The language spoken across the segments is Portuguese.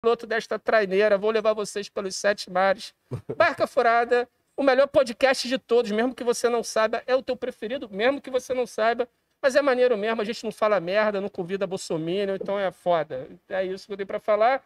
piloto desta traineira, vou levar vocês pelos sete mares. Barca Furada, o melhor podcast de todos, mesmo que você não saiba, é o teu preferido, mesmo que você não saiba. Mas é maneiro mesmo, a gente não fala merda, não convida Bolsonaro, então é foda. É isso que eu tenho para falar.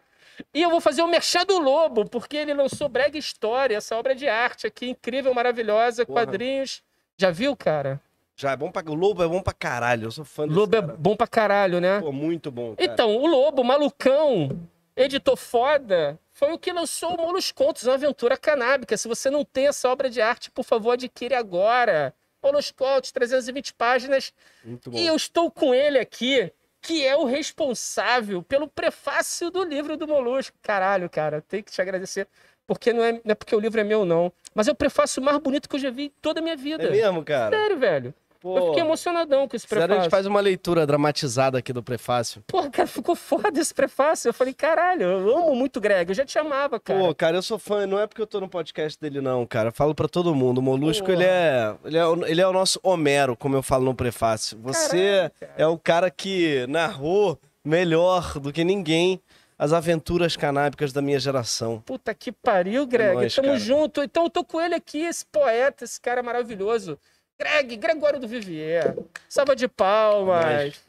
E eu vou fazer o Merchan do Lobo, porque ele lançou Brega História, essa obra de arte aqui, incrível, maravilhosa, Porra. quadrinhos. Já viu, cara? Já é bom pra... O Lobo é bom pra caralho, eu sou fã Lobo é bom pra caralho, né? Pô, muito bom, cara. Então, o Lobo, malucão, editor foda foi o que lançou o Molus Contos, uma aventura canábica. Se você não tem essa obra de arte, por favor, adquire agora. Molus Contos, 320 páginas. Muito bom. E eu estou com ele aqui, que é o responsável pelo prefácio do livro do Molusco. Caralho, cara, tem que te agradecer. Porque não é, não é porque o livro é meu, não. Mas é o prefácio mais bonito que eu já vi em toda a minha vida. É mesmo, cara? Sério, velho. Pô, eu fiquei emocionadão com esse prefácio. Sério, a gente faz uma leitura dramatizada aqui do prefácio. Pô, cara, ficou foda esse prefácio. Eu falei, caralho, eu amo muito Greg, eu já te amava, cara. Pô, cara, eu sou fã, não é porque eu tô no podcast dele, não, cara. Eu falo para todo mundo. O Molusco, ele é, ele, é, ele é o nosso Homero, como eu falo no prefácio. Você caralho, é o cara que narrou melhor do que ninguém as aventuras canábicas da minha geração. Puta que pariu, Greg. É nóis, Tamo cara. junto. Então eu tô com ele aqui, esse poeta, esse cara maravilhoso. Greg, Gregório do Vivier. Salva de palmas.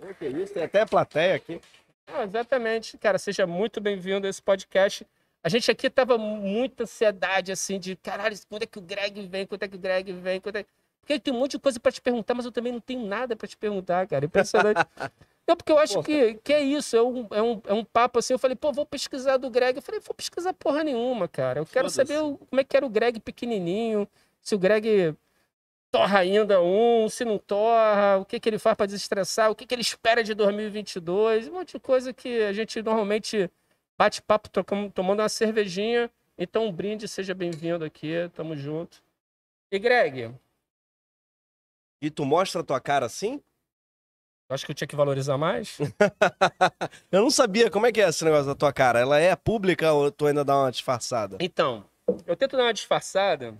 O Que é isso, tem até plateia aqui. Ah, exatamente. Cara, seja muito bem-vindo a esse podcast. A gente aqui tava muita ansiedade, assim, de caralho, quando é que o Greg vem, quando é que o Greg vem, quando é... Porque tem um monte de coisa para te perguntar, mas eu também não tenho nada para te perguntar, cara. Impressionante. Não, porque eu acho que, que é isso, é um, é, um, é um papo assim. Eu falei, pô, vou pesquisar do Greg. Eu falei, vou pesquisar porra nenhuma, cara. Eu quero saber o, como é que era o Greg pequenininho, se o Greg torra ainda um, se não torra, o que, que ele faz para desestressar, o que, que ele espera de 2022, um monte de coisa que a gente normalmente bate papo tomando uma cervejinha. Então, um brinde, seja bem-vindo aqui, tamo junto. E Greg? E tu mostra a tua cara assim? Acho que eu tinha que valorizar mais. eu não sabia como é que é esse negócio da tua cara. Ela é pública ou tu ainda dá uma disfarçada? Então, eu tento dar uma disfarçada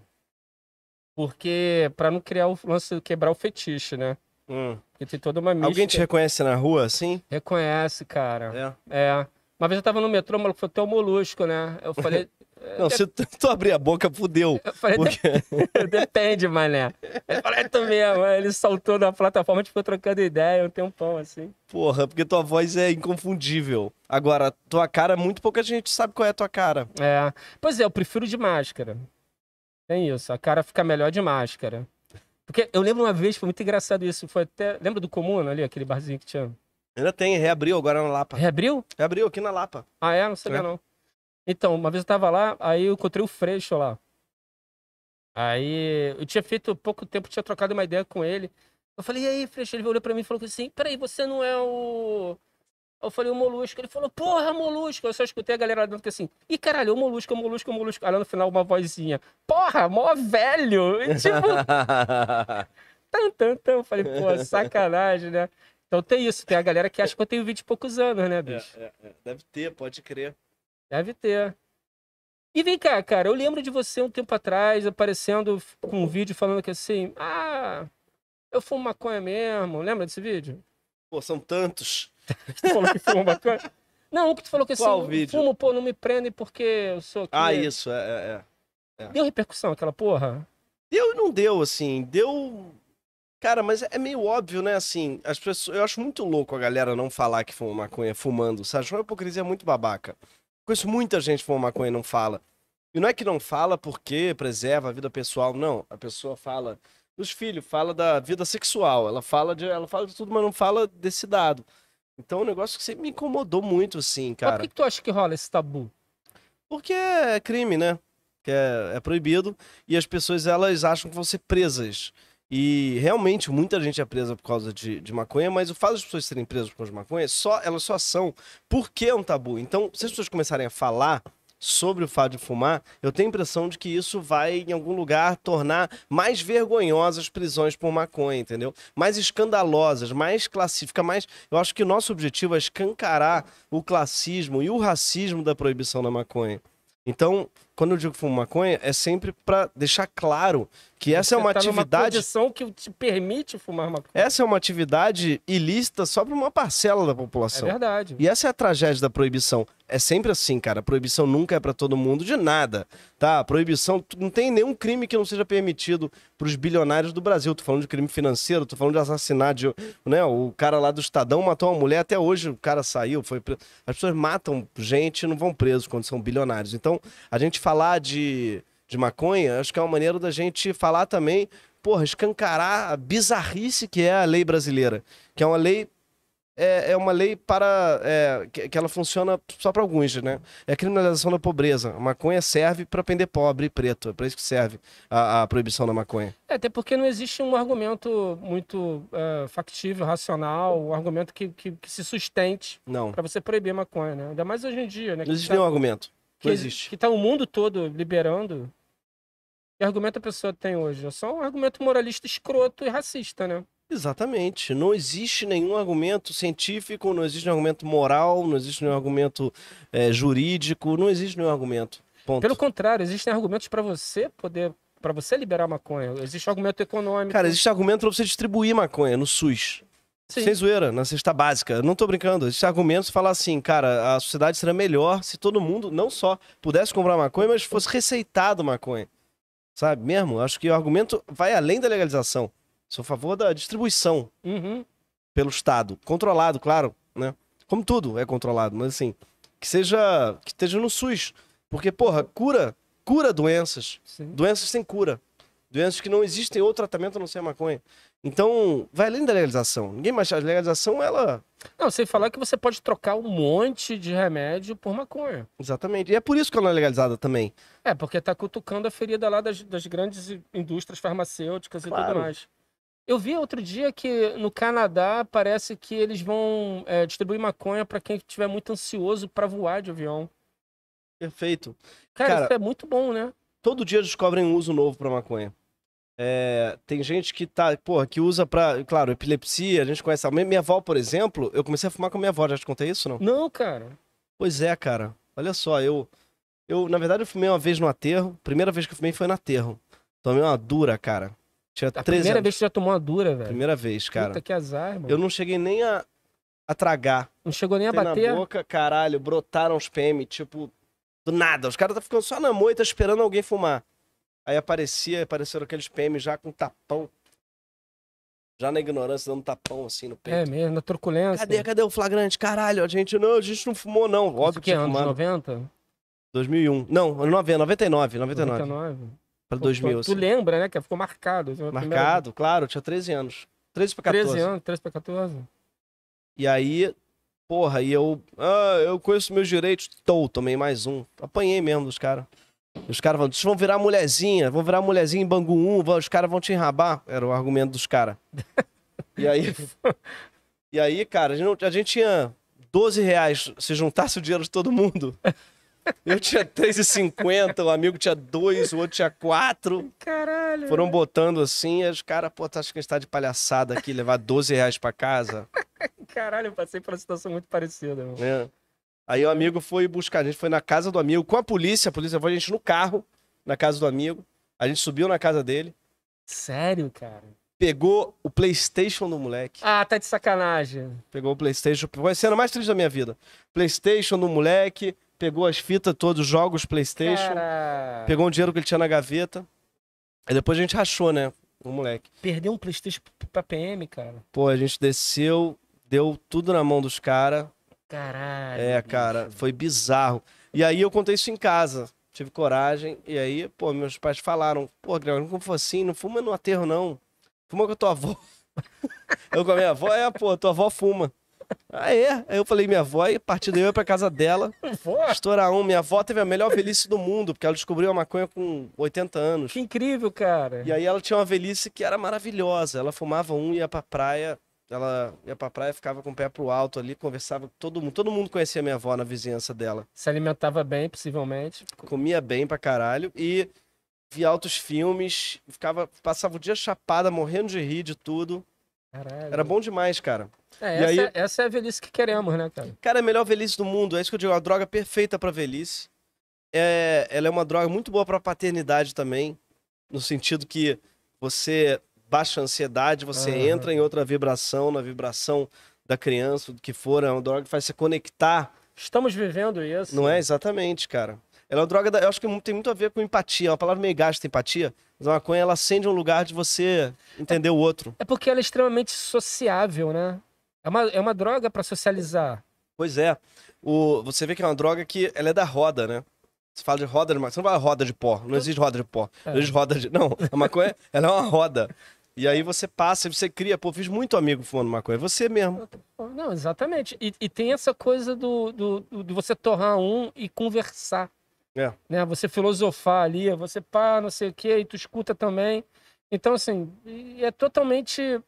porque, para não criar o lance, quebrar o fetiche, né? Hum. tem toda uma mística. Alguém te reconhece na rua, assim? Reconhece, cara. É. é. Uma vez eu tava no metrô, o maluco falou, tu é molusco, né? Eu falei... Não, é, se tu, tu abrir a boca, fudeu. Eu falei, porque... depende, mané. Ele falou, é tu mesmo. Ele saltou da plataforma, a gente foi trocando ideia um tempão, assim. Porra, porque tua voz é inconfundível. Agora, tua cara, muito pouca gente sabe qual é a tua cara. É. Pois é, eu prefiro de máscara tem é isso, a cara fica melhor de máscara. Porque eu lembro uma vez, foi muito engraçado isso, foi até... Lembra do Comuna ali, aquele barzinho que tinha? Ainda tem, reabriu agora na Lapa. Reabriu? Reabriu aqui na Lapa. Ah, é? Não sabia é. não. Então, uma vez eu tava lá, aí eu encontrei o Freixo lá. Aí eu tinha feito pouco tempo, tinha trocado uma ideia com ele. Eu falei, e aí, Freixo? Ele olhou pra mim e falou assim: peraí, você não é o. Eu falei, o Molusco. Ele falou, porra, Molusco. Eu só escutei a galera dentro assim, e caralho, o Molusco, o Molusco, o Molusco. Aí lá no final uma vozinha, porra, mó velho. E, tipo, tan, tan, tan. Eu falei, pô, sacanagem, né? Então tem isso, tem a galera que acha que eu tenho 20 e poucos anos, né, é, bicho? É, é, é. Deve ter, pode crer. Deve ter. E vem cá, cara, eu lembro de você um tempo atrás aparecendo com um vídeo falando que assim, ah, eu fumo maconha mesmo. Lembra desse vídeo? Pô, são tantos. tu falou que fumo bacana? Não, tu falou que assim, Qual assim, vídeo? fumo, pô, não me prende porque eu sou. Aqui. Ah, isso, é, é, é, é. Deu repercussão aquela porra? Deu e não deu, assim. Deu. Cara, mas é meio óbvio, né? Assim, as pessoas. Eu acho muito louco a galera não falar que fuma maconha fumando, sabe? É uma hipocrisia muito babaca. Conheço muita gente que fuma maconha e não fala. E não é que não fala porque preserva a vida pessoal, não. A pessoa fala dos filhos, fala da vida sexual, ela fala de, ela fala de tudo, mas não fala desse dado. Então é um negócio que sempre me incomodou muito, assim, cara. Mas por que, tu acha que rola esse tabu? Porque é crime, né? Que é, é proibido e as pessoas elas acham que vão ser presas. E realmente muita gente é presa por causa de, de maconha, mas o fato das pessoas serem presas por causa de maconha, só, elas só são porque é um tabu. Então, se as pessoas começarem a falar sobre o fato de fumar, eu tenho a impressão de que isso vai, em algum lugar, tornar mais vergonhosas prisões por maconha, entendeu? Mais escandalosas, mais classifica, mais. Eu acho que o nosso objetivo é escancarar o classismo e o racismo da proibição da maconha. Então, quando eu digo fumo maconha, é sempre para deixar claro que essa Você é uma tá atividade. Numa que te permite fumar maconha. Essa é uma atividade ilícita só para uma parcela da população. É verdade. E essa é a tragédia da proibição. É sempre assim, cara. A proibição nunca é para todo mundo de nada, tá? A proibição não tem nenhum crime que não seja permitido para os bilionários do Brasil. Tô falando de crime financeiro, tô falando de assassinato, de, né? O cara lá do Estadão matou uma mulher, até hoje o cara saiu, foi preso. As pessoas matam gente e não vão presos quando são bilionários. Então, a gente falar de, de maconha, acho que é uma maneira da gente falar também, porra, escancarar a bizarrice que é a lei brasileira. Que é uma lei é, é, uma lei para é, que, que, ela funciona só para alguns, né? É a criminalização da pobreza. A maconha serve para prender pobre e preto. É para isso que serve a, a, proibição da maconha. É, até porque não existe um argumento muito uh, factível, racional, um argumento que, que, que se sustente para você proibir a maconha, né? Ainda mais hoje em dia, né? Não existe nenhum argumento que existe. Que tá o mundo todo liberando. Que argumento a pessoa tem hoje? É só um argumento moralista escroto e racista, né? Exatamente. Não existe nenhum argumento científico, não existe nenhum argumento moral, não existe nenhum argumento é, jurídico, não existe nenhum argumento. Ponto. Pelo contrário, existem argumentos para você poder. para você liberar maconha. Existe argumento econômico. Cara, existe argumento para você distribuir maconha no SUS. Sim. Sem zoeira, na cesta básica. não tô brincando. Esses argumentos falam assim, cara, a sociedade será melhor se todo mundo, não só pudesse comprar maconha, mas fosse receitado maconha. Sabe mesmo? Acho que o argumento vai além da legalização. Sou a favor da distribuição uhum. pelo Estado. Controlado, claro, né? Como tudo é controlado, mas assim, que seja, que esteja no SUS. Porque, porra, cura, cura doenças. Sim. Doenças sem cura. Doenças que não existem outro tratamento a não ser a maconha. Então, vai além da legalização. Ninguém mais. A legalização, ela. Não, sem falar que você pode trocar um monte de remédio por maconha. Exatamente. E é por isso que ela não é legalizada também. É, porque tá cutucando a ferida lá das, das grandes indústrias farmacêuticas claro. e tudo mais. Eu vi outro dia que no Canadá parece que eles vão é, distribuir maconha para quem estiver muito ansioso para voar de avião. Perfeito. Cara, Cara, isso é muito bom, né? Todo dia descobrem um uso novo para maconha. É, tem gente que tá, porra, que usa pra, claro, epilepsia, a gente conhece. Minha, minha avó, por exemplo, eu comecei a fumar com a minha avó, já te contei isso, não? Não, cara. Pois é, cara. Olha só, eu, eu na verdade, eu fumei uma vez no aterro. Primeira vez que eu fumei foi no aterro. Tomei uma dura, cara. Tinha a primeira anos. vez que você já tomou uma dura, velho. Primeira vez, cara. Puta que azar, mano. Eu não cheguei nem a, a tragar. Não chegou nem a bater? Na boca, caralho, brotaram os PM, tipo, do nada. Os caras tá ficando só na moita esperando alguém fumar. Aí aparecia, apareceram aqueles PM já com tapão. Já na ignorância, dando tapão assim no peito. É mesmo, na truculência. Cadê, cadê o flagrante? Caralho, a gente não, a gente não fumou não. Óbvio Isso que é anos 90? 2001. Não, 90, 99, 99. 99. Para 2000. Tu, tu assim. lembra, né, que ficou marcado. Assim, marcado, claro, tinha 13 anos. 13 para 14. 13 anos, 13 para 14. E aí, porra, e eu, ah, eu conheço meus direitos, tô, tomei mais um. Apanhei mesmo dos caras. Os caras vão, vocês vão virar mulherzinha, vão virar mulherzinha em Bangu 1, vão, os caras vão te enrabar. Era o argumento dos caras. E aí, e aí, cara, a gente, a gente, tinha 12 reais se juntasse o dinheiro de todo mundo. Eu tinha 3,50, o amigo tinha 2, o outro tinha 4. Caralho. Foram botando assim, os caras, pô, acho que a gente tá de palhaçada aqui, levar 12 reais pra casa. Caralho, eu passei por uma situação muito parecida, mano. É. Aí o amigo foi buscar, a gente foi na casa do amigo com a polícia, a polícia foi a gente no carro, na casa do amigo. A gente subiu na casa dele. Sério, cara? Pegou o PlayStation do moleque. Ah, tá de sacanagem. Pegou o PlayStation, foi a cena mais triste da minha vida. PlayStation do moleque, pegou as fitas todos, os jogos PlayStation. Cara... Pegou um dinheiro que ele tinha na gaveta. Aí depois a gente rachou, né? O moleque. Perdeu um PlayStation pra PM, cara. Pô, a gente desceu, deu tudo na mão dos caras. Caralho. É, cara, foi bizarro. E aí eu contei isso em casa. Tive coragem. E aí, pô, meus pais falaram: pô, Guilherme, como foi assim? Não fuma no aterro, não. Fuma com a tua avó. eu com a minha avó, é, pô, tua avó fuma. Ah, é? Aí eu falei, minha avó, e a partir daí eu ia pra casa dela. Estourar um. Minha avó teve a melhor velhice do mundo, porque ela descobriu a maconha com 80 anos. Que incrível, cara. E aí ela tinha uma velhice que era maravilhosa. Ela fumava um, ia pra praia, ela ia pra praia, ficava com o pé pro alto ali, conversava com todo mundo. Todo mundo conhecia minha avó na vizinhança dela. Se alimentava bem, possivelmente. Comia bem pra caralho e via altos filmes, ficava, passava o dia chapada, morrendo de rir de tudo. Caralho. Era bom demais, cara. É, essa, aí... é, essa, é a velhice que queremos, né, cara? Cara, é a melhor velhice do mundo. É isso que eu digo, é a droga perfeita pra velhice. É, ela é uma droga muito boa pra paternidade também, no sentido que você baixa ansiedade, você uhum. entra em outra vibração, na vibração da criança, do que for, é uma droga que faz você conectar. Estamos vivendo isso. Não é exatamente, cara. Ela é uma droga, da, eu acho que tem muito a ver com empatia, é uma palavra meio gasta, empatia. Mas a maconha, ela acende um lugar de você entender é, o outro. É porque ela é extremamente sociável, né? É uma, é uma droga para socializar. Pois é. O, você vê que é uma droga que ela é da roda, né? Você fala de roda de maconha, você não fala roda de pó, não existe roda de pó, é. não existe roda de... Não, a maconha, ela é uma roda. E aí você passa, você cria, pô, fiz muito amigo fumando maconha, é você mesmo. Não, exatamente. E, e tem essa coisa do, do, do, você tornar um e conversar. É. Né? Você filosofar ali, você pá, não sei o quê, e tu escuta também. Então, assim, é totalmente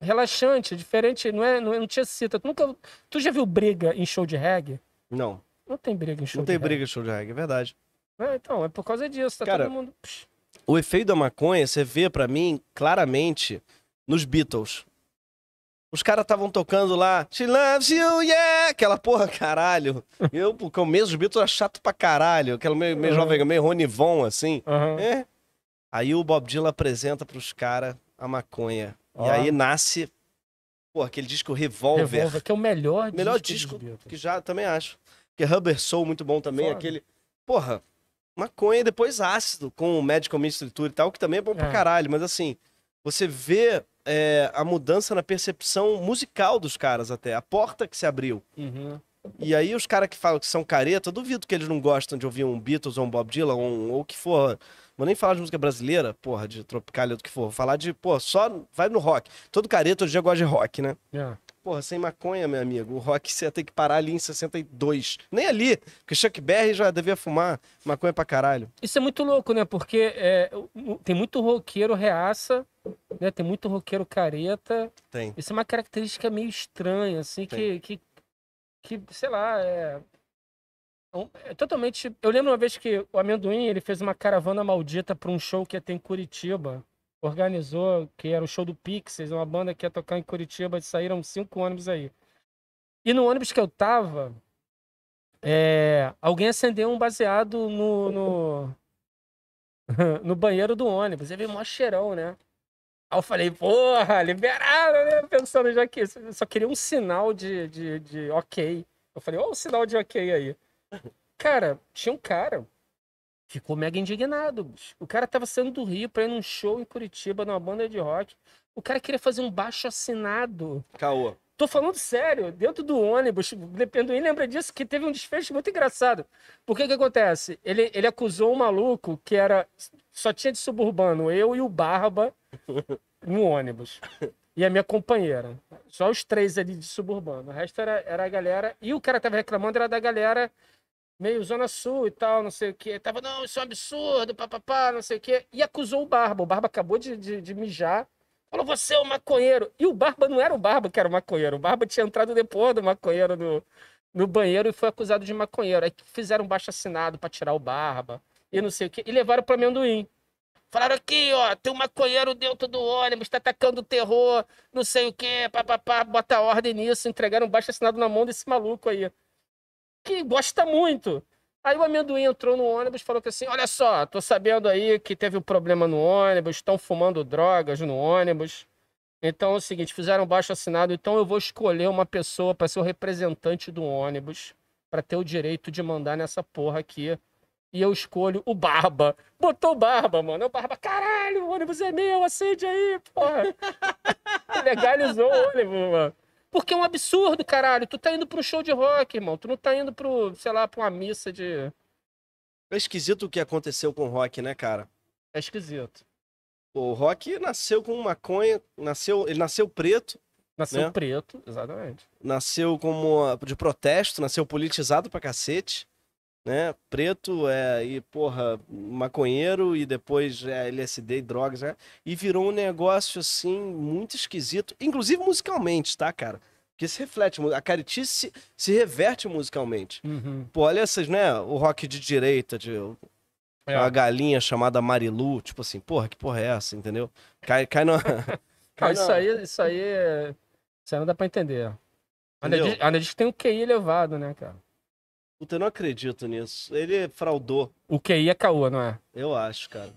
relaxante, é diferente, não é, não, é, não te excita. Tu, nunca, tu já viu briga em show de reggae? Não. Não tem briga em show não de reggae. Não tem briga em show de reggae, é verdade. É, então, é por causa disso, tá Cara, todo mundo... Psh o efeito da maconha, você vê para mim claramente nos Beatles. Os caras estavam tocando lá, She loves you, yeah! Aquela porra, caralho. Eu, porque o mesmo Beatles era chato pra caralho. Aquela meio, meio uhum. jovem, meio Ronivon, assim. Uhum. É. Aí o Bob Dylan apresenta pros caras a maconha. Uhum. E aí nasce, pô, aquele disco Revolver. Revolver, que é o melhor, melhor disco. Melhor disco que já também acho. Porque Rubber Soul, muito bom também. Aquele. Porra, maconha e depois ácido, com o médico Mistritura e tal, que também é bom pra é. caralho. Mas assim, você vê é, a mudança na percepção musical dos caras até, a porta que se abriu. Uhum. E aí os caras que falam que são careta, eu duvido que eles não gostam de ouvir um Beatles ou um Bob Dylan ou, um, ou que for. Vou nem falar de música brasileira, porra, de tropical ou do que for. Vou falar de, pô, só vai no rock. Todo careta hoje dia gosta de rock, né? É. Porra, sem maconha, meu amigo. O rock você ia ter que parar ali em 62. Nem ali, porque Chuck Berry já devia fumar maconha pra caralho. Isso é muito louco, né? Porque é, tem muito roqueiro reaça, né? Tem muito roqueiro careta. Tem. Isso é uma característica meio estranha, assim, que, que, que, sei lá, é... É, é... totalmente... Eu lembro uma vez que o Amendoim, ele fez uma caravana maldita pra um show que ia ter em Curitiba organizou, que era o show do Pixies, uma banda que ia tocar em Curitiba, saíram cinco ônibus aí. E no ônibus que eu tava, é, alguém acendeu um baseado no, no, no banheiro do ônibus. Ele veio mó cheirão, né? Aí eu falei, porra, liberaram, né? Pensando já que só queria um sinal de, de, de ok. Eu falei, ó, oh, o sinal de ok aí. Cara, tinha um cara Ficou mega indignado, O cara tava saindo do Rio pra ir num show em Curitiba, numa banda de rock. O cara queria fazer um baixo assinado. Caô. Tô falando sério, dentro do ônibus, Dependuim lembra disso, que teve um desfecho muito engraçado. Por que que acontece? Ele, ele acusou um maluco que era só tinha de suburbano, eu e o Barba no ônibus. E a minha companheira. Só os três ali de suburbano. O resto era, era a galera. E o cara tava reclamando, era da galera meio zona sul e tal, não sei o que. Tava, não, isso é um absurdo, papapá, não sei o que. E acusou o Barba. O Barba acabou de, de, de, mijar. Falou, você é um maconheiro. E o Barba não era o Barba que era o maconheiro. O Barba tinha entrado depois do maconheiro no, no banheiro e foi acusado de maconheiro. Aí fizeram um baixo assinado para tirar o Barba e não sei o que. E levaram para amendoim. Falaram aqui, ó, tem um maconheiro dentro do ônibus, tá atacando o terror, não sei o quê, papapá, bota ordem nisso. Entregaram um baixo assinado na mão desse maluco aí que gosta muito. Aí o amendoim entrou no ônibus e falou que assim: olha só, tô sabendo aí que teve um problema no ônibus, estão fumando drogas no ônibus. Então é o seguinte, fizeram baixo assinado, então eu vou escolher uma pessoa para ser o representante do ônibus, para ter o direito de mandar nessa porra aqui. E eu escolho o Barba. Botou o Barba, mano. O Barba, caralho, o ônibus é meu, acende aí, porra. Legalizou o ônibus, mano. Porque é um absurdo, caralho. Tu tá indo pro show de rock, irmão. Tu não tá indo pro, sei lá, pra uma missa de. É esquisito o que aconteceu com o rock, né, cara? É esquisito. O rock nasceu com maconha, nasceu, ele nasceu preto. Nasceu né? preto, exatamente. Nasceu como de protesto, nasceu politizado pra cacete né? Preto é, e, porra, maconheiro e depois é, LSD e drogas, né? E virou um negócio, assim, muito esquisito, inclusive musicalmente, tá, cara? Porque se reflete, a caritice se, reverte musicalmente. Uhum. Pô, olha essas, né? O rock de direita, de é. uma galinha chamada Marilu, tipo assim, porra, que porra é essa, entendeu? Cai, cai na. Cara, isso aí, isso aí, é, isso aí não dá pra entender. a diz, ainda tem um QI elevado, né, cara? Puta, eu não acredito nisso. Ele fraudou. O QI é caô, não é? Eu acho, cara.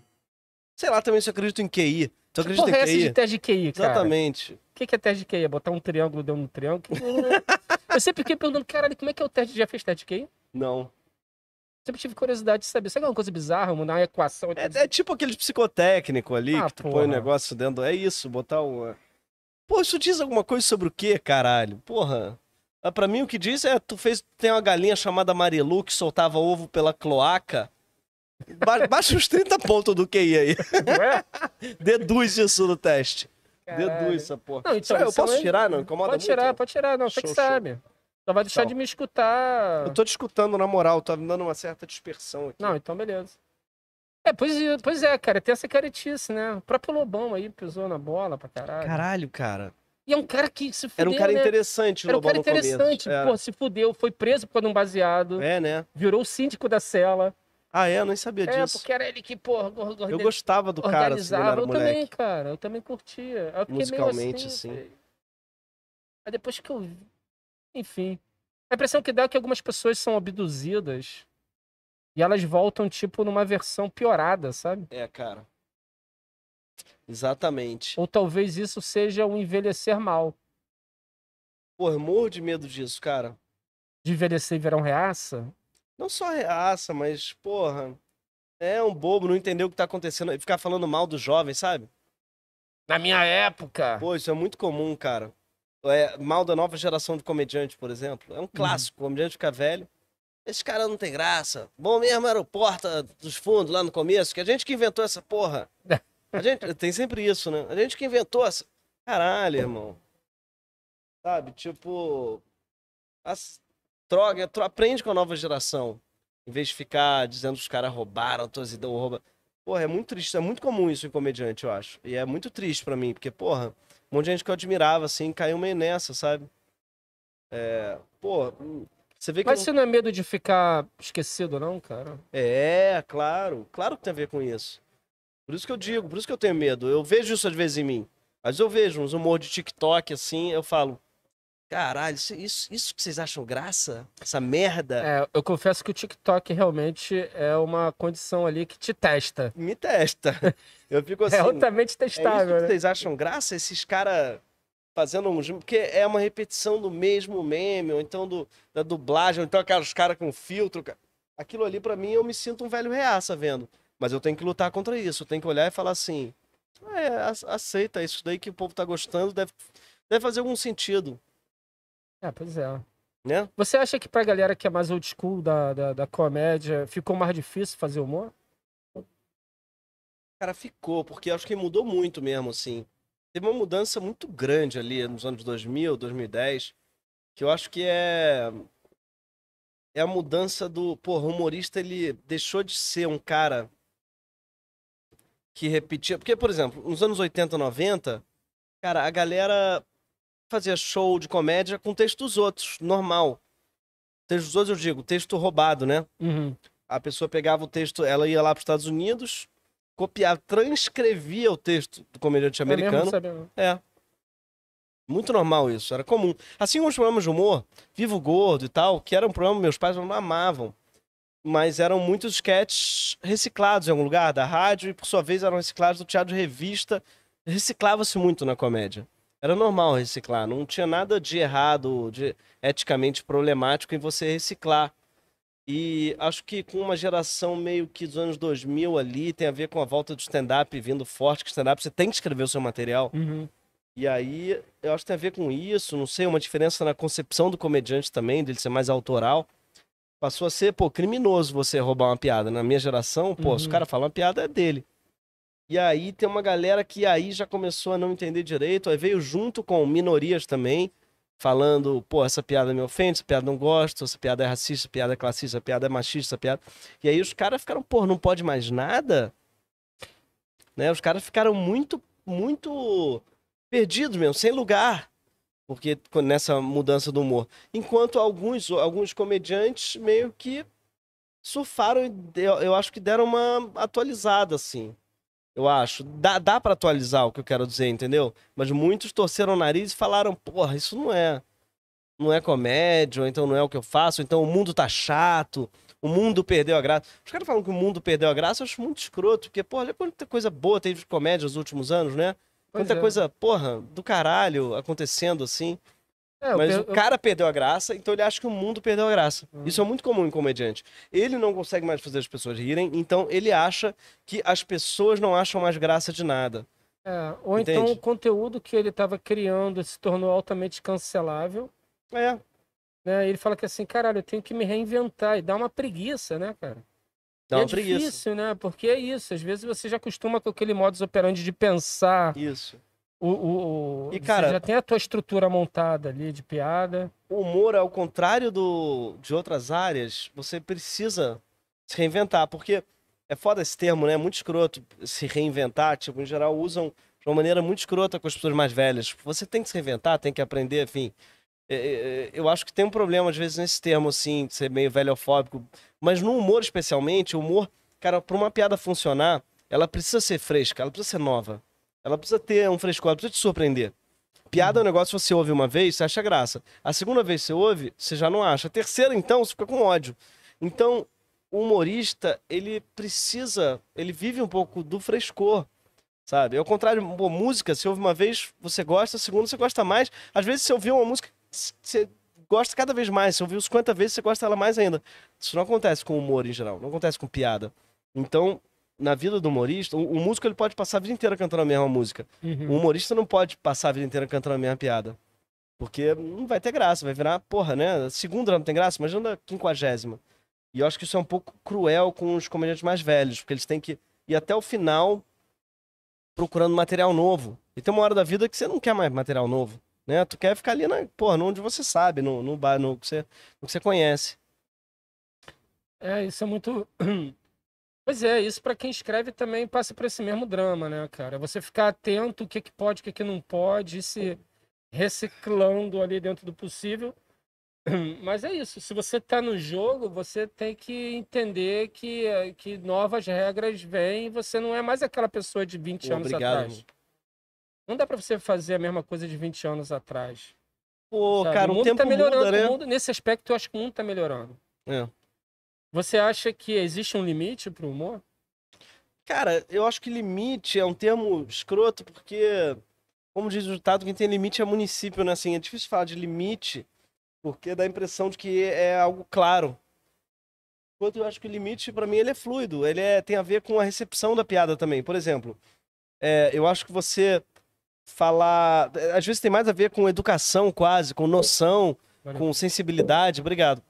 Sei lá também se eu acredito em QI. Se eu acredito Porra, em é QI. de teste de QI, cara. Exatamente. O que, que é teste de QI? É botar um triângulo dentro um triângulo? eu sempre fiquei perguntando, caralho, como é que é o teste? Já fez teste de QI? Não. Sempre tive curiosidade de saber. é alguma coisa bizarra? Mudar uma equação. É, é tipo aquele psicotécnico ali, ah, que tu porra. põe o um negócio dentro. É isso, botar uma. É. Pô, isso diz alguma coisa sobre o quê, caralho? Porra. Ah, para mim o que diz é, tu fez, tem uma galinha chamada Marilu que soltava ovo pela cloaca. Ba baixa os 30 pontos do QI aí. Ué? Deduz isso do teste. Caralho. Deduz essa porra. Não, então, eu é posso é... tirar, não? Incomoda pode muito? tirar, pode tirar, não, show, você que sabe. Só vai deixar então, de me escutar. Eu tô te escutando, na moral, tá me dando uma certa dispersão aqui. Não, então beleza. É, pois, pois é, cara, tem essa caretice, né? O próprio Lobão aí pisou na bola pra caralho. Caralho, cara. E é um cara que se fudeu. Era um cara né? interessante, Era um cara interessante. É. Pô, se fudeu, foi preso por causa de um baseado. É, né? Virou o síndico da cela. Ah, é? Eu nem sabia é, disso. É, porque era ele que, pô, organizava. Eu gostava do cara, assim, eu moleque. também, cara. Eu também curtia. Eu Musicalmente, assim, assim. Aí depois que eu... Enfim. A impressão que dá é que algumas pessoas são abduzidas e elas voltam, tipo, numa versão piorada, sabe? É, cara. Exatamente. Ou talvez isso seja um envelhecer mal. Pô, eu morro de medo disso, cara. De envelhecer e virar um reaça? Não só reaça, mas, porra, é um bobo, não entender o que tá acontecendo e ficar falando mal do jovem, sabe? Na minha época. Pô, isso é muito comum, cara. É, mal da nova geração de comediante, por exemplo. É um uhum. clássico. Uhum. O comediante fica velho. Esse cara não tem graça. Bom mesmo era o porta dos fundos lá no começo, que a gente que inventou essa porra. A gente tem sempre isso, né? A gente que inventou as Caralho, irmão. Sabe? Tipo. As... Droga, tu aprende com a nova geração. Em vez de ficar dizendo que os caras roubaram tuas ideias, rouba. Porra, é muito triste, é muito comum isso em comediante, eu acho. E é muito triste para mim, porque, porra, um monte de gente que eu admirava, assim, caiu meio nessa, sabe? É. Porra. Você vê que Mas eu... você não é medo de ficar esquecido, não, cara? É, claro. Claro que tem a ver com isso. Por isso que eu digo, por isso que eu tenho medo. Eu vejo isso às vezes em mim. Às vezes eu vejo uns humor de TikTok assim, eu falo. Caralho, isso, isso, isso que vocês acham graça? Essa merda? É, eu confesso que o TikTok realmente é uma condição ali que te testa. Me testa. Eu fico é assim. é altamente testável. É né? vocês acham graça? Esses caras fazendo um. Porque é uma repetição do mesmo meme, ou então do, da dublagem, ou então aqueles caras com filtro. Aquilo ali, para mim, eu me sinto um velho reaça vendo. Mas eu tenho que lutar contra isso. Eu tenho que olhar e falar assim: é, aceita isso daí que o povo tá gostando, deve, deve fazer algum sentido. É, pois é. Né? Você acha que pra galera que é mais old school da, da, da comédia, ficou mais difícil fazer humor? Cara, ficou, porque acho que mudou muito mesmo, assim. Teve uma mudança muito grande ali nos anos 2000, 2010, que eu acho que é é a mudança do, porra, o humorista ele deixou de ser um cara que repetia. Porque, por exemplo, nos anos 80, 90, cara, a galera fazia show de comédia com texto dos outros, normal. Texto dos outros, eu digo, texto roubado, né? Uhum. A pessoa pegava o texto, ela ia lá para os Estados Unidos, copiava, transcrevia o texto do comediante é americano. É. Muito normal isso, era comum. Assim como os programas de humor, Vivo Gordo e tal, que era um programa meus pais não amavam mas eram muitos sketches reciclados em algum lugar da rádio e por sua vez eram reciclados do teatro de revista. Reciclava-se muito na comédia. Era normal reciclar, não tinha nada de errado, de eticamente problemático em você reciclar. E acho que com uma geração meio que dos anos 2000 ali, tem a ver com a volta do stand-up vindo forte, que stand-up você tem que escrever o seu material. Uhum. E aí, eu acho que tem a ver com isso, não sei, uma diferença na concepção do comediante também, dele ser mais autoral. Passou a ser, pô, criminoso você roubar uma piada. Na minha geração, pô, uhum. se o cara fala uma piada, é dele. E aí tem uma galera que aí já começou a não entender direito, aí veio junto com minorias também, falando, pô, essa piada me ofende, essa piada não gosto, essa piada é racista, essa piada é classista, essa piada é machista, essa piada. E aí os caras ficaram, pô, não pode mais nada? Né? Os caras ficaram muito, muito perdidos mesmo, sem lugar porque nessa mudança do humor. Enquanto alguns, alguns comediantes meio que surfaram e eu, acho que deram uma atualizada, assim. Eu acho. Dá, dá para atualizar o que eu quero dizer, entendeu? Mas muitos torceram o nariz e falaram, porra, isso não é. Não é comédia, ou então não é o que eu faço, ou então o mundo tá chato, o mundo perdeu a graça. Os caras falam que o mundo perdeu a graça, eu acho muito escroto, porque, porra, olha quanta coisa boa teve de comédia nos últimos anos, né? Quanta é. coisa, porra, do caralho acontecendo assim. É, mas per... o cara perdeu a graça, então ele acha que o mundo perdeu a graça. Hum. Isso é muito comum em comediante. Ele não consegue mais fazer as pessoas rirem, então ele acha que as pessoas não acham mais graça de nada. É, ou então Entende? então o conteúdo que ele estava criando se tornou altamente cancelável. É. Né? Ele fala que assim, caralho, eu tenho que me reinventar e dá uma preguiça, né, cara? Dá é preguiça. difícil, né? Porque é isso. Às vezes você já acostuma com aquele modus operandi de pensar. Isso. O, o, o... E, cara, você já tem a tua estrutura montada ali de piada. O humor, ao contrário do, de outras áreas, você precisa se reinventar. Porque é foda esse termo, né? É muito escroto se reinventar. Tipo, em geral usam de uma maneira muito escrota com as pessoas mais velhas. Você tem que se reinventar, tem que aprender, enfim. É, é, é, eu acho que tem um problema, às vezes, nesse termo, assim, de ser meio velhofóbico. Mas no humor, especialmente, o humor, cara, para uma piada funcionar, ela precisa ser fresca, ela precisa ser nova. Ela precisa ter um frescor, ela precisa te surpreender. Piada é um uhum. negócio que você ouve uma vez, você acha graça. A segunda vez que você ouve, você já não acha. A terceira, então, você fica com ódio. Então, o humorista, ele precisa, ele vive um pouco do frescor sabe? Ao contrário, pô, música, você ouve uma vez, você gosta, a segunda você gosta mais. Às vezes você ouviu uma música você gosta cada vez mais. Você ouviu 50 vezes, você gosta dela mais ainda. Isso não acontece com humor em geral, não acontece com piada. Então, na vida do humorista, o, o músico ele pode passar a vida inteira cantando a mesma música. Uhum. O humorista não pode passar a vida inteira cantando a mesma piada. Porque não vai ter graça, vai virar, porra, né? Segunda não tem graça, imagina a quinquagésima. E eu acho que isso é um pouco cruel com os comediantes mais velhos, porque eles têm que ir até o final procurando material novo. E tem uma hora da vida que você não quer mais material novo. Né? Tu quer ficar ali na, porra, onde você sabe, no, no bar, no que, você, no que você conhece. É, isso é muito. Pois é, isso para quem escreve também passa por esse mesmo drama, né, cara? Você ficar atento o que, que pode, o que, que não pode, se reciclando ali dentro do possível. Mas é isso, se você está no jogo, você tem que entender que, eh, que novas regras vêm e você não é mais aquela pessoa de 20 Obrigado. anos atrás. Não dá para você fazer a mesma coisa de 20 anos atrás. Pô, sabe? cara, o, o mundo tempo tá melhorando. Muda, né? mundo, nesse aspecto, eu acho que o mundo tá melhorando. É. Você acha que existe um limite pro humor? Cara, eu acho que limite é um termo escroto, porque, como diz o ditado, quem tem limite é município, né? Assim, é difícil falar de limite, porque dá a impressão de que é algo claro. Enquanto eu acho que o limite, para mim, ele é fluido. Ele é, tem a ver com a recepção da piada também. Por exemplo, é, eu acho que você falar. Às vezes tem mais a ver com educação, quase, com noção, com sensibilidade, obrigado.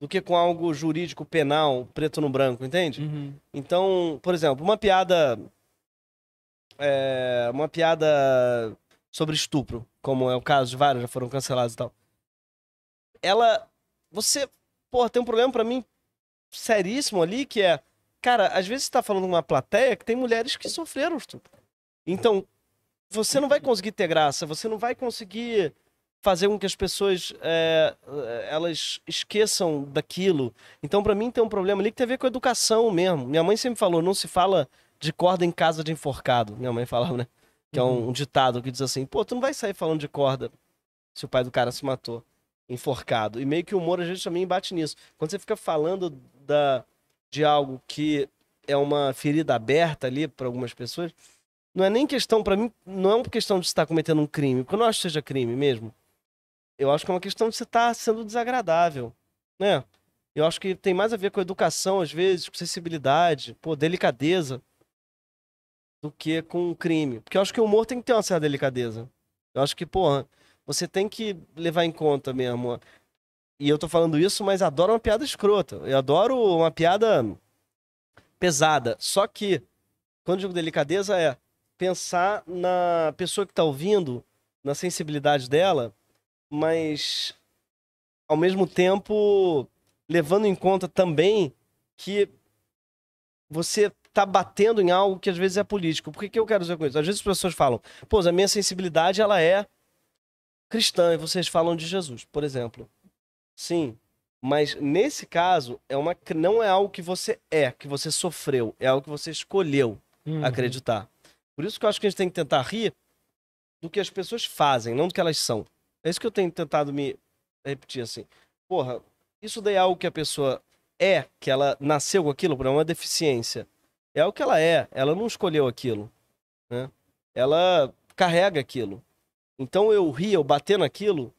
Do que com algo jurídico, penal, preto no branco, entende? Uhum. Então, por exemplo, uma piada. É, uma piada sobre estupro, como é o caso de vários já foram cancelados e tal. Ela. Você. Porra, tem um problema para mim seríssimo ali que é. Cara, às vezes você tá falando uma plateia que tem mulheres que sofreram estupro. Então, você não vai conseguir ter graça, você não vai conseguir fazer com que as pessoas é, é elas esqueçam daquilo. Então, para mim, tem um problema ali que tem a ver com a educação mesmo. Minha mãe sempre falou, não se fala de corda em casa de enforcado. Minha mãe falava, né? Que é um, uhum. um ditado que diz assim, pô, tu não vai sair falando de corda se o pai do cara se matou enforcado. E meio que o humor, a gente também bate nisso. Quando você fica falando da, de algo que é uma ferida aberta ali para algumas pessoas não é nem questão, para mim, não é uma questão de você estar cometendo um crime, porque eu não acho que seja crime mesmo. Eu acho que é uma questão de você estar tá sendo desagradável, né? Eu acho que tem mais a ver com educação, às vezes, com sensibilidade, pô, delicadeza, do que com um crime. Porque eu acho que o humor tem que ter uma certa delicadeza. Eu acho que, porra, você tem que levar em conta mesmo. E eu tô falando isso, mas adoro uma piada escrota. Eu adoro uma piada pesada. Só que, quando eu digo delicadeza, é pensar na pessoa que está ouvindo, na sensibilidade dela, mas ao mesmo tempo levando em conta também que você está batendo em algo que às vezes é político. Por que, que eu quero dizer com isso? Às vezes as pessoas falam, pô, a minha sensibilidade ela é cristã e vocês falam de Jesus, por exemplo. Sim, mas nesse caso é uma não é algo que você é, que você sofreu, é algo que você escolheu uhum. acreditar. Por isso que eu acho que a gente tem que tentar rir do que as pessoas fazem, não do que elas são. É isso que eu tenho tentado me repetir assim. Porra, isso daí é algo que a pessoa é, que ela nasceu com aquilo, por é uma deficiência. É o que ela é, ela não escolheu aquilo. Né? Ela carrega aquilo. Então eu rir, eu bater naquilo,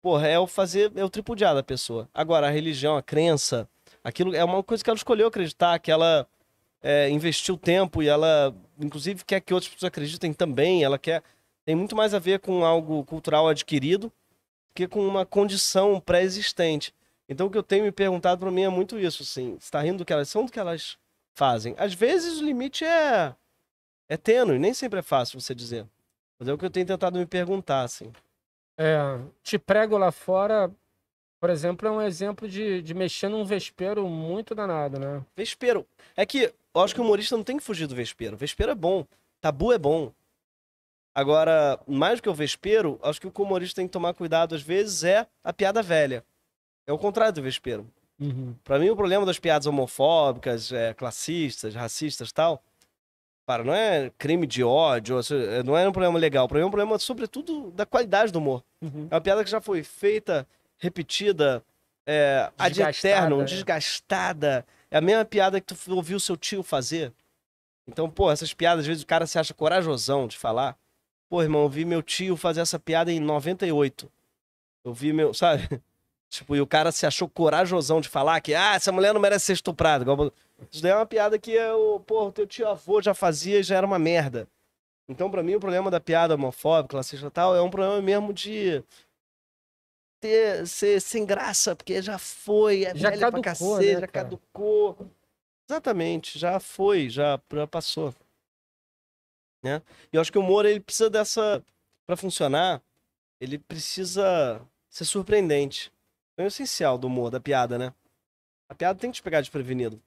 porra, é o fazer, é o tripudiar da pessoa. Agora, a religião, a crença, aquilo é uma coisa que ela escolheu acreditar, que ela é, investiu tempo e ela inclusive, quer que outras pessoas acreditem também. Ela quer. Tem muito mais a ver com algo cultural adquirido que com uma condição pré-existente. Então, o que eu tenho me perguntado para mim é muito isso, assim. Está rindo do que elas são, do que elas fazem. Às vezes, o limite é é tênue, nem sempre é fácil você dizer. Mas é o que eu tenho tentado me perguntar, assim. É, te prego lá fora, por exemplo, é um exemplo de, de mexer num vespeiro muito danado, né? Vespeiro. É que eu acho que o humorista não tem que fugir do vespeiro. vespeiro é bom. Tabu é bom. Agora, mais do que o vespeiro, acho que o humorista tem que tomar cuidado, às vezes, é a piada velha. É o contrário do vespeiro. Uhum. Para mim, o problema das piadas homofóbicas, é, classistas, racistas tal, para, não é crime de ódio, é, não é um problema legal. Para mim, é um problema, sobretudo, da qualidade do humor. Uhum. É uma piada que já foi feita, repetida, é, ad eternum, né? desgastada é a mesma piada que tu ouviu seu tio fazer. Então, pô, essas piadas, às vezes o cara se acha corajosão de falar. Pô, irmão, eu vi meu tio fazer essa piada em 98. Eu vi meu, sabe? Tipo, e o cara se achou corajosão de falar que, ah, essa mulher não merece ser estuprada. Isso daí é uma piada que eu, pô, teu tio avô já fazia e já era uma merda. Então, para mim, o problema da piada homofóbica, classista e tal, é um problema mesmo de ter, ser sem graça, porque já foi, é já caducou, pra cacete, né, já caducou. Exatamente, já foi, já, já passou. Né? E eu acho que o humor, ele precisa dessa... para funcionar, ele precisa ser surpreendente. É o essencial do humor, da piada, né? A piada tem que te pegar desprevenido.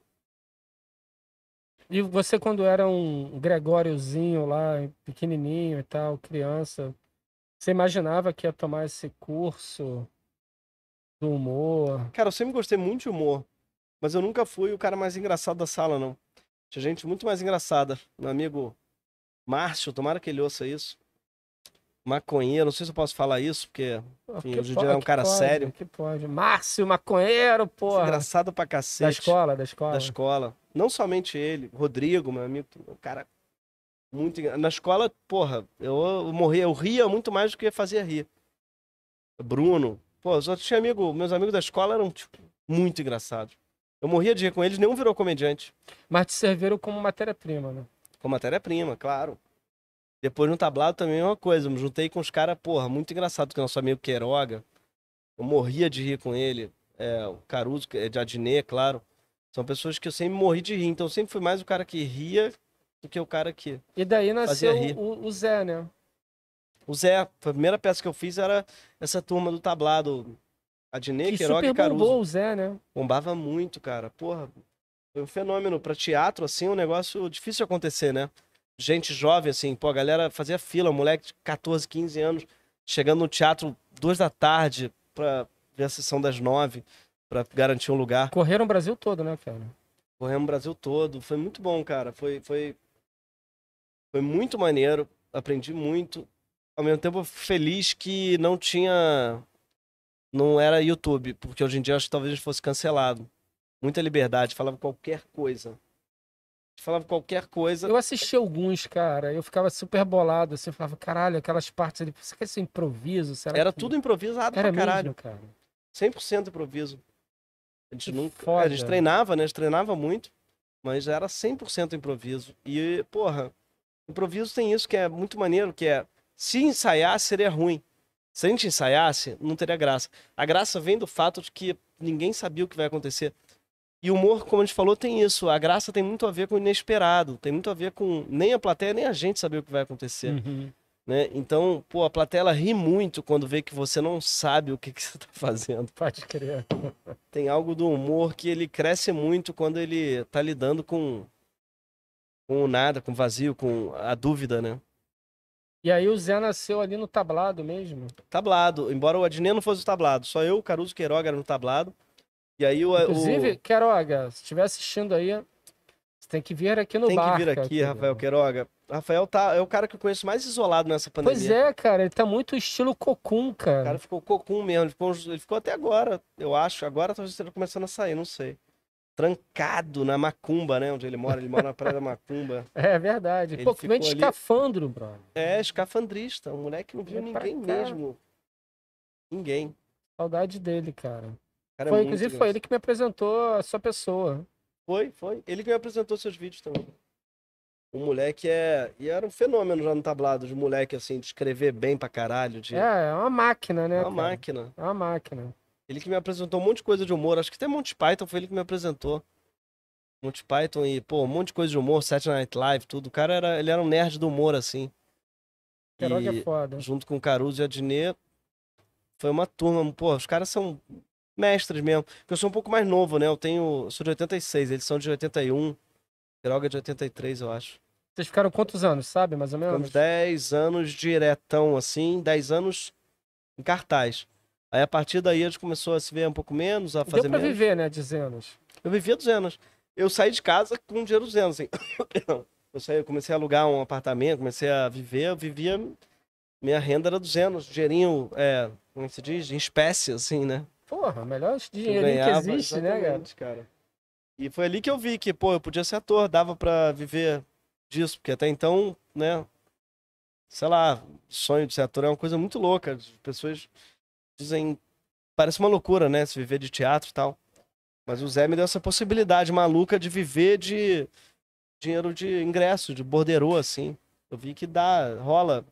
E você, quando era um Gregóriozinho lá, pequenininho e tal, criança, você imaginava que ia tomar esse curso do humor? Cara, eu sempre gostei muito de humor, mas eu nunca fui o cara mais engraçado da sala, não. Tinha gente muito mais engraçada. Meu amigo Márcio, tomara que ele ouça isso. Maconheiro, não sei se eu posso falar isso, porque enfim, que hoje é um cara pode, sério. Que pode. Márcio, maconheiro, porra. Engraçado pra cacete. Da escola, da escola. Da escola. Não somente ele, Rodrigo, meu amigo, o cara muito Na escola, porra, eu morria, eu ria muito mais do que fazia rir. Bruno. Pô, os outros amigos, meus amigos da escola eram, tipo, muito engraçados. Eu morria de rir com eles, nenhum virou comediante. Mas te serviram como matéria-prima, né? Como matéria-prima, claro. Depois no tablado também é uma coisa. Me juntei com os caras, porra, muito engraçado, que é nosso amigo Queiroga. Eu morria de rir com ele. É, o Caruso, é de Adnet, claro. São pessoas que eu sempre morri de rir. Então eu sempre fui mais o cara que ria do que o cara aqui. E daí nasceu o, o, Zé, né? O Zé, a primeira peça que eu fiz era essa turma do tablado. Adnê, que Queiroga super e Caruso. bombou o Zé, né? Bombava muito, cara. Porra, foi um fenômeno. Pra teatro, assim, um negócio difícil de acontecer, né? Gente jovem, assim, pô, a galera fazia fila, um moleque de 14, 15 anos, chegando no teatro duas da tarde pra ver a sessão das nove, pra garantir um lugar. Correram o Brasil todo, né, cara? correram o Brasil todo. Foi muito bom, cara. Foi, foi foi muito maneiro, aprendi muito. Ao mesmo tempo, feliz que não tinha. Não era YouTube, porque hoje em dia acho que talvez fosse cancelado. Muita liberdade, falava qualquer coisa. Falava qualquer coisa. Eu assisti alguns, cara. Eu ficava super bolado, assim, eu falava, caralho, aquelas partes ali. Você quer ser improviso? Será era que... tudo improvisado era pra caralho. Mesmo, cara. 100% improviso. A gente nunca. Foda. A gente treinava, né? A gente treinava muito, mas era 100% improviso. E, porra, improviso tem isso que é muito maneiro, que é se ensaiar seria ruim. Se a gente ensaiasse, não teria graça. A graça vem do fato de que ninguém sabia o que vai acontecer. E o humor, como a gente falou, tem isso. A graça tem muito a ver com o inesperado. Tem muito a ver com nem a plateia, nem a gente saber o que vai acontecer. Uhum. Né? Então, pô, a plateia ela ri muito quando vê que você não sabe o que, que você está fazendo. Pode crer. Tem algo do humor que ele cresce muito quando ele está lidando com com o nada, com o vazio, com a dúvida, né? E aí o Zé nasceu ali no tablado mesmo? Tablado, embora o Adnê não fosse o tablado, só eu, Caruso Queiroga era no tablado. E aí o. Inclusive, o... Queiroga, se estiver assistindo aí, você tem que vir aqui no bar. Tem Barca, que vir aqui, Rafael Queiroga. Rafael tá, é o cara que eu conheço mais isolado nessa pandemia. Pois é, cara, ele tá muito estilo cocum, cara. O cara ficou cocum mesmo, ele ficou, ele ficou até agora, eu acho. Agora esteja começando a sair, não sei trancado na Macumba, né? Onde ele mora, ele mora na Praia da Macumba. É verdade. Ele Pô, que ali... escafandro, brother. É, escafandrista. Um moleque que não viu é ninguém mesmo. Ninguém. Saudade dele, cara. cara é foi, é inclusive, engraçado. foi ele que me apresentou a sua pessoa. Foi, foi. Ele que me apresentou seus vídeos também. O moleque é. E era um fenômeno já no tablado de moleque, assim, de escrever bem pra caralho. De... É, é uma máquina, né? É uma cara? máquina. É uma máquina. Ele que me apresentou um monte de coisa de humor. Acho que até Monty Python foi ele que me apresentou. Monty Python e, pô, um monte de coisa de humor, Saturday Night Live, tudo. O cara era, ele era um nerd do humor, assim. Queiroga é e, é foda. Junto com Caruso e Adnet, foi uma turma. Pô, os caras são mestres mesmo. Porque eu sou um pouco mais novo, né? Eu tenho. sou de 86, eles são de 81. Droga é de 83, eu acho. Vocês ficaram quantos anos, sabe? Mais ou menos? Ficamos 10 anos diretão, assim. 10 anos em cartaz. Aí a partir daí gente começou a se ver um pouco menos, a fazer Deu pra menos. viver, né, de zenas. Eu vivia duzenas. Eu saí de casa com dinheiro duzenas, assim. eu, saí, comecei a alugar um apartamento, comecei a viver, eu vivia... Minha renda era duzentos, dinheirinho, é, como é se diz, em espécie, assim, né? Porra, melhor dinheirinho que existe, né, cara? cara? E foi ali que eu vi que, pô, eu podia ser ator, dava para viver disso, porque até então, né, sei lá, sonho de ser ator é uma coisa muito louca, as pessoas dizem. Parece uma loucura, né? Se viver de teatro e tal. Mas o Zé me deu essa possibilidade maluca de viver de dinheiro de ingresso, de borderou assim. Eu vi que dá, rola.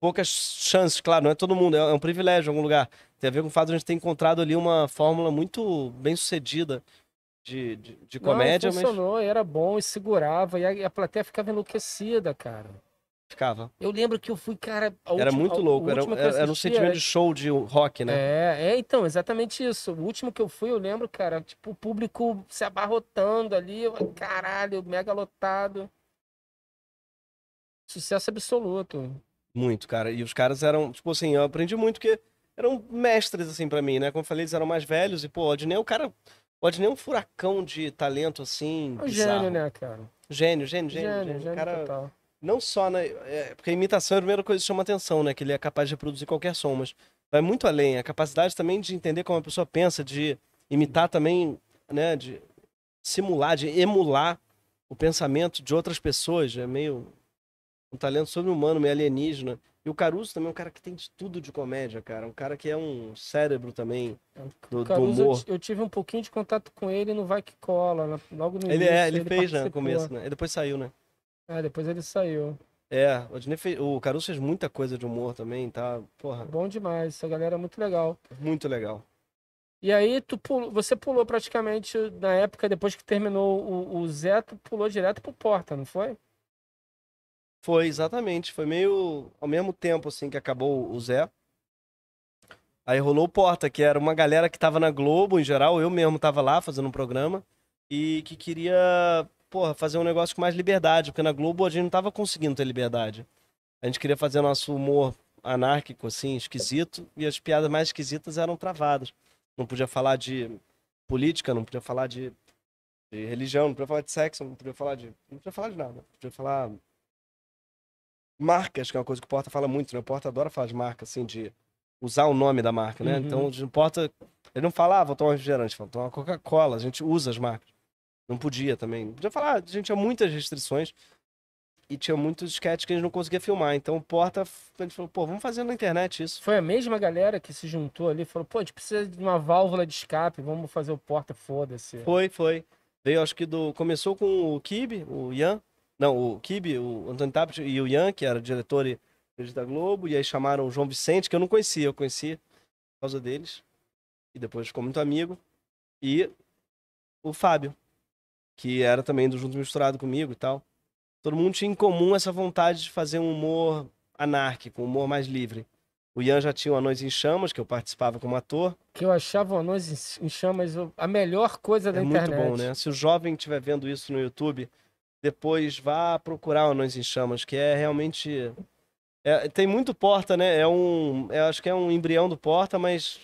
Poucas chances, claro, não é todo mundo, é, é um privilégio em algum lugar. Tem a ver com o fato de a gente ter encontrado ali uma fórmula muito bem sucedida de, de, de comédia. Não, funcionou, mas... era bom e segurava, e a plateia ficava enlouquecida, cara. Ficava. Eu lembro que eu fui, cara. era muito louco, era, era, era um sentimento é de show de rock, né? É, é, então, exatamente isso. O último que eu fui, eu lembro, cara, tipo, o público se abarrotando ali, caralho, mega lotado. Sucesso absoluto. Muito, cara. E os caras eram, tipo assim, eu aprendi muito que eram mestres, assim, para mim, né? Como eu falei, eles eram mais velhos e, pô, o Adnei, o é cara. O Adnei é um furacão de talento, assim. É um gênio, né, cara? Gênio, gênio, gênio. gênio, gênio, gênio cara... Total não só na. É, porque a imitação é a primeira coisa que chama atenção, né? Que ele é capaz de reproduzir qualquer som, mas vai muito além. A capacidade também de entender como a pessoa pensa, de imitar também, né? De simular, de emular o pensamento de outras pessoas. É meio um talento sobre-humano, meio alienígena. E o Caruso também é um cara que tem de tudo de comédia, cara. Um cara que é um cérebro também então, do, Caruso, do humor. Eu, eu, tive um pouquinho de contato com ele no Vai Que Cola, logo no ele é, início. É, ele, ele fez, né, no começo, né? E depois saiu, né? É, depois ele saiu. É, o, fez, o Caruso fez muita coisa de humor também, tá? Porra. Bom demais, essa galera é muito legal. Muito legal. E aí tu pulou, você pulou praticamente na época, depois que terminou o, o Zé, tu pulou direto pro Porta, não foi? Foi, exatamente. Foi meio ao mesmo tempo, assim, que acabou o Zé. Aí rolou o Porta, que era uma galera que tava na Globo, em geral, eu mesmo tava lá fazendo um programa, e que queria porra, fazer um negócio com mais liberdade, porque na Globo a gente não tava conseguindo ter liberdade. A gente queria fazer nosso humor anárquico, assim, esquisito, e as piadas mais esquisitas eram travadas. Não podia falar de política, não podia falar de, de religião, não podia falar de sexo, não podia falar de. Não podia falar de nada. Não podia falar. Marcas, que é uma coisa que o Porta fala muito, né? O Porta adora falar de marca, assim, de usar o nome da marca, né? Uhum. Então, o Porta Ele não falava, ah, vou tomar um refrigerante, vou tomar uma Coca-Cola, a gente usa as marcas. Não podia também. Não podia falar, a ah, gente tinha muitas restrições e tinha muitos sketches que a gente não conseguia filmar. Então o Porta, a gente falou, pô, vamos fazer na internet isso. Foi a mesma galera que se juntou ali, falou, pô, a gente precisa de uma válvula de escape, vamos fazer o Porta, foda-se. Foi, foi. Veio, acho que do. Começou com o Kibe, o Ian. Não, o Kibe, o Antônio Tapit e o Ian, que era diretor e da Globo, e aí chamaram o João Vicente, que eu não conhecia, eu conhecia por causa deles. E depois ficou muito amigo. E o Fábio que era também do Junto Misturado comigo e tal. Todo mundo tinha em comum essa vontade de fazer um humor anárquico, um humor mais livre. O Ian já tinha o Anões em Chamas, que eu participava como ator. Que eu achava o Anões em Chamas a melhor coisa da é internet. muito bom, né? Se o jovem estiver vendo isso no YouTube, depois vá procurar o Anões em Chamas, que é realmente... É, tem muito Porta, né? É um... Eu é, acho que é um embrião do Porta, mas...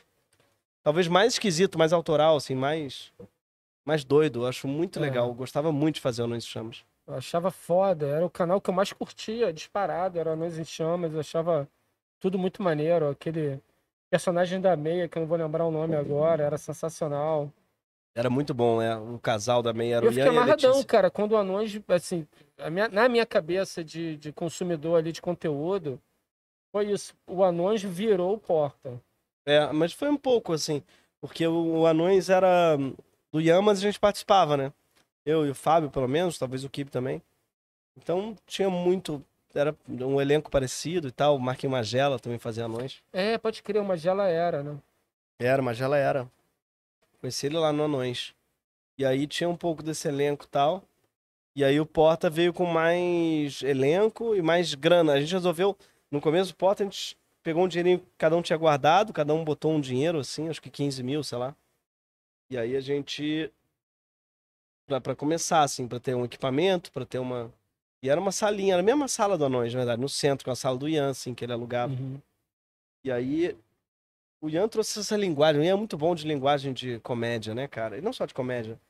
Talvez mais esquisito, mais autoral, assim, mais mais doido. Eu acho muito é. legal. Eu gostava muito de fazer Anões em Chamas. Eu achava foda. Era o canal que eu mais curtia, disparado. Era Anões em Chamas. Eu achava tudo muito maneiro. Aquele personagem da meia, que eu não vou lembrar o nome agora, era sensacional. Era muito bom, né? O casal da meia era eu o Ian e amarradão, cara. Quando o Anões, assim, minha, na minha cabeça de, de consumidor ali de conteúdo, foi isso. O Anões virou o porta. É, mas foi um pouco assim, porque o Anões era do Yamas a gente participava, né? Eu e o Fábio, pelo menos, talvez o Kip também. Então tinha muito. Era um elenco parecido e tal. O Marquinhos Magela também fazia anões. É, pode crer, o Magela era, né? Era, Magela era. Conheci ele lá no Anões. E aí tinha um pouco desse elenco e tal. E aí o Porta veio com mais elenco e mais grana. A gente resolveu. No começo, do Porta, a gente pegou um dinheirinho que cada um tinha guardado, cada um botou um dinheiro, assim, acho que 15 mil, sei lá. E aí a gente para começar assim, para ter um equipamento, para ter uma e era uma salinha, era a mesma sala do Anões, na verdade, no centro, com é a sala do Ian, assim, que ele alugava. Uhum. E aí o Ian trouxe essa linguagem, o Ian é muito bom de linguagem de comédia, né, cara? E não só de comédia.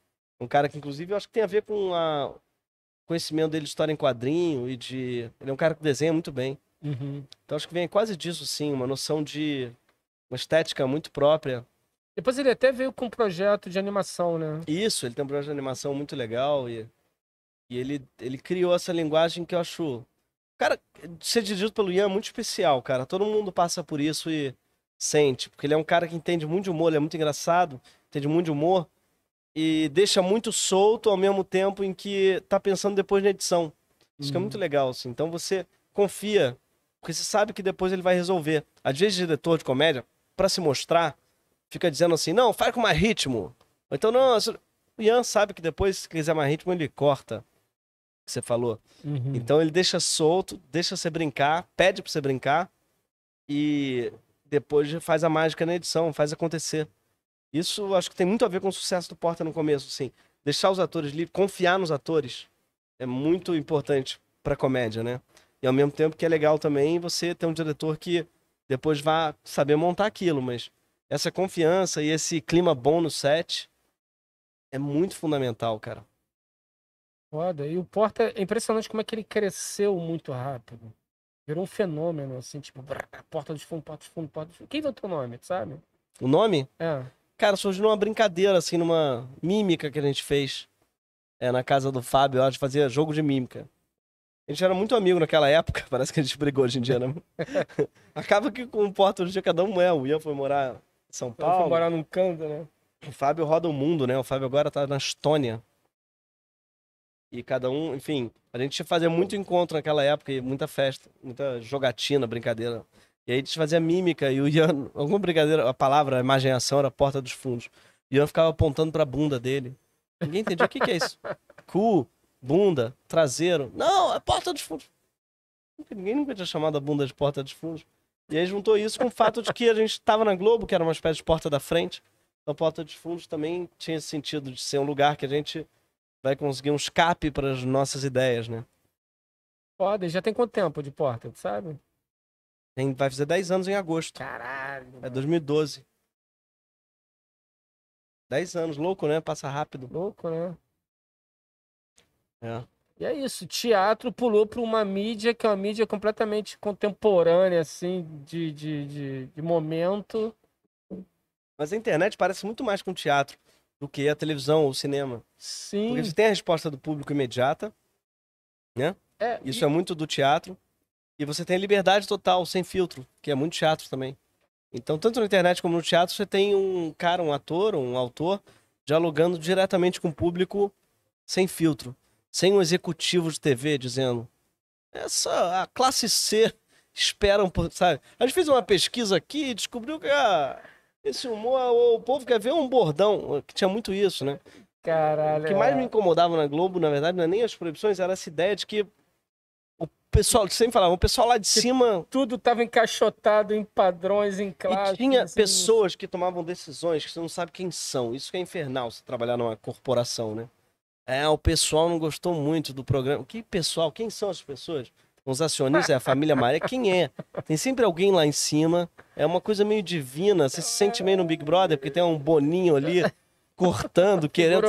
Um cara que inclusive eu acho que tem a ver com a conhecimento dele de história em quadrinho e de ele é um cara que desenha muito bem. Uhum. Então acho que vem quase disso sim, uma noção de uma estética muito própria depois ele até veio com um projeto de animação, né? Isso, ele tem um projeto de animação muito legal e, e ele, ele criou essa linguagem que eu acho. Cara, ser dirigido pelo Ian é muito especial, cara. Todo mundo passa por isso e sente, porque ele é um cara que entende muito de humor, ele é muito engraçado, entende muito de humor e deixa muito solto ao mesmo tempo em que tá pensando depois na edição. Isso que é uhum. muito legal, assim. Então você confia, porque você sabe que depois ele vai resolver. Às vezes, diretor de comédia, para se mostrar, fica dizendo assim, não, faz com mais ritmo. Ou então, não, o Ian sabe que depois, se quiser mais ritmo, ele corta. Que você falou. Uhum. Então ele deixa solto, deixa você brincar, pede pra você brincar e depois faz a mágica na edição, faz acontecer. Isso acho que tem muito a ver com o sucesso do Porta no começo, assim. Deixar os atores livres, confiar nos atores é muito importante pra comédia, né? E ao mesmo tempo que é legal também você ter um diretor que depois vá saber montar aquilo, mas essa confiança e esse clima bom no set é muito fundamental, cara. Foda. E o Porta é impressionante como é que ele cresceu muito rápido. Virou um fenômeno, assim, tipo, brrr, porta de fundo, porta de fundo, porta de fundo. Quem o teu nome, sabe? O nome? É. Cara, surgiu numa brincadeira, assim, numa mímica que a gente fez é, na casa do Fábio, a gente fazia jogo de mímica. A gente era muito amigo naquela época, parece que a gente brigou hoje em dia, né? Acaba que com o Porta do dia cada um é. O Ian foi morar são Paulo. Eu fui morar num canto, né? O Fábio roda o mundo, né? O Fábio agora tá na Estônia. E cada um, enfim, a gente fazia muito encontro naquela época e muita festa, muita jogatina, brincadeira. E aí a gente fazia mímica e o Ian, alguma brincadeira, a palavra, a imagem ação era a porta dos fundos. E o Ian ficava apontando pra bunda dele. Ninguém entendia o que, que é isso. Cu, bunda, traseiro. Não, é porta dos fundos. Ninguém nunca tinha chamado a bunda de porta dos fundos. E aí juntou isso com o fato de que a gente estava na Globo, que era uma espécie de porta da frente. Então, porta de fundos também tinha esse sentido de ser um lugar que a gente vai conseguir um escape para as nossas ideias, né? Pode, já tem quanto tempo de porta, tu sabe? Tem, vai fazer 10 anos em agosto. Caralho. É mano. É 2012. 10 anos, louco, né? Passa rápido. Louco, né? É. E é isso, teatro pulou para uma mídia que é uma mídia completamente contemporânea, assim, de, de, de, de momento. Mas a internet parece muito mais com teatro do que a televisão ou o cinema. Sim. Porque você tem a resposta do público imediata, né? É, Isso e... é muito do teatro. E você tem liberdade total, sem filtro, que é muito teatro também. Então, tanto na internet como no teatro, você tem um cara, um ator, um autor, dialogando diretamente com o público sem filtro sem um executivo de TV dizendo essa é a classe C esperam por, sabe? A gente fez uma pesquisa aqui e descobriu que ah, esse humor, o, povo quer ver um bordão, que tinha muito isso, né? Caralho. O que mais é. me incomodava na Globo, na verdade, não é nem as proibições, era essa ideia de que o pessoal, sempre falava, o pessoal lá de que cima. Tudo estava encaixotado em padrões, em classes. E tinha assim, pessoas que tomavam decisões que você não sabe quem são. Isso que é infernal, se trabalhar numa corporação, né? É, o pessoal não gostou muito do programa. Que pessoal? Quem são as pessoas? Os acionistas, é a família Maria, quem é? Tem sempre alguém lá em cima. É uma coisa meio divina. Você se sente meio no Big Brother, porque tem um boninho ali cortando, querendo.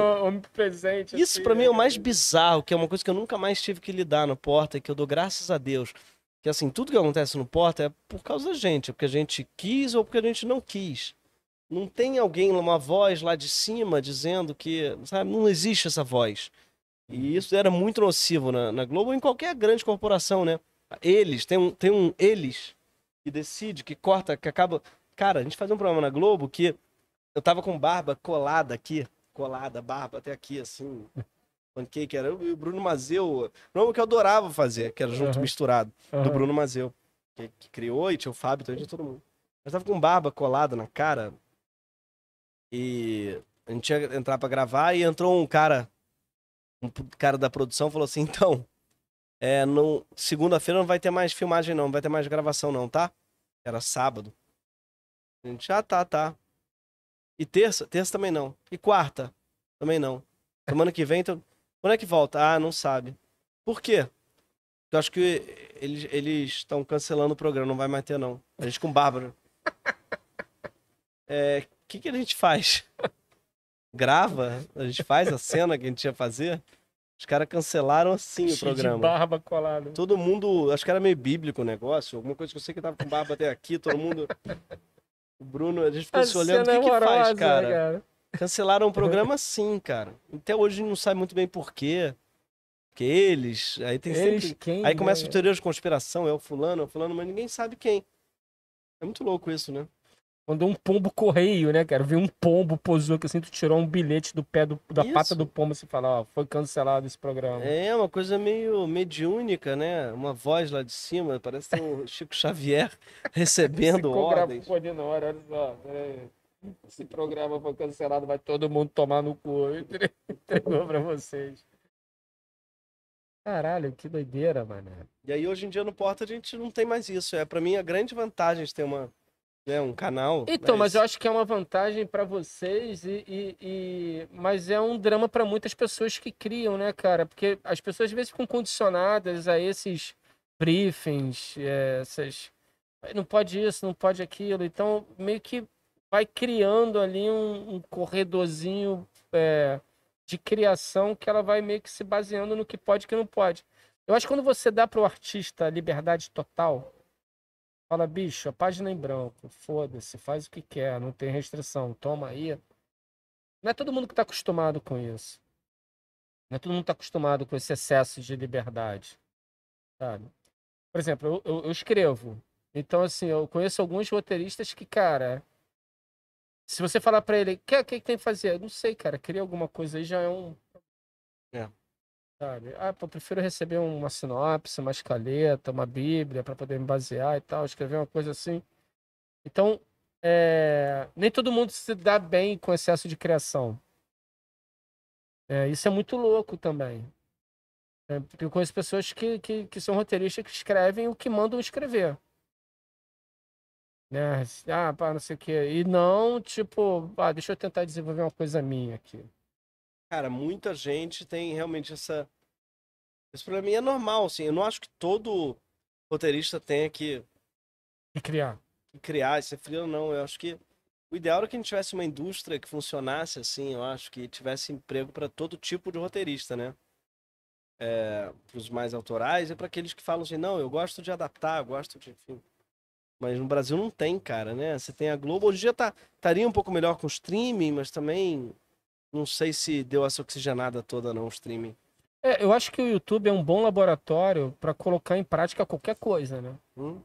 Presente, Isso assim, para mim é o né? mais bizarro, que é uma coisa que eu nunca mais tive que lidar no Porta, e que eu dou graças a Deus. Que assim, tudo que acontece no Porta é por causa da gente, é porque a gente quis ou porque a gente não quis. Não tem alguém, uma voz lá de cima dizendo que, sabe, não existe essa voz. E uhum. isso era muito nocivo na, na Globo ou em qualquer grande corporação, né? Eles, tem um, tem um eles que decide, que corta, que acaba. Cara, a gente faz um programa na Globo que eu tava com barba colada aqui, colada, barba até aqui, assim, pancake, era o Bruno Mazeu, programa que eu adorava fazer, que era junto uhum. misturado, uhum. do Bruno Mazeu, que, que, criou e tinha o Fábio, então tinha todo mundo. Eu tava com barba colada na cara, e a gente ia entrar pra gravar e entrou um cara, um cara da produção, falou assim: então, é, segunda-feira não vai ter mais filmagem, não, não vai ter mais gravação, não, tá? Era sábado. A gente, ah, tá, tá. E terça? Terça também não. E quarta? Também não. Semana que vem, então... quando é que volta? Ah, não sabe. Por quê? Eu acho que eles estão cancelando o programa, não vai mais ter, não. A gente com Bárbara. Né? É, que, que a gente faz? Grava? A gente faz a cena que a gente ia fazer? Os caras cancelaram assim Cheio o programa. De barba colada. Todo mundo, acho que era meio bíblico o negócio, alguma coisa que eu sei que tava com barba até aqui, todo mundo. O Bruno, a gente ficou a se olhando, o que, que é faz, cara? Né, cara? Cancelaram o programa sim, cara. Até hoje não sabe muito bem por quê. Porque eles, aí tem eles sempre... Quem, aí né? começa o teoria de conspiração, é o fulano, é o fulano, mas ninguém sabe quem. É muito louco isso, né? Mandou um pombo correio, né, cara? Viu um pombo posou que assim, tu tirou um bilhete do pé do, da Isso. pata do pombo assim, falar, ó, foi cancelado esse programa. É, uma coisa meio mediúnica, né? Uma voz lá de cima, parece o Chico Xavier recebendo ordens. Pô, de hora, olha só, peraí. Esse programa foi cancelado, vai todo mundo tomar no cu. Entregou pra vocês. Caralho, que doideira, mano. E aí hoje em dia no Porta a gente não tem mais isso. É para mim a grande vantagem de ter uma né, um canal. Né, então, mas... mas eu acho que é uma vantagem para vocês e, e, e, mas é um drama para muitas pessoas que criam, né, cara? Porque as pessoas às vezes ficam condicionadas a esses briefings, é, essas não pode isso, não pode aquilo. Então meio que vai criando ali um, um corredorzinho é, de criação que ela vai meio que se baseando no que pode e que não pode. Eu acho que quando você dá para o artista liberdade total, Fala, bicho, a página é em branco, foda-se, faz o que quer, não tem restrição, toma aí. Não é todo mundo que está acostumado com isso. Não é todo mundo que está acostumado com esse excesso de liberdade, sabe? Por exemplo, eu, eu, eu escrevo. Então, assim, eu conheço alguns roteiristas que, cara, se você falar para ele, o que, que, que tem que fazer? Eu não sei, cara, cria alguma coisa aí já é um. É sabe? Ah, eu prefiro receber uma sinopse, uma escaleta, uma bíblia para poder me basear e tal, escrever uma coisa assim. Então, é... nem todo mundo se dá bem com excesso de criação. É, isso é muito louco também. É, eu conheço pessoas que, que, que são roteiristas que escrevem o que mandam escrever. Né? Ah, pá, não sei o quê. E não, tipo, ah, deixa eu tentar desenvolver uma coisa minha aqui cara, muita gente tem realmente essa. Esse problema e é normal, assim. Eu não acho que todo roteirista tenha que. E criar. E criar, ser frio, não. Eu acho que o ideal era que a gente tivesse uma indústria que funcionasse assim, eu acho, que tivesse emprego para todo tipo de roteirista, né? É, para os mais autorais e para aqueles que falam assim, não, eu gosto de adaptar, eu gosto de. Enfim. Mas no Brasil não tem, cara, né? Você tem a Globo. Hoje em dia tá, estaria um pouco melhor com o streaming, mas também não sei se deu essa oxigenada toda não, o streaming. É, eu acho que o YouTube é um bom laboratório para colocar em prática qualquer coisa, né? Hum?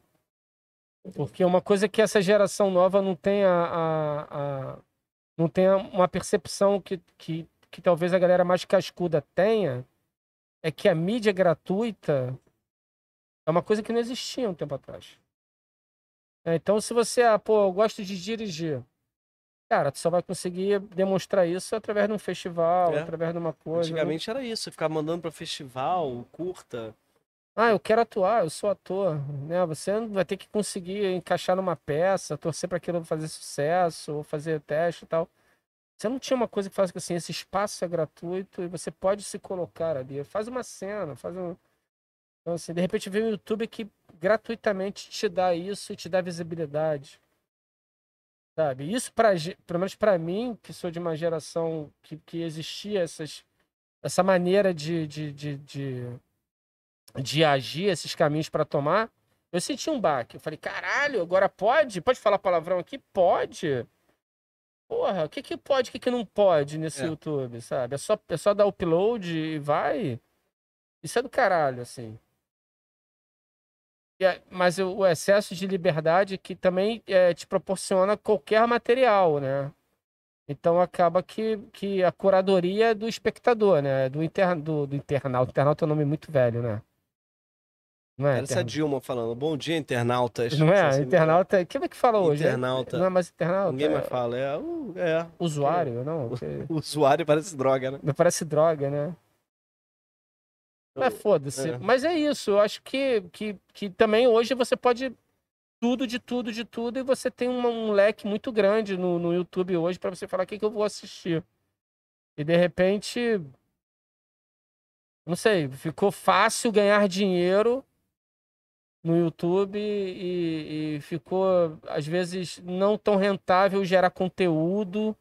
Porque é uma coisa que essa geração nova não tem a, a, a, não tem uma percepção que, que, que talvez a galera mais cascuda tenha é que a mídia gratuita é uma coisa que não existia um tempo atrás. É, então, se você, ah, pô, eu gosto de dirigir. Cara, tu só vai conseguir demonstrar isso através de um festival, é. através de uma coisa. Né? Antigamente né? era isso, ficar mandando para festival, curta. Ah, eu quero atuar, eu sou ator, né? Você vai ter que conseguir encaixar numa peça, torcer para aquilo fazer sucesso, ou fazer teste e tal. Você não tinha uma coisa que faz assim, esse espaço é gratuito e você pode se colocar ali. Faz uma cena, faz um. Então, assim, de repente vem o YouTube que gratuitamente te dá isso e te dá visibilidade. Sabe? Isso, pra, pelo menos para mim, que sou de uma geração que, que existia essas, essa maneira de, de, de, de, de agir, esses caminhos para tomar, eu senti um baque. Eu falei, caralho, agora pode? Pode falar palavrão aqui? Pode. Porra, o que, que pode, o que, que não pode nesse é. YouTube, sabe? É só, é só dar upload e vai. Isso é do caralho, assim. É, mas o excesso de liberdade que também é, te proporciona qualquer material, né? Então acaba que, que a curadoria é do espectador, né? Do, inter, do, do internauta. Internauta é um nome muito velho, né? Não é, essa Dilma falando, bom dia, internautas. Não é? internauta. Quem é que fala hoje? Internauta. não é mais internauta. Ninguém é mais fala, é. é. Usuário, não? Porque... Usuário parece droga, né? Parece droga, né? É, é foda-se. É. Mas é isso. Eu acho que, que, que também hoje você pode tudo, de tudo, de tudo, e você tem um, um leque muito grande no, no YouTube hoje para você falar o que, que eu vou assistir. E de repente. Não sei, ficou fácil ganhar dinheiro no YouTube e, e ficou, às vezes, não tão rentável gerar conteúdo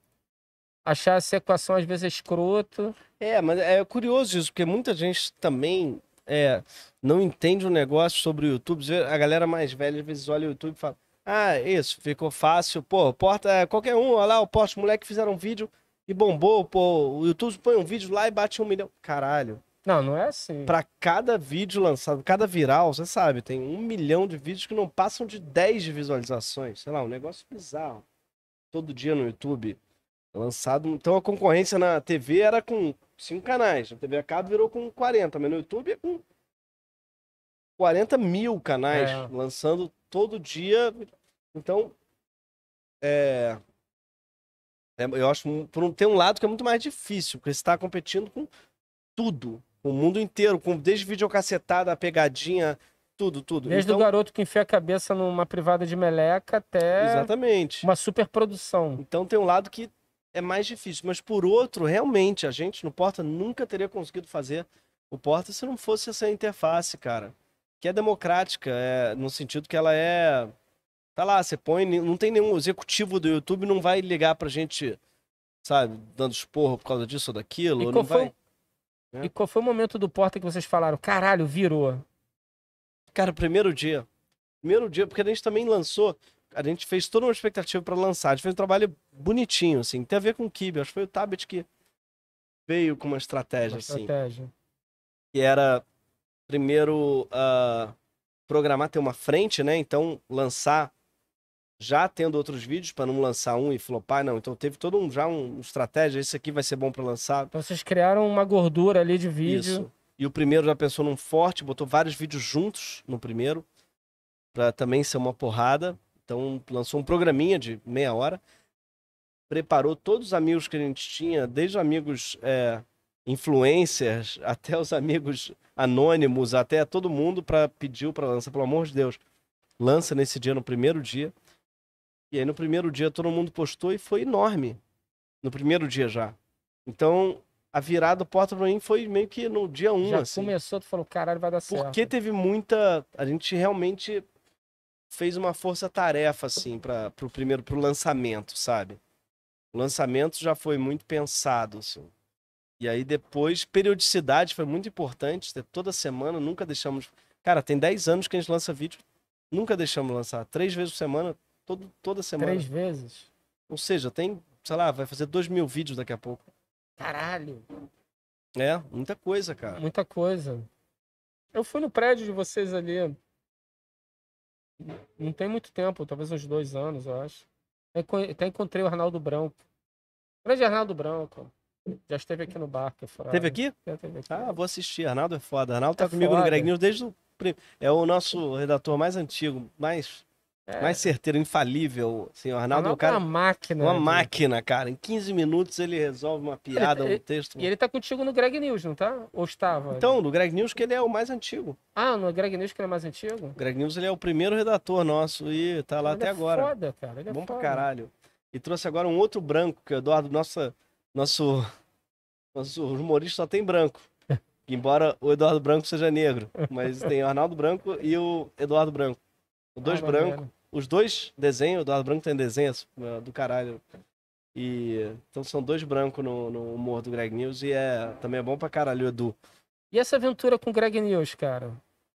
achar essa equação às vezes escroto. É, mas é curioso isso, porque muita gente também é, não entende o um negócio sobre o YouTube. A galera mais velha às vezes olha o YouTube e fala: Ah, isso, ficou fácil. Pô, porta, é, qualquer um, olha lá, o porta, moleque fizeram um vídeo e bombou. Pô, o YouTube põe um vídeo lá e bate um milhão. Caralho. Não, não é assim. Para cada vídeo lançado, cada viral, você sabe, tem um milhão de vídeos que não passam de 10 visualizações. Sei lá, um negócio bizarro. Todo dia no YouTube. Lançado. Então a concorrência na TV era com cinco canais. a TV a cabo virou com 40, mas no YouTube é com 40 mil canais é. lançando todo dia. Então, é... é eu acho por um, tem um lado que é muito mais difícil, porque você está competindo com tudo, o mundo inteiro, com desde videocassetada, a pegadinha, tudo, tudo. Desde então, o garoto que enfia a cabeça numa privada de meleca até exatamente. uma superprodução. Então tem um lado que é mais difícil. Mas por outro, realmente, a gente no Porta nunca teria conseguido fazer o Porta se não fosse essa interface, cara. Que é democrática, é, no sentido que ela é. Tá lá, você põe. Não tem nenhum executivo do YouTube, não vai ligar pra gente, sabe, dando esporro por causa disso ou daquilo. E, foi... Vai, né? e qual foi o momento do Porta que vocês falaram? Caralho, virou. Cara, primeiro dia. Primeiro dia, porque a gente também lançou a gente fez toda uma expectativa para lançar. A gente fez um trabalho bonitinho, assim. Tem a ver com o Kibe. Acho que foi o Tablet que veio com uma estratégia, uma assim. estratégia. assim. Que era, primeiro, uh, programar, ter uma frente, né? Então, lançar já tendo outros vídeos para não lançar um e flopar, não. Então teve todo um já um, um estratégia, esse aqui vai ser bom para lançar. Então vocês criaram uma gordura ali de vídeo. Isso. E o primeiro já pensou num forte, botou vários vídeos juntos no primeiro, para também ser uma porrada. Então lançou um programinha de meia hora, preparou todos os amigos que a gente tinha, desde amigos é, influencers até os amigos anônimos, até todo mundo para pediu para lançar, pelo amor de Deus, lança nesse dia no primeiro dia. E aí no primeiro dia todo mundo postou e foi enorme. No primeiro dia já. Então, a virada porta para mim foi meio que no dia 1, um, Já assim. começou, tu falou, caralho, vai dar certo. Porque teve muita, a gente realmente fez uma força-tarefa, assim, para o primeiro, o lançamento, sabe? O lançamento já foi muito pensado, assim. E aí depois, periodicidade foi muito importante, né? toda semana, nunca deixamos. Cara, tem 10 anos que a gente lança vídeo, nunca deixamos lançar. Três vezes por semana, todo, toda semana. Três vezes? Ou seja, tem, sei lá, vai fazer dois mil vídeos daqui a pouco. Caralho! É, muita coisa, cara. Muita coisa. Eu fui no prédio de vocês ali não tem muito tempo, talvez uns dois anos, eu acho. Até encontrei o Arnaldo Branco. O grande Arnaldo Branco. Já esteve aqui no barco. É teve aqui? Já esteve aqui. Ah, vou assistir. Arnaldo é foda. Arnaldo tá é comigo foda. no Greg News desde o. É o nosso redator mais antigo, mais é. Mais certeiro, infalível, senhor Arnaldo. Arnaldo é cara, uma máquina. Uma né, máquina, cara. Em 15 minutos ele resolve uma piada, ele, um tá, texto. E ele tá contigo no Greg News, não tá? Ou estava? Então, no Greg News que ele é o mais antigo. Ah, no Greg News que ele é mais antigo? Greg News ele é o primeiro redator nosso e tá lá ele até é agora. Foda, cara. Ele é Bom foda. pra caralho. E trouxe agora um outro branco, que o Eduardo, nossa, nosso, nosso humorista só tem branco. Embora o Eduardo Branco seja negro, mas tem o Arnaldo Branco e o Eduardo Branco os dois ah, branco. Os dois desenhos, o Eduardo Branco tem desenhos ah, do caralho. E, então são dois brancos no, no, humor do Greg News e é, também é bom pra caralho, Edu. E essa aventura com o Greg News, cara?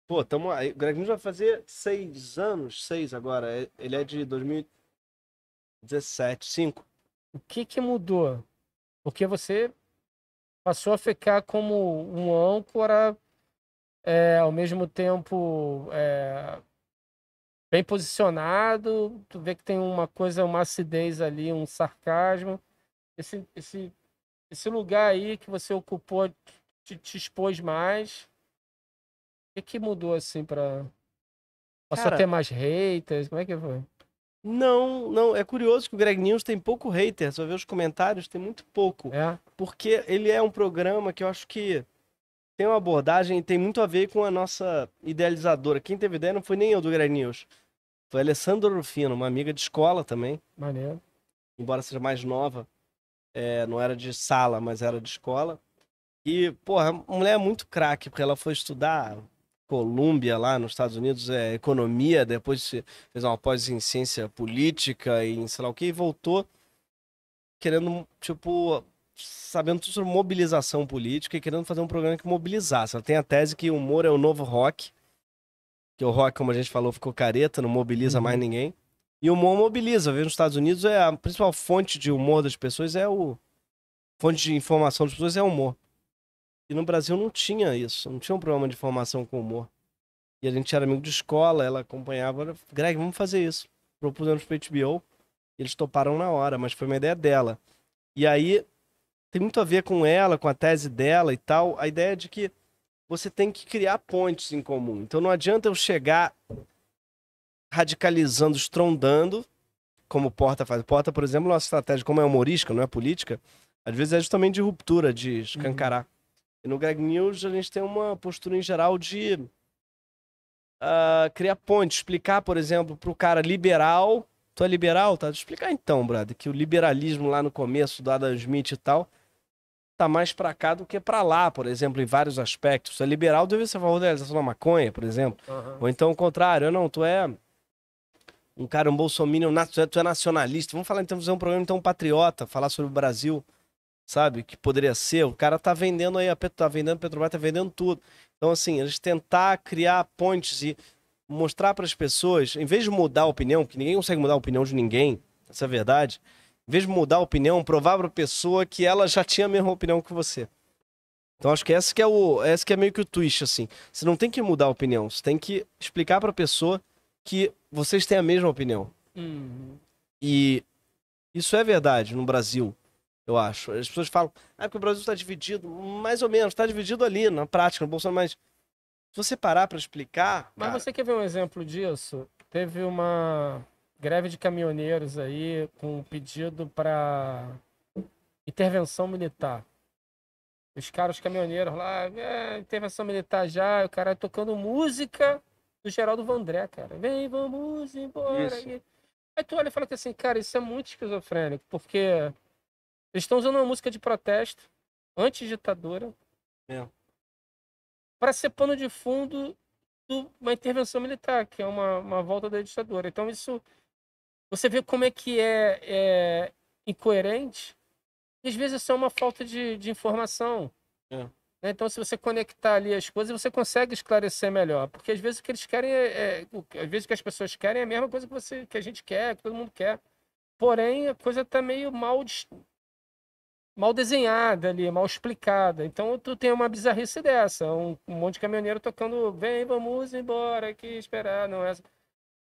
Pô, tamo aí. O Greg News vai fazer seis anos, seis agora. É, ele é de 2017, cinco. O que que mudou? Porque você passou a ficar como um âncora, é, ao mesmo tempo é, bem posicionado, tu vê que tem uma coisa, uma acidez ali, um sarcasmo. Esse, esse, esse lugar aí que você ocupou te, te expôs mais. O que, que mudou assim para Passou Cara, a ter mais haters? Como é que foi? Não, não. É curioso que o Greg News tem pouco hater. Só ver os comentários, tem muito pouco. É. Porque ele é um programa que eu acho que tem uma abordagem, tem muito a ver com a nossa idealizadora. Quem teve ideia não foi nem eu do Greg News. Foi Alessandra Rufino, uma amiga de escola também. Maneiro. Embora seja mais nova. É, não era de sala, mas era de escola. E, porra, a mulher é muito craque, porque ela foi estudar Colômbia, lá nos Estados Unidos, é, economia, depois fez uma pós em ciência política e em sei lá o que, e voltou querendo, tipo, sabendo tudo sobre mobilização política e querendo fazer um programa que mobilizasse. Ela tem a tese que o humor é o novo rock que o rock, como a gente falou, ficou careta, não mobiliza uhum. mais ninguém. E o humor mobiliza. Vê nos Estados Unidos, é a principal fonte de humor das pessoas é o. Fonte de informação das pessoas é o humor. E no Brasil não tinha isso, não tinha um programa de formação com humor. E a gente era amigo de escola, ela acompanhava. Greg, vamos fazer isso. Propusemos pro HBO. Eles toparam na hora, mas foi uma ideia dela. E aí tem muito a ver com ela, com a tese dela e tal. A ideia é de que você tem que criar pontes em comum. Então não adianta eu chegar radicalizando, estrondando, como Porta faz. Porta, por exemplo, nossa é estratégia, como é humorística, não é política, às vezes é justamente de ruptura, de uhum. escancarar. Uhum. E no Greg News a gente tem uma postura em geral de uh, criar pontes, explicar, por exemplo, para o cara liberal, tu é liberal, tá? Explicar então, brother, que o liberalismo lá no começo do Adam Smith e tal tá mais para cá do que para lá, por exemplo, em vários aspectos. É liberal deve ser a favor da legalização da maconha, por exemplo. Uhum. Ou então o contrário, não, tu é um cara, um bolsominion, é, tu é nacionalista. Vamos falar, então, fazer um programa então patriota, falar sobre o Brasil, sabe? Que poderia ser. O cara tá vendendo aí, a Petro, tá vendendo, Petrobras tá vendendo tudo. Então, assim, eles tentar criar pontes e mostrar para as pessoas, em vez de mudar a opinião, que ninguém consegue mudar a opinião de ninguém, essa é a verdade, em vez de mudar a opinião, provar para a pessoa que ela já tinha a mesma opinião que você. Então acho que essa que é o, que é meio que o twist assim. Você não tem que mudar a opinião, você tem que explicar para a pessoa que vocês têm a mesma opinião. Uhum. E isso é verdade no Brasil, eu acho. As pessoas falam, ah, porque o Brasil está dividido, mais ou menos, está dividido ali na prática, no Bolsonaro, mas se você parar para explicar. Mas cara... você quer ver um exemplo disso? Teve uma greve de caminhoneiros aí com pedido para intervenção militar. Os caras os caminhoneiros lá, é, intervenção militar já, o cara tocando música do Geraldo Vandré, cara. Vem, vamos embora. Isso. Aí tu olha e fala assim, cara, isso é muito esquizofrênico, porque eles estão usando uma música de protesto, anti-ditadura, é. para ser pano de fundo de uma intervenção militar, que é uma, uma volta da ditadura. Então isso você vê como é que é, é incoerente. E às vezes é só uma falta de, de informação. É. Né? Então, se você conectar ali as coisas, você consegue esclarecer melhor. Porque às vezes o que eles querem é, é, Às vezes o que as pessoas querem é a mesma coisa que, você, que a gente quer, que todo mundo quer. Porém, a coisa está meio mal, mal desenhada ali, mal explicada. Então, tu tem uma bizarrice dessa. Um, um monte de caminhoneiro tocando, vem, vamos embora, que esperar, não é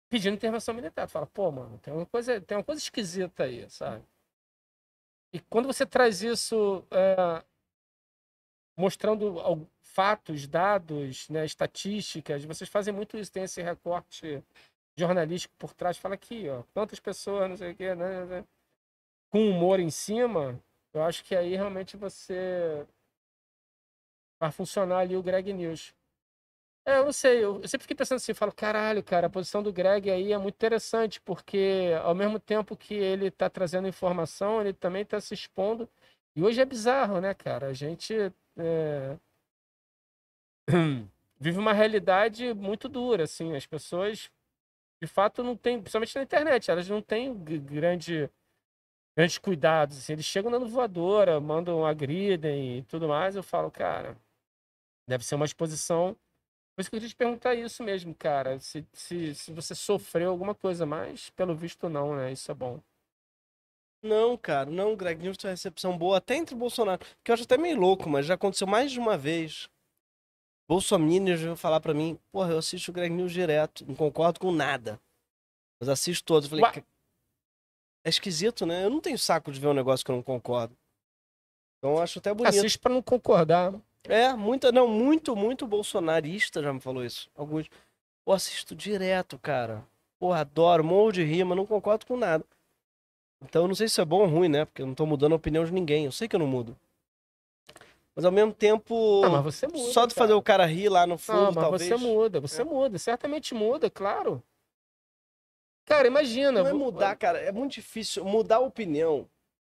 pedindo intervenção militar. Tu fala, pô, mano, tem uma coisa, tem uma coisa esquisita aí, sabe? E quando você traz isso é, mostrando fatos, dados, né, estatísticas, vocês fazem muito isso, tem esse recorte jornalístico por trás, fala aqui, ó, quantas pessoas, não sei o quê, né, né, né com humor em cima, eu acho que aí realmente você vai funcionar ali o Greg News. É, eu não sei, eu, sempre fiquei pensando assim, falo, caralho, cara, a posição do Greg aí é muito interessante, porque ao mesmo tempo que ele tá trazendo informação, ele também tá se expondo. E hoje é bizarro, né, cara? A gente é... vive uma realidade muito dura, assim, as pessoas de fato não têm, principalmente na internet, elas não têm grande grandes cuidados, assim, eles chegam dando voadora, mandam agridem e tudo mais, eu falo, cara, deve ser uma exposição por isso que eu queria te perguntar isso mesmo, cara. Se, se, se você sofreu alguma coisa mais, pelo visto não, né? Isso é bom. Não, cara, não, Greg News tem é recepção boa, até entre Bolsonaro, que eu acho até meio louco, mas já aconteceu mais de uma vez. Bolsominions veio falar para mim, porra, eu assisto o Greg News direto, não concordo com nada, mas assisto todos. Eu falei, é esquisito, né? Eu não tenho saco de ver um negócio que eu não concordo. Então eu acho até bonito. Assiste pra não concordar. É, muita, não, muito, muito bolsonarista já me falou isso. Alguns. Eu assisto direto, cara. Porra, adoro, morro de rima, não concordo com nada. Então eu não sei se é bom ou ruim, né? Porque eu não tô mudando a opinião de ninguém. Eu sei que eu não mudo. Mas ao mesmo tempo. Ah, mas você muda, só de fazer o cara rir lá no fundo, não, mas talvez. Você muda, você é. muda, certamente muda, claro. Cara, imagina. Não é mudar, cara. É muito difícil. Mudar a opinião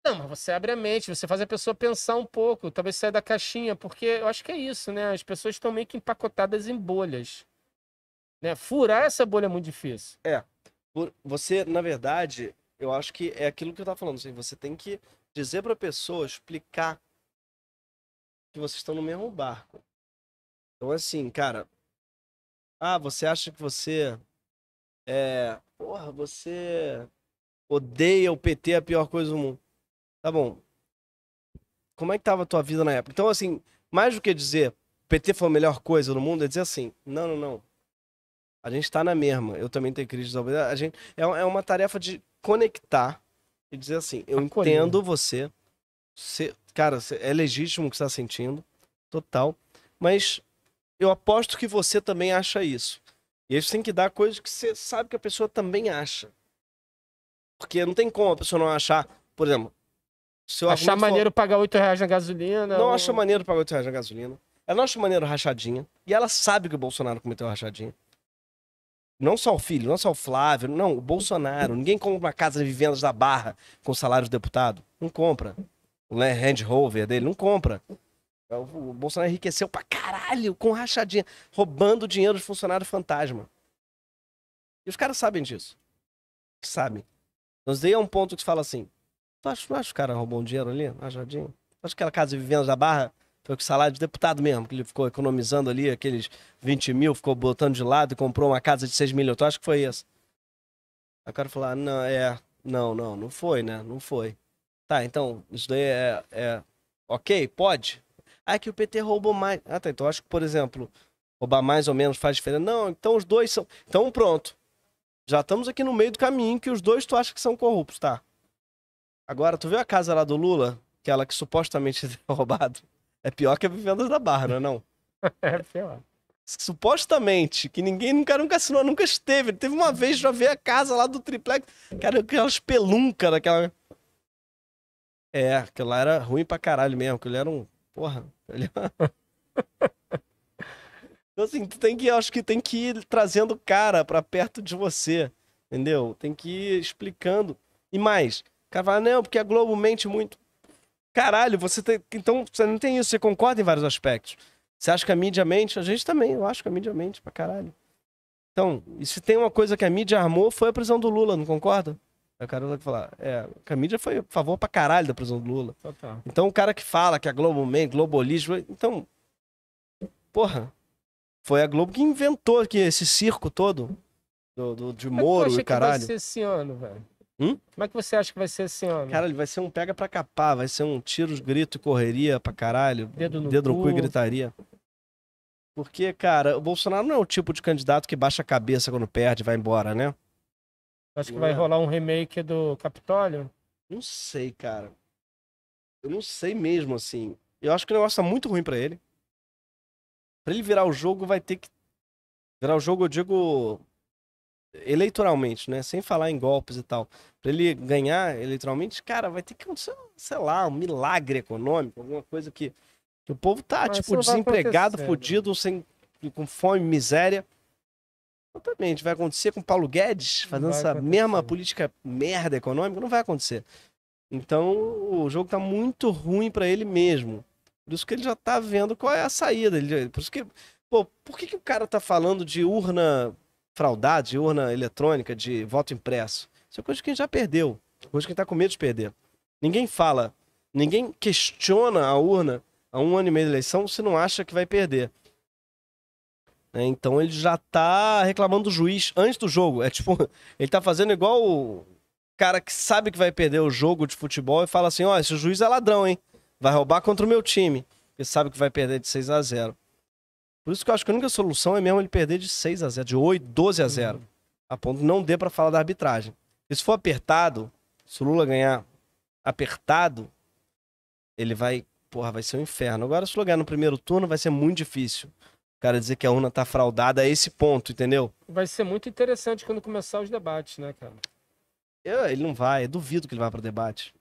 não, mas você abre a mente, você faz a pessoa pensar um pouco, talvez saia da caixinha, porque eu acho que é isso, né? As pessoas estão meio que empacotadas em bolhas. Né? Furar essa bolha é muito difícil. É. Você, na verdade, eu acho que é aquilo que eu tava falando. Assim, você tem que dizer pra pessoa, explicar que vocês estão no mesmo barco. Então, assim, cara. Ah, você acha que você. É. Porra, você. Odeia o PT, é a pior coisa do mundo. Tá bom. Como é que tava a tua vida na época? Então, assim, mais do que dizer PT foi a melhor coisa no mundo, é dizer assim, não, não, não. A gente tá na mesma. Eu também tenho crise de A gente, é, é uma tarefa de conectar e dizer assim, eu entendo você, você. Cara, é legítimo o que você tá sentindo. Total. Mas eu aposto que você também acha isso. E isso tem que dar coisas que você sabe que a pessoa também acha. Porque não tem como a pessoa não achar, por exemplo, achar maneiro pagar 8 reais na gasolina. Não ou... acha maneiro pagar 8 reais na gasolina. Ela não acha maneiro rachadinha. E ela sabe que o Bolsonaro cometeu rachadinha. Não só o filho, não só o Flávio, não, o Bolsonaro. Ninguém compra uma casa de vivendas da Barra com salário de deputado. Não compra. O Land Rover dele, não compra. O Bolsonaro enriqueceu pra caralho com rachadinha, roubando dinheiro de funcionário fantasma. E os caras sabem disso. Sabem. Então, daí é um ponto que se fala assim: Acho, acha que o cara roubou um dinheiro ali, rajadinho. Acho que aquela casa de vivendas da Barra foi com o salário de deputado mesmo, que ele ficou economizando ali aqueles 20 mil, ficou botando de lado e comprou uma casa de 6 mil. Eu acho que foi isso. Aí o cara falou, ah, não, é, não, não, não foi, né? Não foi. Tá, então, isso daí é, é ok? Pode? Ah, é que o PT roubou mais. Ah, tá, então acho que, por exemplo, roubar mais ou menos faz diferença. Não, então os dois são. Então pronto. Já estamos aqui no meio do caminho que os dois tu acha que são corruptos, tá? Agora, tu viu a casa lá do Lula? Aquela que supostamente deu é roubado? É pior que a Vivendas da Barra, não é não? é pior. Supostamente, que ninguém nunca, nunca assinou, nunca esteve. teve uma vez já ver a casa lá do triplex. Cara, aquela espelunca daquela. É, aquilo lá era ruim pra caralho mesmo. Aquilo era um. Porra. Ele... É então, assim, tu tem que. Acho que tem que ir trazendo o cara pra perto de você. Entendeu? Tem que ir explicando. E mais, o cara fala, não, porque a Globo mente muito. Caralho, você tem. Então, você não tem isso, você concorda em vários aspectos. Você acha que a mídia mente? A gente também, eu acho que a mídia mente pra caralho. Então, e se tem uma coisa que a mídia armou, foi a prisão do Lula, não concorda? Aí o cara vai falar, é, que a mídia foi a favor pra caralho da prisão do Lula. Total. Então o cara que fala que a Globo mente, globalismo, então, porra, foi a Globo que inventou aqui esse circo todo do, do de Moro e caralho. Que vai ser esse ano, velho? Hum? Como é que você acha que vai ser esse ano? Cara, ele vai ser um pega pra capar, vai ser um tiros, grito, e correria pra caralho, dedo no, dedo no cu e gritaria. Porque, cara, o Bolsonaro não é o tipo de candidato que baixa a cabeça quando perde e vai embora, né? Acho que vai é. rolar um remake do Capitólio? Não sei, cara. Eu não sei mesmo, assim. Eu acho que o negócio tá muito ruim para ele. Pra ele virar o jogo, vai ter que. Virar o jogo, eu digo eleitoralmente, né? Sem falar em golpes e tal. Para ele ganhar eleitoralmente, cara, vai ter que acontecer, sei lá, um milagre econômico, alguma coisa que, que o povo tá, Mas tipo, desempregado, né? fudido, sem, com fome, miséria. Exatamente. Vai acontecer com Paulo Guedes fazendo essa mesma política merda econômica? Não vai acontecer. Então o jogo tá muito ruim para ele mesmo. Por isso que ele já tá vendo qual é a saída. por isso que. Pô, por que, que o cara tá falando de urna fraudade, de urna eletrônica, de voto impresso. Isso é coisa que a gente já perdeu. Hoje quem está com medo de perder. Ninguém fala, ninguém questiona a urna a um ano e meio da eleição se não acha que vai perder. Né, então ele já tá reclamando do juiz antes do jogo. É tipo, ele tá fazendo igual o cara que sabe que vai perder o jogo de futebol e fala assim: ó, oh, esse juiz é ladrão, hein? Vai roubar contra o meu time. Ele sabe que vai perder de 6 a 0 por isso que eu acho que a única solução é mesmo ele perder de 6 a 0, de 8, 12 a 0. Uhum. A ponto não dê para falar da arbitragem. E se for apertado, se o Lula ganhar apertado, ele vai, porra, vai ser um inferno. Agora se o Lula ganhar no primeiro turno vai ser muito difícil. O cara dizer que a urna tá fraudada a esse ponto, entendeu? Vai ser muito interessante quando começar os debates, né, cara? Eu, ele não vai, eu duvido que ele vá para debate.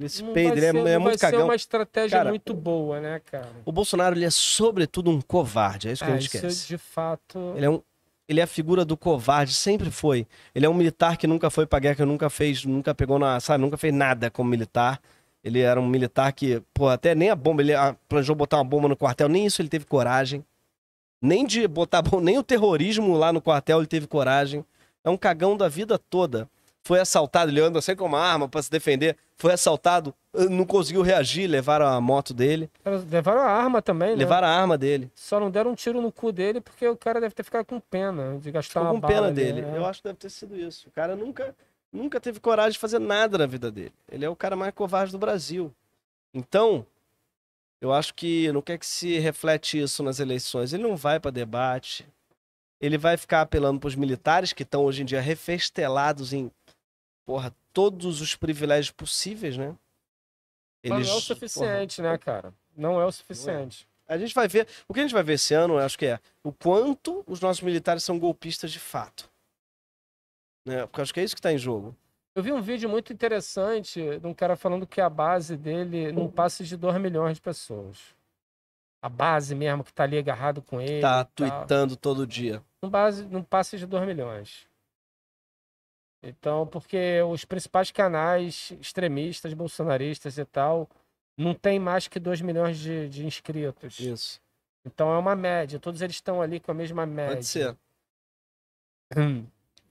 Esse não ele é, é muito cagão. uma estratégia cara, muito boa, né, cara? O Bolsonaro, ele é sobretudo um covarde, é isso que é, a ah, gente esquece. Isso, de fato... Ele é, um, ele é a figura do covarde, sempre foi. Ele é um militar que nunca foi pra guerra, que nunca fez, nunca pegou na... Sabe, nunca fez nada como militar. Ele era um militar que, pô, até nem a bomba, ele ah, planejou botar uma bomba no quartel, nem isso ele teve coragem. Nem de botar bomba, nem o terrorismo lá no quartel ele teve coragem. É um cagão da vida toda foi assaltado, ele anda sem com uma arma para se defender, foi assaltado, ah, não conseguiu reagir, levaram a moto dele. Levaram a arma também, né? Levaram a arma dele. Só não deram um tiro no cu dele porque o cara deve ter ficado com pena de gastar Ficou uma com bala pena ali, dele. Né? Eu acho que deve ter sido isso. O cara nunca, nunca teve coragem de fazer nada na vida dele. Ele é o cara mais covarde do Brasil. Então, eu acho que não quer é que se reflete isso nas eleições. Ele não vai para debate. Ele vai ficar apelando para os militares que estão hoje em dia refestelados em porra, todos os privilégios possíveis, né? Eles, Mas não é o suficiente, porra, né, cara? Não é o suficiente. A gente vai ver. O que a gente vai ver esse ano, acho que é o quanto os nossos militares são golpistas de fato. Né? Porque acho que é isso que está em jogo. Eu vi um vídeo muito interessante de um cara falando que a base dele não passa de 2 milhões de pessoas. A base mesmo que tá ali agarrado com ele. Tá tweetando todo dia. Não, base, não passa de 2 milhões. Então, porque os principais canais extremistas, bolsonaristas e tal, não tem mais que 2 milhões de, de inscritos. Isso. Então é uma média, todos eles estão ali com a mesma média. Pode ser.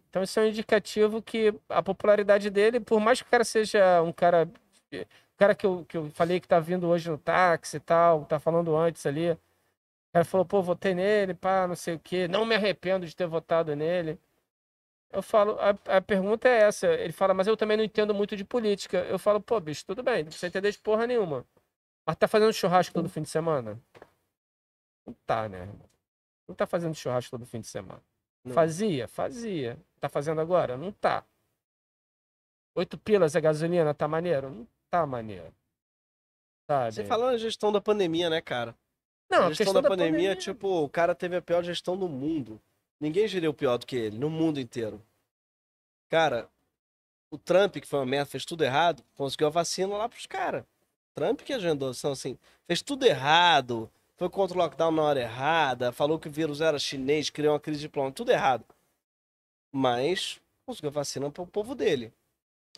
Então isso é um indicativo que a popularidade dele, por mais que o cara seja um cara. O cara que eu, que eu falei que tá vindo hoje no táxi e tal, tá falando antes ali. O cara falou, pô, votei nele, pá, não sei o quê. Não me arrependo de ter votado nele. Eu falo, a, a, pergunta é essa. Ele fala, mas eu também não entendo muito de política. Eu falo, pô, bicho, tudo bem, não precisa entender de porra nenhuma. Mas tá fazendo churrasco todo fim de semana? Não tá, né? Não tá fazendo churrasco todo fim de semana. Não. Fazia? Fazia. Tá fazendo agora? Não tá. Oito pilas a é gasolina, tá maneiro? Não tá maneiro. Sabe? Você falou na gestão da pandemia, né, cara? Não, a gestão, a da, da, pandemia, pandemia, tipo, o cara teve a pior gestão do mundo. Ninguém geriu pior do que ele, no mundo inteiro. Cara, o Trump, que foi uma merda, fez tudo errado, conseguiu a vacina lá pros caras. Trump que agendou, são assim, fez tudo errado, foi contra o lockdown na hora errada, falou que o vírus era chinês, criou uma crise de plano, tudo errado. Mas conseguiu a vacina para o povo dele.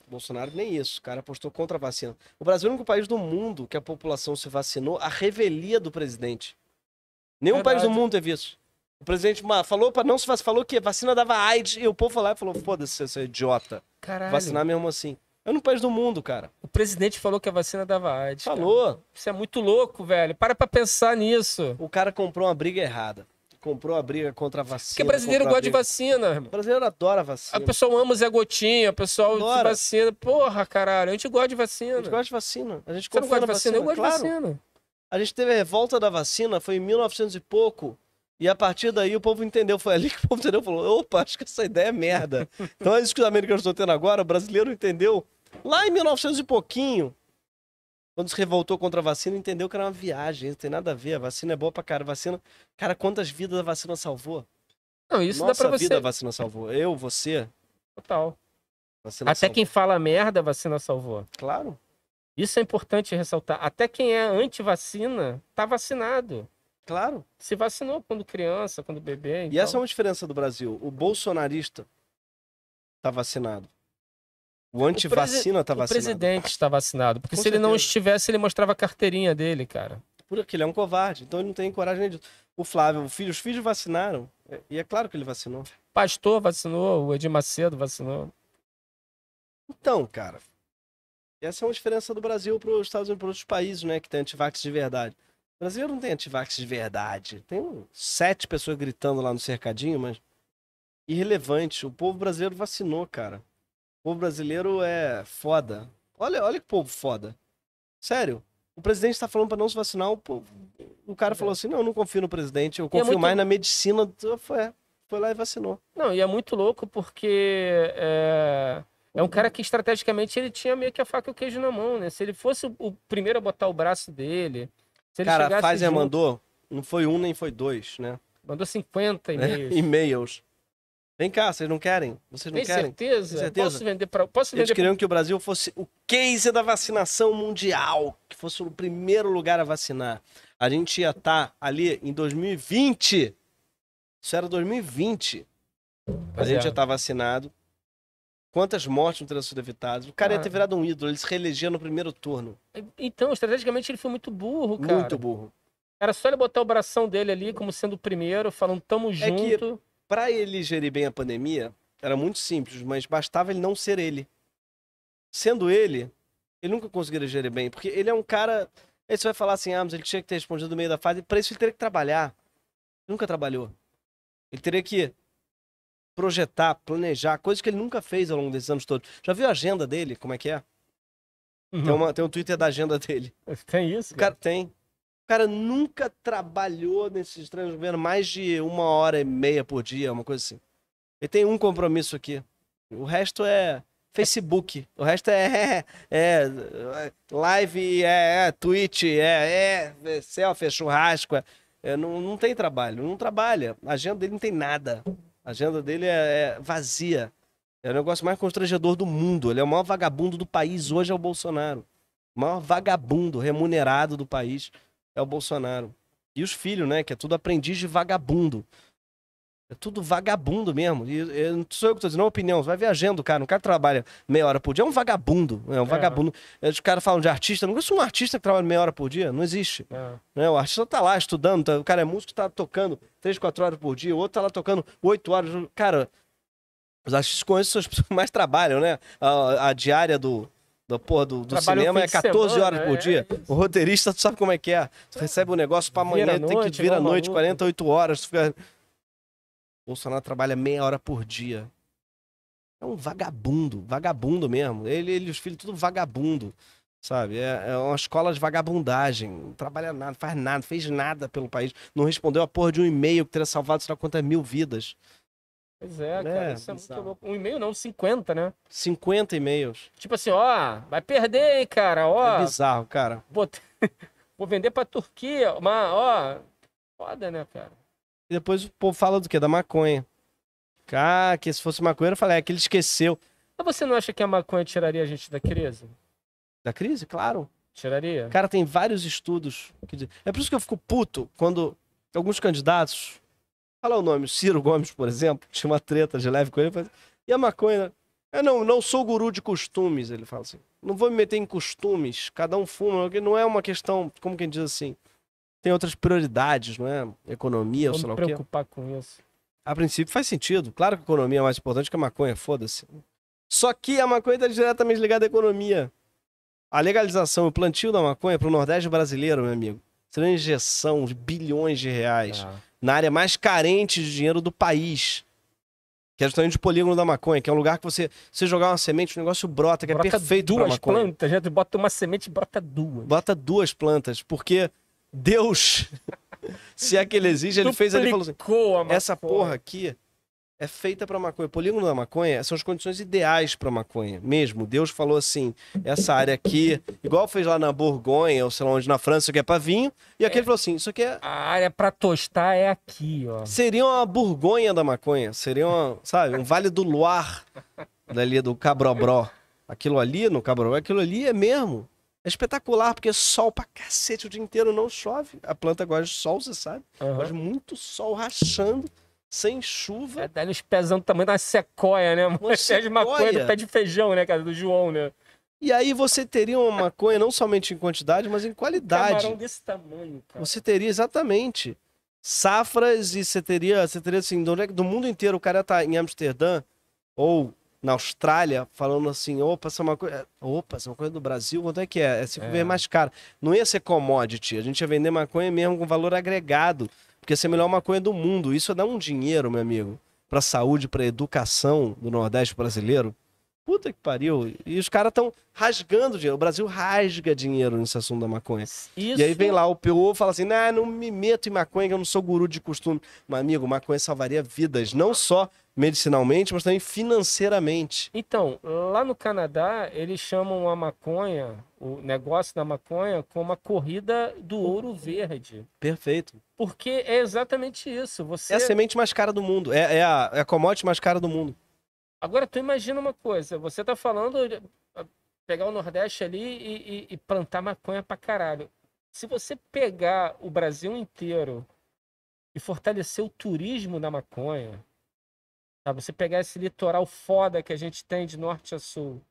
O Bolsonaro nem isso, o cara apostou contra a vacina. O Brasil é o único país do mundo que a população se vacinou à revelia do presidente. Nenhum país do mundo teve isso. O presidente falou para não se vacinar, falou que a vacina dava AIDS, e o povo lá falou: foda-se, é idiota. Caralho. Vacinar mesmo assim. É não país do mundo, cara. O presidente falou que a vacina dava AIDS. Falou. Cara. Isso é muito louco, velho. Para pra pensar nisso. O cara comprou uma briga errada. Comprou a briga contra a vacina. Porque brasileiro gosta de vacina, irmão. O brasileiro adora vacina. O pessoal ama Zé Gotinha, o pessoal adora. vacina. Porra, caralho, a gente gosta de vacina. A gente gosta de vacina. A gente Você não gosta de vacina? vacina? Eu gosto claro. de vacina. A gente teve a revolta da vacina, foi em 1900 e pouco. E a partir daí o povo entendeu. Foi ali que o povo entendeu falou: opa, acho que essa ideia é merda. então é isso que os americanos estão tendo agora. O brasileiro entendeu lá em 1900 e pouquinho, quando se revoltou contra a vacina, entendeu que era uma viagem. Não tem nada a ver. A vacina é boa pra cara. A vacina. Cara, quantas vidas a vacina salvou? Não, isso Nossa dá pra vida você. vida a vacina salvou. Eu, você. Total. Vacina Até salvou. quem fala merda, a vacina salvou. Claro. Isso é importante ressaltar. Até quem é anti-vacina tá vacinado. Claro. Se vacinou quando criança, quando bebê. Então... E essa é uma diferença do Brasil. O bolsonarista está vacinado. O antivacina está vacinado. O presidente está vacinado. Porque Com se certeza. ele não estivesse, ele mostrava a carteirinha dele, cara. Porque ele é um covarde, então ele não tem coragem disso. O Flávio, o filho, os filhos vacinaram. É, e é claro que ele vacinou. Pastor vacinou, o Edir Macedo vacinou. Então, cara, essa é uma diferença do Brasil para os Estados Unidos, para outros países, né, que tem antivax de verdade. O brasileiro não tem antivax de verdade. Tem sete pessoas gritando lá no cercadinho, mas irrelevante. O povo brasileiro vacinou, cara. O povo brasileiro é foda. Olha, olha que povo foda. Sério. O presidente está falando para não se vacinar. O, povo... o cara é. falou assim: não, não confio no presidente. Eu é confio é muito... mais na medicina. Foi, foi lá e vacinou. Não, e é muito louco porque. É... É um cara que estrategicamente ele tinha meio que a faca e o queijo na mão, né? Se ele fosse o primeiro a botar o braço dele, Cara, a Pfizer junto, mandou, não foi um nem foi dois, né? Mandou 50 é, e-mails. É, e-mails. Vem cá, vocês não querem? Vocês não Tem querem? Certeza? Tem certeza? Posso vender para. Posso vender Eles queriam pra... que o Brasil fosse o case da vacinação mundial, que fosse o primeiro lugar a vacinar. A gente ia estar tá ali em 2020. Isso era 2020. Mas a gente é. já tá vacinado. Quantas mortes não teriam sido evitadas? O cara ah. ia ter virado um ídolo, ele se reelegia no primeiro turno. Então, estrategicamente, ele foi muito burro, cara. Muito burro. Era só ele botar o bração dele ali como sendo o primeiro, falando tamo é junto. Para pra ele gerir bem a pandemia, era muito simples, mas bastava ele não ser ele. Sendo ele, ele nunca conseguiria gerir bem, porque ele é um cara. Aí você vai falar assim, ah, mas ele tinha que ter respondido no meio da fase. Pra isso ele teria que trabalhar. Ele nunca trabalhou. Ele teria que projetar, planejar, coisas que ele nunca fez ao longo desses anos todos. Já viu a agenda dele? Como é que é? Uhum. Tem, uma, tem um Twitter da agenda dele. Tem isso? Cara? tem. O cara nunca trabalhou nesses transgovernos mais de uma hora e meia por dia, uma coisa assim. Ele tem um compromisso aqui. O resto é Facebook. O resto é, é, é, é live, é, é, é é, é selfie, é churrasco. É, é, não, não tem trabalho. Não trabalha. A agenda dele não tem nada. A agenda dele é, é vazia. É o negócio mais constrangedor do mundo. Ele é o maior vagabundo do país hoje é o Bolsonaro. O maior vagabundo remunerado do país é o Bolsonaro. E os filhos, né? Que é tudo aprendiz de vagabundo. É tudo vagabundo mesmo. E, e não sou eu que tô dizendo, não é opinião. Você vai viajando, cara. Um cara trabalha meia hora por dia, é um vagabundo. É um é. vagabundo. É, os caras falam de artista. Não conheço um artista que trabalha meia hora por dia. Não existe. É. Né? O artista tá lá estudando. Tá, o cara é músico, tá tocando três, quatro horas por dia. O outro tá lá tocando oito horas. Cara, os artistas com isso são as pessoas que mais trabalham, né? A, a diária do, do, porra, do, do cinema é 14 semana, horas por é, dia. É o roteirista, tu sabe como é que é. Tu recebe o um negócio pra amanhã, tem que vir à noite, 48 horas. Tu fica Bolsonaro trabalha meia hora por dia. É um vagabundo, vagabundo mesmo. Ele, e os filhos, tudo vagabundo, sabe? É, é uma escola de vagabundagem. Não trabalha nada, faz nada, fez nada pelo país. Não respondeu a porra de um e-mail que teria salvado sei lá quantas mil vidas. Pois é, né? cara, isso é muito louco. Um e-mail não, 50, né? 50 e-mails. Tipo assim, ó, vai perder, hein, cara, ó. É bizarro, cara. Vou, vou vender pra Turquia, mas, ó, foda, né, cara? depois o povo fala do quê? Da maconha. Ah, que se fosse maconheiro, eu falei, é que ele esqueceu. Mas você não acha que a maconha tiraria a gente da crise? Da crise? Claro. Tiraria. Cara, tem vários estudos. Que... É por isso que eu fico puto quando alguns candidatos. Fala o nome, Ciro Gomes, por exemplo, tinha uma treta de leve com ele. Mas... Assim, e a maconha? Eu é, não, não sou guru de costumes, ele fala assim. Não vou me meter em costumes, cada um fuma, não é uma questão, como quem diz assim tem outras prioridades, não é? Economia, Vamos sei lá o quê. preocupar com isso. A princípio faz sentido. Claro que a economia é mais importante que a maconha, foda-se. Só que a maconha está diretamente ligada à economia. A legalização, o plantio da maconha para o Nordeste brasileiro, meu amigo, seria uma injeção de bilhões de reais ah. na área mais carente de dinheiro do país. Que é justamente o polígono da maconha, que é um lugar que você, você jogar uma semente, o negócio brota, que é brota é perfeito duas plantas, né? Tu bota uma semente e brota duas. Bota duas plantas, porque Deus, se é que ele exige, ele fez fez ele falou assim, essa porra aqui é feita para maconha. polígono da maconha são as condições ideais para maconha, mesmo. Deus falou assim, essa área aqui, igual fez lá na Borgonha, ou sei lá onde, na França, isso aqui é para vinho, e aqui é. ele falou assim, isso aqui é... A área para tostar é aqui, ó. Seria uma Borgonha da maconha, seria uma, sabe, um Vale do Loire, dali do Cabrobró. Aquilo ali no Cabrobró, aquilo ali é mesmo é espetacular, porque é sol pra cacete o dia inteiro não chove. A planta gosta de sol, você sabe. Uhum. Gosta muito sol rachando, sem chuva. É, dá-lhe os pezão do tamanho da sequoia, né? Uma pé sequoia. de maconha do pé de feijão, né, cara? Do João, né? E aí você teria uma maconha não somente em quantidade, mas em qualidade. Um camarão desse tamanho, cara. Você teria exatamente safras e você teria, você teria assim, é do mundo inteiro o cara tá em Amsterdã ou na Austrália falando assim: opa, essa é uma coisa. É, opa, essa é uma coisa do Brasil, quanto é que é? É cinco é. vezes mais caro. Não ia ser commodity, a gente ia vender maconha mesmo com valor agregado. Porque ia é a melhor maconha do mundo. Isso ia dar um dinheiro, meu amigo, para saúde, para educação do Nordeste brasileiro. Puta que pariu. E os caras estão rasgando dinheiro. O Brasil rasga dinheiro nesse assunto da maconha. Isso. E aí vem lá o PO e fala assim: nah, não me meto em maconha, que eu não sou guru de costume. Meu amigo, maconha salvaria vidas, não só medicinalmente, mas também financeiramente. Então, lá no Canadá, eles chamam a maconha, o negócio da maconha, como a corrida do ouro verde. Perfeito. Porque é exatamente isso. Você... É a semente mais cara do mundo. É, é a, é a commodity mais cara do mundo. Agora, tu imagina uma coisa, você tá falando pegar o Nordeste ali e, e, e plantar maconha pra caralho. Se você pegar o Brasil inteiro e fortalecer o turismo na maconha, tá? você pegar esse litoral foda que a gente tem de norte a sul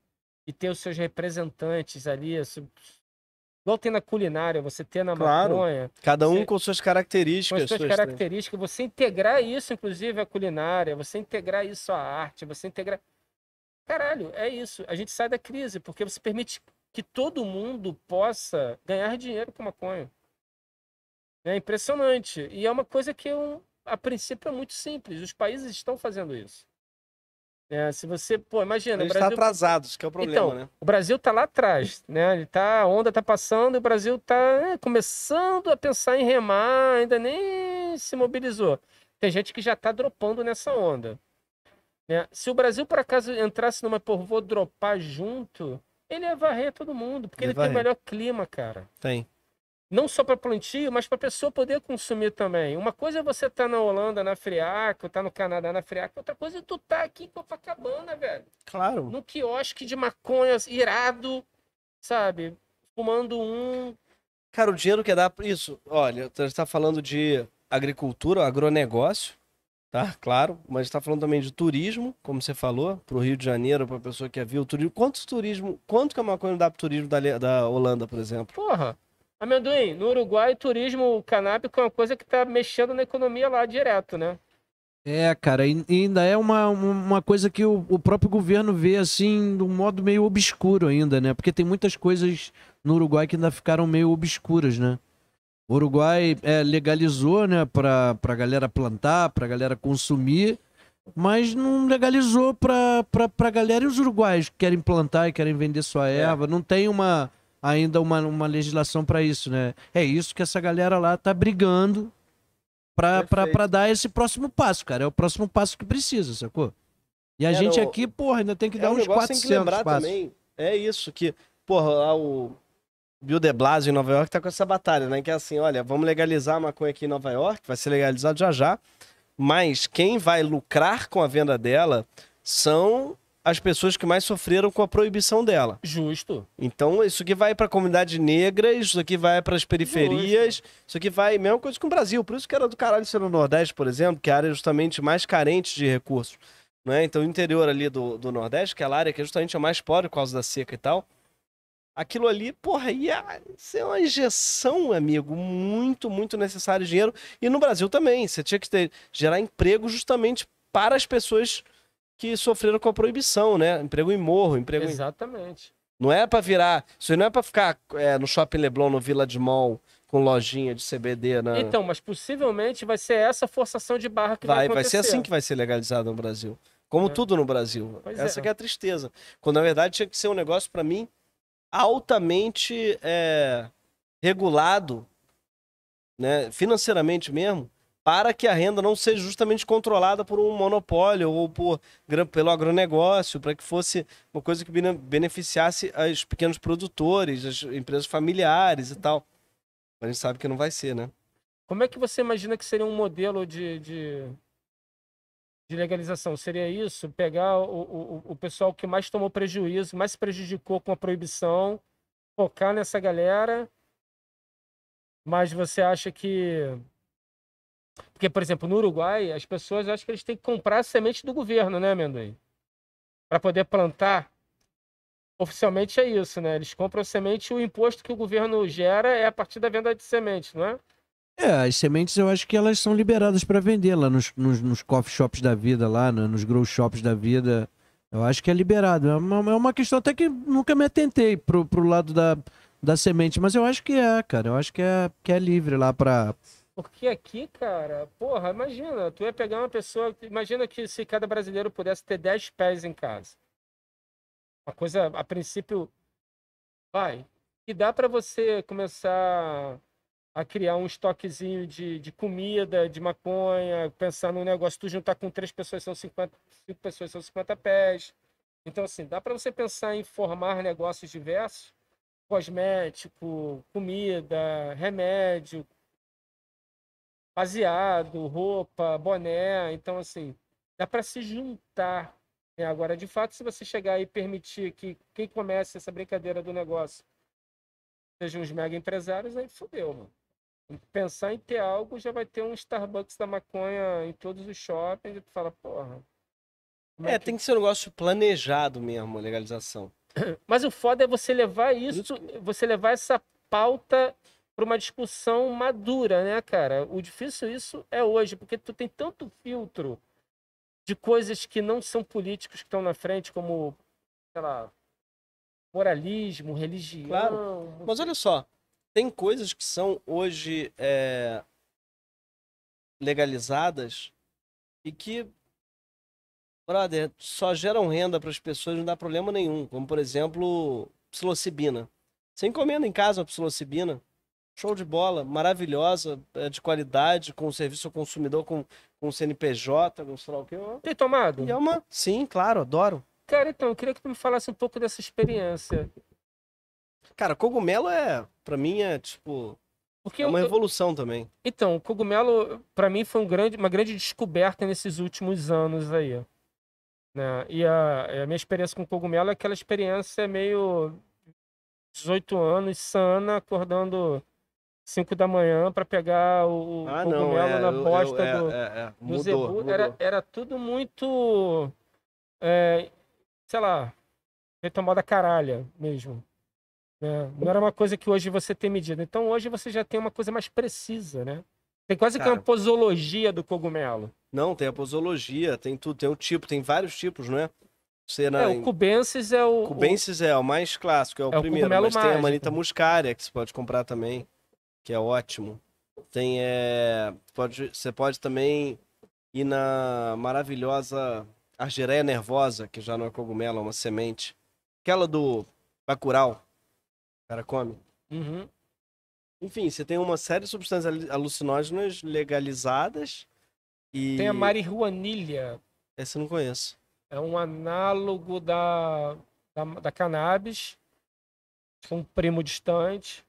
e ter os seus representantes ali, Igual tem na culinária, você tem na claro. maconha. Cada um você... com suas características. Com suas, suas características. Você integrar isso, inclusive, à culinária, você integrar isso à arte, você integrar. Caralho, é isso. A gente sai da crise, porque você permite que todo mundo possa ganhar dinheiro com maconha. É impressionante. E é uma coisa que, eu, a princípio, é muito simples. Os países estão fazendo isso. É, se você, pô, imagina. A gente tá Brasil... tá atrasado, isso que é o problema, então, né? O Brasil tá lá atrás, né? Ele tá, a onda tá passando e o Brasil tá é, começando a pensar em remar, ainda nem se mobilizou. Tem gente que já tá dropando nessa onda. Né? Se o Brasil, por acaso, entrasse numa, pô, vou dropar junto, ele ia varrer todo mundo, porque ele, ele tem o melhor clima, cara. Tem não só para plantio, mas para a pessoa poder consumir também. Uma coisa é você estar tá na Holanda, na Friaco, tá no Canadá, na Friaco, outra coisa é tu tá aqui em Copacabana, velho. Claro. No quiosque de maconhas, irado, sabe? Fumando um. Cara, o dinheiro que dá para isso, olha, você está falando de agricultura, agronegócio, tá? Claro, mas está falando também de turismo, como você falou, para o Rio de Janeiro, para a pessoa que quer é o turismo. quanto turismo, quanto que a maconha dá para turismo da, da Holanda, por exemplo? Porra. Amendoim, no Uruguai, turismo canábico é uma coisa que está mexendo na economia lá direto, né? É, cara, e ainda é uma, uma coisa que o, o, próprio governo vê assim, de um modo meio obscuro ainda, né? Porque tem muitas coisas no Uruguai que ainda ficaram meio obscuras, né? O Uruguai é, legalizou, né, pra, pra galera plantar, pra galera consumir, mas não legalizou pra, pra, pra galera e os uruguais que querem plantar e querem vender sua é. erva. É. Não tem uma ainda uma, uma legislação para isso, né? É isso que essa galera lá tá brigando para dar esse próximo passo, cara. É o próximo passo que precisa, sacou? E a é, gente não, aqui, porra, ainda tem que é dar um uns 400 tem que lembrar passos. também, é isso que, porra, lá o Bill de Blasio em Nova York tá com essa batalha, né? Que é assim, olha, vamos legalizar a maconha aqui em Nova York, vai ser legalizado já já, mas quem vai lucrar com a venda dela são as pessoas que mais sofreram com a proibição dela. Justo. Então, isso aqui vai para a comunidade negra, isso aqui vai para as periferias, Justo. isso aqui vai, mesma coisa com o Brasil. Por isso que era do caralho ser no Nordeste, por exemplo, que é a área justamente mais carente de recursos. Né? Então, o interior ali do, do Nordeste, que é a área que é justamente é mais pobre por causa da seca e tal, aquilo ali, porra, ia ser uma injeção, amigo, muito, muito necessário dinheiro. E no Brasil também, você tinha que ter, gerar emprego justamente para as pessoas que sofreram com a proibição, né? Emprego em morro, emprego Exatamente. Em... Não é para virar. Isso aí não é para ficar é, no shopping Leblon, no Vila de Mall, com lojinha de CBD, né? Então, mas possivelmente vai ser essa forçação de barra que vai, vai acontecer. Vai ser assim que vai ser legalizado no Brasil. Como é. tudo no Brasil. Pois essa é. é a tristeza. Quando na verdade tinha que ser um negócio para mim altamente é, regulado, né? Financeiramente mesmo, para que a renda não seja justamente controlada por um monopólio ou por, pelo agronegócio, para que fosse uma coisa que beneficiasse os pequenos produtores, as empresas familiares e tal. Mas a gente sabe que não vai ser, né? Como é que você imagina que seria um modelo de, de, de legalização? Seria isso? Pegar o, o, o pessoal que mais tomou prejuízo, mais se prejudicou com a proibição, focar nessa galera, mas você acha que porque, por exemplo, no Uruguai, as pessoas acham que eles têm que comprar a semente do governo, né, Amendoim? Para poder plantar. Oficialmente é isso, né? Eles compram semente e o imposto que o governo gera é a partir da venda de semente, não é? É, as sementes eu acho que elas são liberadas para vender lá nos, nos, nos, coffee shops da vida, lá né? nos grow shops da vida. Eu acho que é liberado. É uma, é uma questão até que nunca me atentei pro, pro lado da, da semente, mas eu acho que é, cara. Eu acho que é, que é livre lá para porque aqui, cara, porra, imagina, tu ia pegar uma pessoa. Imagina que se cada brasileiro pudesse ter 10 pés em casa. Uma coisa, a princípio, vai. E dá para você começar a criar um estoquezinho de, de comida, de maconha, pensar num negócio, tu juntar com três pessoas são 50, cinco pessoas são 50 pés. Então, assim, dá para você pensar em formar negócios diversos, cosmético, comida, remédio, baseado, roupa, boné. Então, assim, dá para se juntar. Né? Agora, de fato, se você chegar e permitir que quem comece essa brincadeira do negócio sejam os mega empresários, aí fodeu, mano. Pensar em ter algo, já vai ter um Starbucks da maconha em todos os shoppings e tu fala, porra. É, é que... tem que ser um negócio planejado mesmo, a legalização. Mas o foda é você levar isso, você levar essa pauta para uma discussão madura, né, cara? O difícil isso é hoje, porque tu tem tanto filtro de coisas que não são políticos que estão na frente, como, sei lá, moralismo, religião. Claro. Mas olha só, tem coisas que são hoje é, legalizadas e que, brother, só geram renda para as pessoas, não dá problema nenhum. Como, por exemplo, psilocibina. Você encomenda em casa uma psilocibina, Show de bola, maravilhosa, eh, de qualidade, com o serviço ao consumidor, com, com o CNPJ, com sei lá o que. Tem tomado? E é uma... Sim, claro, adoro. Cara, então, eu queria que tu me falasse um pouco dessa experiência. Cara, cogumelo é, pra mim, é tipo. Porque é uma eu... evolução também. Então, o cogumelo, para mim, foi um grande, uma grande descoberta nesses últimos anos aí. Né? E a, a minha experiência com cogumelo é aquela experiência meio 18 anos, sana, acordando 5 da manhã para pegar o ah, cogumelo não, é, na bosta é, do, é, é, Zebu. Era, tudo muito, sei lá, retomada caralha mesmo. Né? Não era uma coisa que hoje você tem medida. Então hoje você já tem uma coisa mais precisa, né? Tem quase Cara, que uma posologia do cogumelo. Não, tem a posologia, tem tudo, tem o um tipo, tem vários tipos, não é? Você, na, o Cubensis é o. Cubensis o... é o mais clássico, é o é primeiro. O mas mágico. tem a manita muscária que você pode comprar também que é ótimo. Tem, é, pode, você pode também ir na maravilhosa argireia nervosa, que já não é cogumelo, é uma semente. Aquela do bacural, o cara come. Uhum. Enfim, você tem uma série de substâncias alucinógenas legalizadas e... Tem a marihuanilha. Essa eu não conheço. É um análogo da, da, da cannabis, um primo distante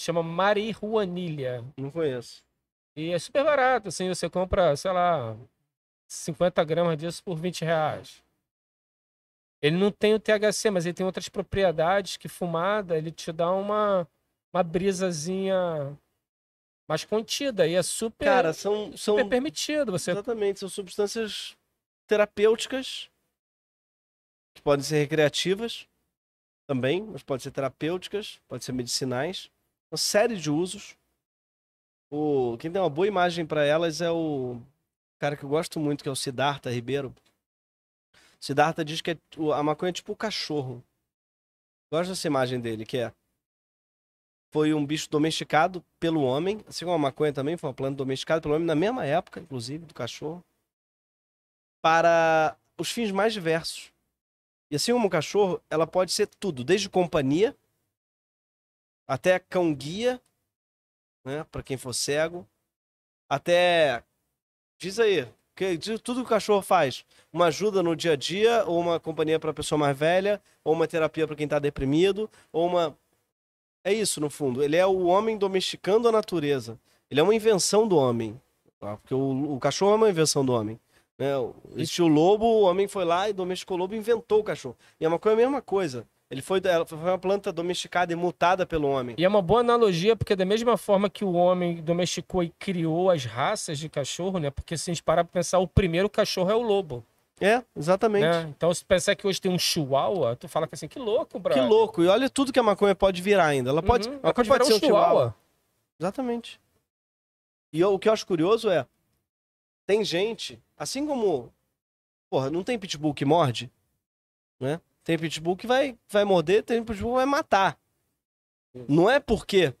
chama marihuanilha. Não conheço. E é super barato, assim, você compra, sei lá, 50 gramas disso por 20 reais. Ele não tem o THC, mas ele tem outras propriedades que fumada, ele te dá uma, uma brisazinha mais contida e é super, Cara, são, super são... permitido. Você... Exatamente, são substâncias terapêuticas que podem ser recreativas também, mas podem ser terapêuticas, podem ser medicinais uma série de usos. O, quem tem uma boa imagem para elas é o cara que eu gosto muito, que é o Siddhartha Ribeiro. Siddhartha diz que é, a maconha é tipo o cachorro. Gosto dessa imagem dele, que é foi um bicho domesticado pelo homem, assim como a maconha também foi uma planta domesticada pelo homem na mesma época, inclusive, do cachorro, para os fins mais diversos. E assim como o cachorro, ela pode ser tudo, desde companhia até cão guia, né? Para quem for cego, até diz aí, que diz tudo que o cachorro faz, uma ajuda no dia a dia, ou uma companhia para pessoa mais velha, ou uma terapia para quem está deprimido, ou uma é isso no fundo. Ele é o homem domesticando a natureza. Ele é uma invenção do homem, tá? porque o, o cachorro é uma invenção do homem. Né? Existiu o lobo, o homem foi lá e domesticou o lobo e inventou o cachorro. E é uma coisa, é a mesma coisa. Ele foi, foi uma planta domesticada e mutada pelo homem. E é uma boa analogia, porque da mesma forma que o homem domesticou e criou as raças de cachorro, né? Porque se a gente parar pra pensar, o primeiro cachorro é o lobo. É, exatamente. Né? Então, se pensar que hoje tem um chihuahua, tu fala assim, que louco, brother. Que louco. E olha tudo que a maconha pode virar ainda. Ela pode, uhum, ela pode, pode, virar ser um chihuahua. chihuahua. Exatamente. E eu, o que eu acho curioso é, tem gente, assim como, porra, não tem pitbull que morde, né? Tem pitbull que vai, vai morder, tem pitbull que vai matar. Não é porque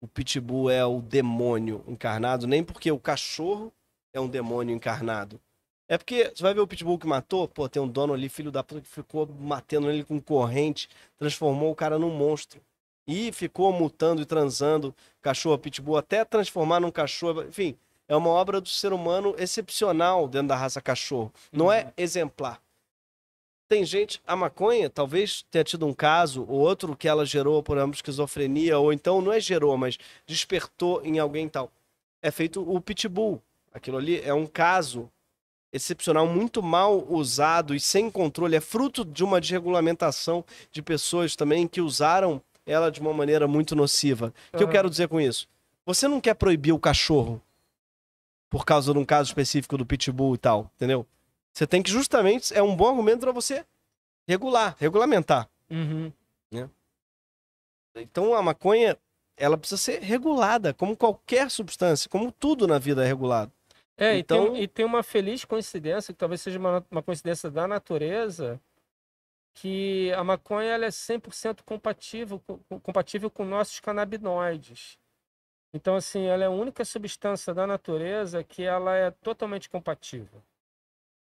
o pitbull é o demônio encarnado, nem porque o cachorro é um demônio encarnado. É porque você vai ver o pitbull que matou, pô, tem um dono ali, filho da puta, que ficou matando ele com corrente, transformou o cara num monstro. E ficou mutando e transando cachorro pitbull até transformar num cachorro. Enfim, é uma obra do ser humano excepcional dentro da raça cachorro. Não é exemplar. Tem gente, a maconha talvez tenha tido um caso ou outro que ela gerou, por exemplo, esquizofrenia, ou então não é gerou, mas despertou em alguém tal. É feito o pitbull. Aquilo ali é um caso excepcional, muito mal usado e sem controle. É fruto de uma desregulamentação de pessoas também que usaram ela de uma maneira muito nociva. O que eu quero dizer com isso? Você não quer proibir o cachorro por causa de um caso específico do pitbull e tal, entendeu? Você tem que justamente. É um bom argumento para você regular, regulamentar. Uhum. Né? Então a maconha, ela precisa ser regulada, como qualquer substância, como tudo na vida é regulado. É, então... e, tem, então- e tem uma feliz coincidência, que talvez seja uma, uma coincidência da natureza, que a maconha ela é 100% compatível, com, compatível com nossos canabinoides. Então, assim, ela é a única substância da natureza que ela é totalmente compatível.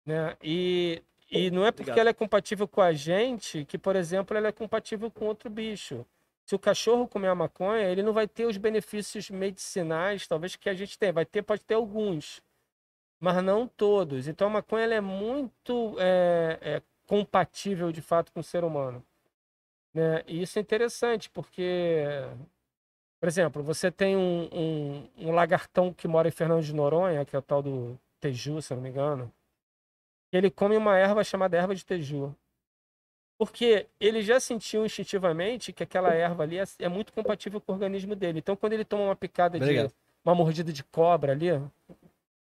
Né? E, e não é porque ela é compatível com a gente que, por exemplo, ela é compatível com outro bicho. Se o cachorro comer a maconha, ele não vai ter os benefícios medicinais, talvez, que a gente tem. Vai ter, pode ter alguns, mas não todos. Então a maconha é muito é, é, compatível, de fato, com o ser humano. Né? E isso é interessante, porque, por exemplo, você tem um, um, um lagartão que mora em Fernando de Noronha, que é o tal do Teju, se não me engano, ele come uma erva chamada erva de teju. Porque ele já sentiu instintivamente que aquela erva ali é, é muito compatível com o organismo dele. Então, quando ele toma uma picada Obrigado. de. uma mordida de cobra ali,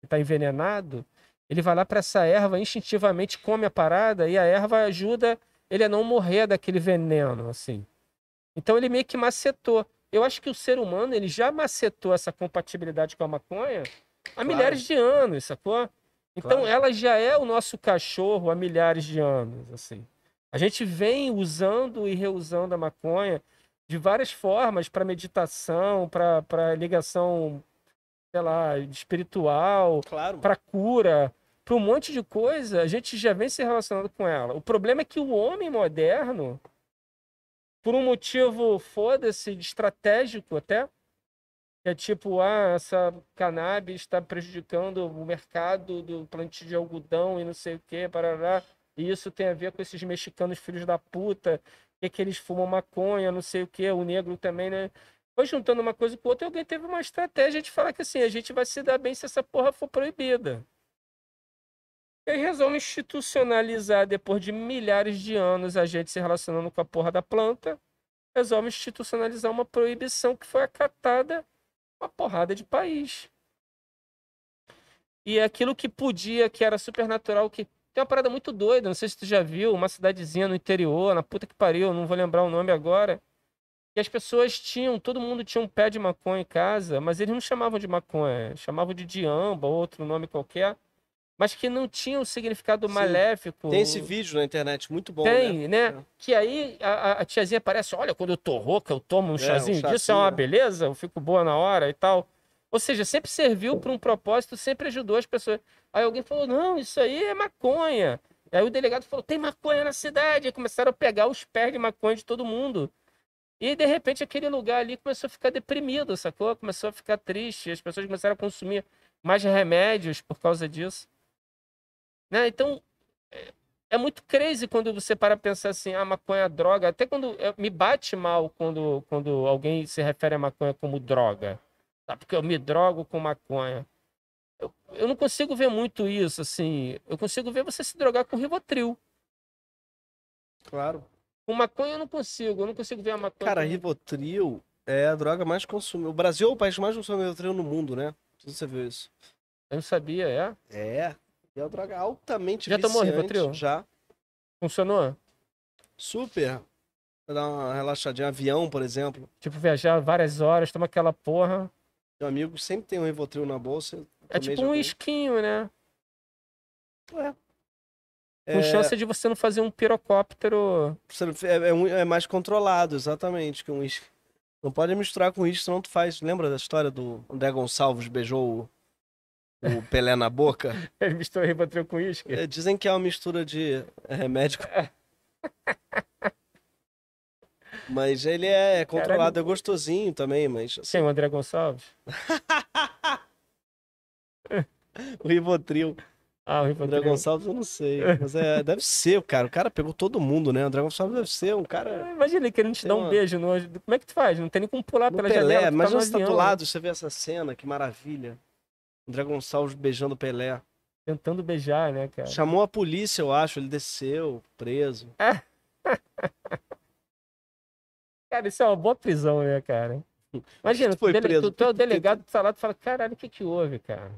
que está envenenado, ele vai lá para essa erva, instintivamente come a parada e a erva ajuda ele a não morrer daquele veneno, assim. Então, ele meio que macetou. Eu acho que o ser humano ele já macetou essa compatibilidade com a maconha há claro. milhares de anos, sacou? Então claro. ela já é o nosso cachorro há milhares de anos, assim. A gente vem usando e reusando a maconha de várias formas para meditação, para ligação, sei lá, espiritual, claro. para cura, para um monte de coisa. A gente já vem se relacionando com ela. O problema é que o homem moderno, por um motivo foda-se estratégico até, é tipo, ah, essa cannabis está prejudicando o mercado do plantio de algodão e não sei o que, parará. E isso tem a ver com esses mexicanos filhos da puta, que, é que eles fumam maconha, não sei o que, o negro também, né? Foi juntando uma coisa com outra, alguém teve uma estratégia de falar que assim, a gente vai se dar bem se essa porra for proibida. E aí resolve institucionalizar, depois de milhares de anos, a gente se relacionando com a porra da planta, resolve institucionalizar uma proibição que foi acatada uma porrada de país. E é aquilo que podia, que era supernatural, que tem uma parada muito doida, não sei se tu já viu, uma cidadezinha no interior, na puta que pariu, não vou lembrar o nome agora. E as pessoas tinham, todo mundo tinha um pé de maconha em casa, mas eles não chamavam de maconha, chamavam de diamba, outro nome qualquer mas que não tinha um significado Sim. maléfico. Tem esse vídeo na internet, muito bom. Tem, né? né? É. Que aí a, a, tiazinha parece, olha, quando eu tô rouca, eu tomo um é, chazinho um chazinho, disso, é uma né? beleza, eu fico boa na hora e tal. Ou seja, sempre serviu para um propósito, sempre ajudou as pessoas. Aí alguém falou, não, isso aí é maconha. Aí o delegado falou, tem maconha na cidade. Aí começaram a pegar os pés de maconha de todo mundo. E de repente aquele lugar ali começou a ficar deprimido, sacou? Começou a ficar triste. As pessoas começaram a consumir mais remédios por causa disso. Né? Então, é, é muito crazy quando você para pensar assim, ah, maconha é droga. Até quando é, me bate mal quando, quando alguém se refere a maconha como droga. Tá? Porque eu me drogo com maconha. Eu, eu não consigo ver muito isso, assim. Eu consigo ver você se drogar com Rivotril. Claro. Com maconha eu não consigo, eu não consigo ver a maconha. Cara, Rivotril é a droga mais consumida. O Brasil é o país mais consumido Rivotril no mundo, né? você viu isso. Eu não sabia, é? É, é uma droga altamente Já viciante, tomou Já. Funcionou? Super. Pra dar uma relaxadinha. Avião, por exemplo. Tipo, viajar várias horas, toma aquela porra. Meu amigo sempre tem um Rivotril na bolsa. É tipo um isquinho, né? É. Com é... chance de você não fazer um pirocóptero. É, é, é mais controlado, exatamente, que um isquinho. Não pode misturar com isso, senão tu faz. Lembra da história do André Gonçalves beijou o Pelé na boca. Ele é, misturou Rivotril com uísque? É, dizem que é uma mistura de é, remédio. mas ele é controlado, Caralho. é gostosinho também, mas... Quem, o André Gonçalves? o Rivotril. Ah, o André Gonçalves eu não sei, mas é, deve ser, cara. O cara pegou todo mundo, né? O André Gonçalves deve ser um cara... Ah, imagina ele querendo te dar um uma... beijo no... Como é que tu faz? Não tem nem como pular no pela Pelé, janela. Imagina você tá do lado, né? você vê essa cena, que maravilha. André Gonçalves beijando Pelé. Tentando beijar, né, cara? Chamou a polícia, eu acho. Ele desceu, preso. cara, isso é uma boa prisão, né, cara? Imagina, tu, foi dele... preso. Tu, tu é o delegado do salário e fala, caralho, o que que houve, cara?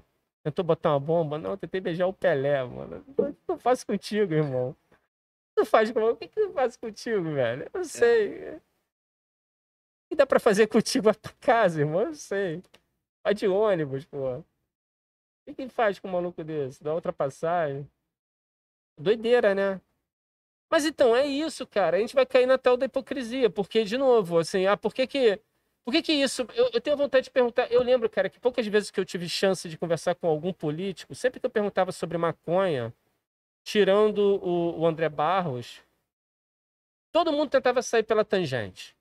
Tentou botar uma bomba? Não, tentei beijar o Pelé, mano. O que eu faço contigo, irmão? O que tu faz com O que, que eu faço contigo, velho? Eu não é. sei. É. O que dá pra fazer contigo? Vai tua casa, irmão? Eu não sei. Vai de ônibus, pô. O que ele faz com um maluco desse? Dá outra passagem? Doideira, né? Mas então, é isso, cara. A gente vai cair na tal da hipocrisia, porque, de novo, assim, ah, por que que. Por que, que isso? Eu, eu, tenho vontade de perguntar. Eu lembro, cara, que poucas vezes que eu tive chance de conversar com algum político, sempre que eu perguntava sobre maconha, tirando o, o André Barros, todo mundo tentava sair pela tangente.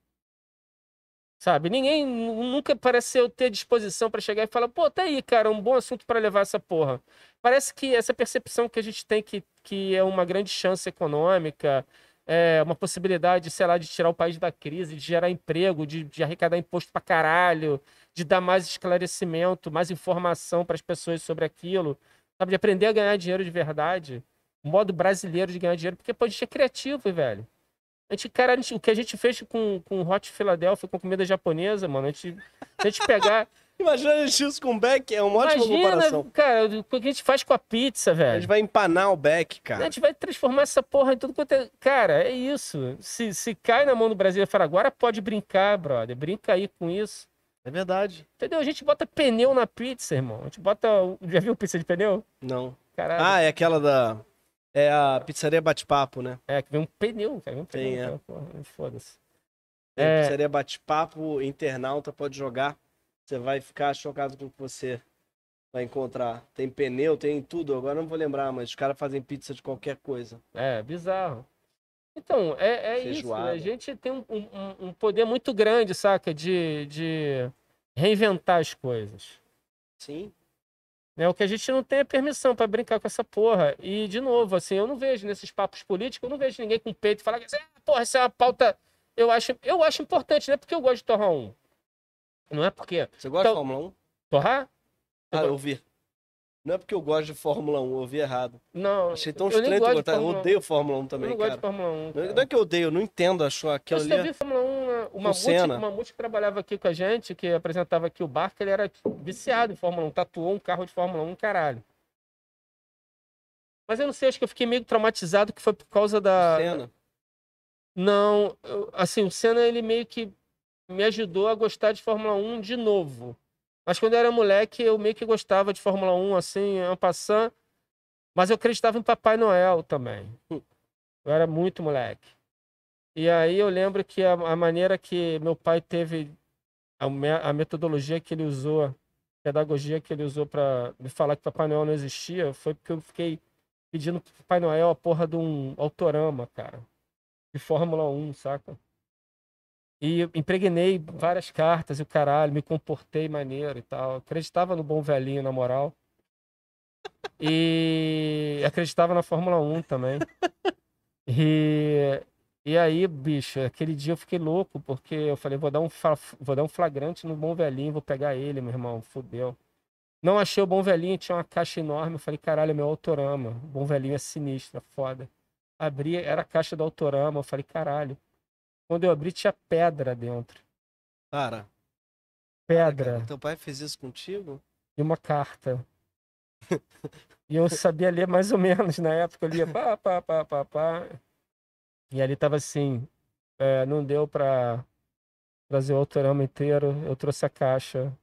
Sabe? Ninguém nunca pareceu ter disposição para chegar e falar, pô, tá aí, cara, um bom assunto para levar essa porra. Parece que essa percepção que a gente tem que, que é uma grande chance econômica, é uma possibilidade, sei lá, de tirar o país da crise, de gerar emprego, de, de arrecadar imposto para caralho, de dar mais esclarecimento, mais informação para as pessoas sobre aquilo, sabe? De aprender a ganhar dinheiro de verdade. O modo brasileiro de ganhar dinheiro, porque pode ser é criativo, velho. A gente, cara, a gente, o que a gente fez com, com hot Philadelphia, com comida japonesa, mano, a gente, a gente pegar... Imagina isso com o Beck, é uma ótima Imagina, comparação. cara, o que a gente faz com a pizza, velho. A gente vai empanar o Beck, cara. A gente vai transformar essa porra em tudo quanto é... Cara, é isso. Se, se cai na mão do brasil e fala, agora pode brincar, brother, brinca aí com isso. É verdade. Entendeu? A gente bota pneu na pizza, irmão. A gente bota... Já viu pizza de pneu? Não. Caralho. Ah, é aquela da... É a pizzaria bate-papo, né? É, que vem um pneu, cara. Vem um pneu, Tem, é. Porra, foda-se. É, é, pizzaria bate-papo, internauta, pode jogar. Você vai ficar chocado com o que você vai encontrar. Tem pneu, tem tudo. Agora não vou lembrar, mas os caras fazem pizza de qualquer coisa. É, bizarro. Então, é, é isso. Né? A gente tem um, um, um, poder muito grande, saca? De, de reinventar as coisas. Sim. Né? O que a gente não tem é permissão para brincar com essa porra. E, de novo, assim, eu não vejo nesses papos políticos, eu não vejo ninguém com peito falar que ah, porra, essa é uma pauta. Eu acho, eu acho importante, não é porque eu gosto de torrar um Não é porque. Você gosta então... de Fórmula 1? torrar Ah, eu vi. Não é porque eu gosto de Fórmula 1, eu ouvi errado. Não, achei tão eu estranho botar. Eu odeio Fórmula 1 também. Eu não cara. gosto de Fórmula 1. É cara. Não é que eu odeio, eu não entendo achou aquilo ali. Eu é vi Fórmula 1, né? o Mamute, o Mamute que trabalhava aqui com a gente, que apresentava aqui o barco, ele era viciado em Fórmula 1, tatuou um carro de Fórmula 1, caralho. Mas eu não sei, acho que eu fiquei meio traumatizado que foi por causa da. O Senna? Não, assim, o Senna ele meio que me ajudou a gostar de Fórmula 1 de novo. Mas quando eu era moleque, eu meio que gostava de Fórmula 1, assim, en Mas eu acreditava em Papai Noel também. Eu era muito moleque. E aí eu lembro que a, a maneira que meu pai teve, a, me, a metodologia que ele usou, a pedagogia que ele usou para me falar que Papai Noel não existia, foi porque eu fiquei pedindo pro Papai Noel a porra de um autorama, cara. De Fórmula 1, saca? E impregnei várias cartas e o caralho, me comportei maneiro e tal. Acreditava no bom velhinho, na moral. E acreditava na Fórmula 1 também. E, e aí, bicho, aquele dia eu fiquei louco, porque eu falei, vou dar um, vou dar um flagrante no bom velhinho, vou pegar ele, meu irmão, fudeu. Não achei o bom velhinho, tinha uma caixa enorme. Eu falei, caralho, é meu autorama. O bom velhinho é sinistro, é foda. Abri, era a caixa do autorama. Eu falei, caralho. Quando eu abri, tinha pedra dentro. Cara. Pedra. Cara, teu pai fez isso contigo? E uma carta. e eu sabia ler mais ou menos na época. Eu lia pá, pá, pá, pá, pá. E ali tava assim: é, não deu pra trazer o autorama inteiro, eu trouxe a caixa.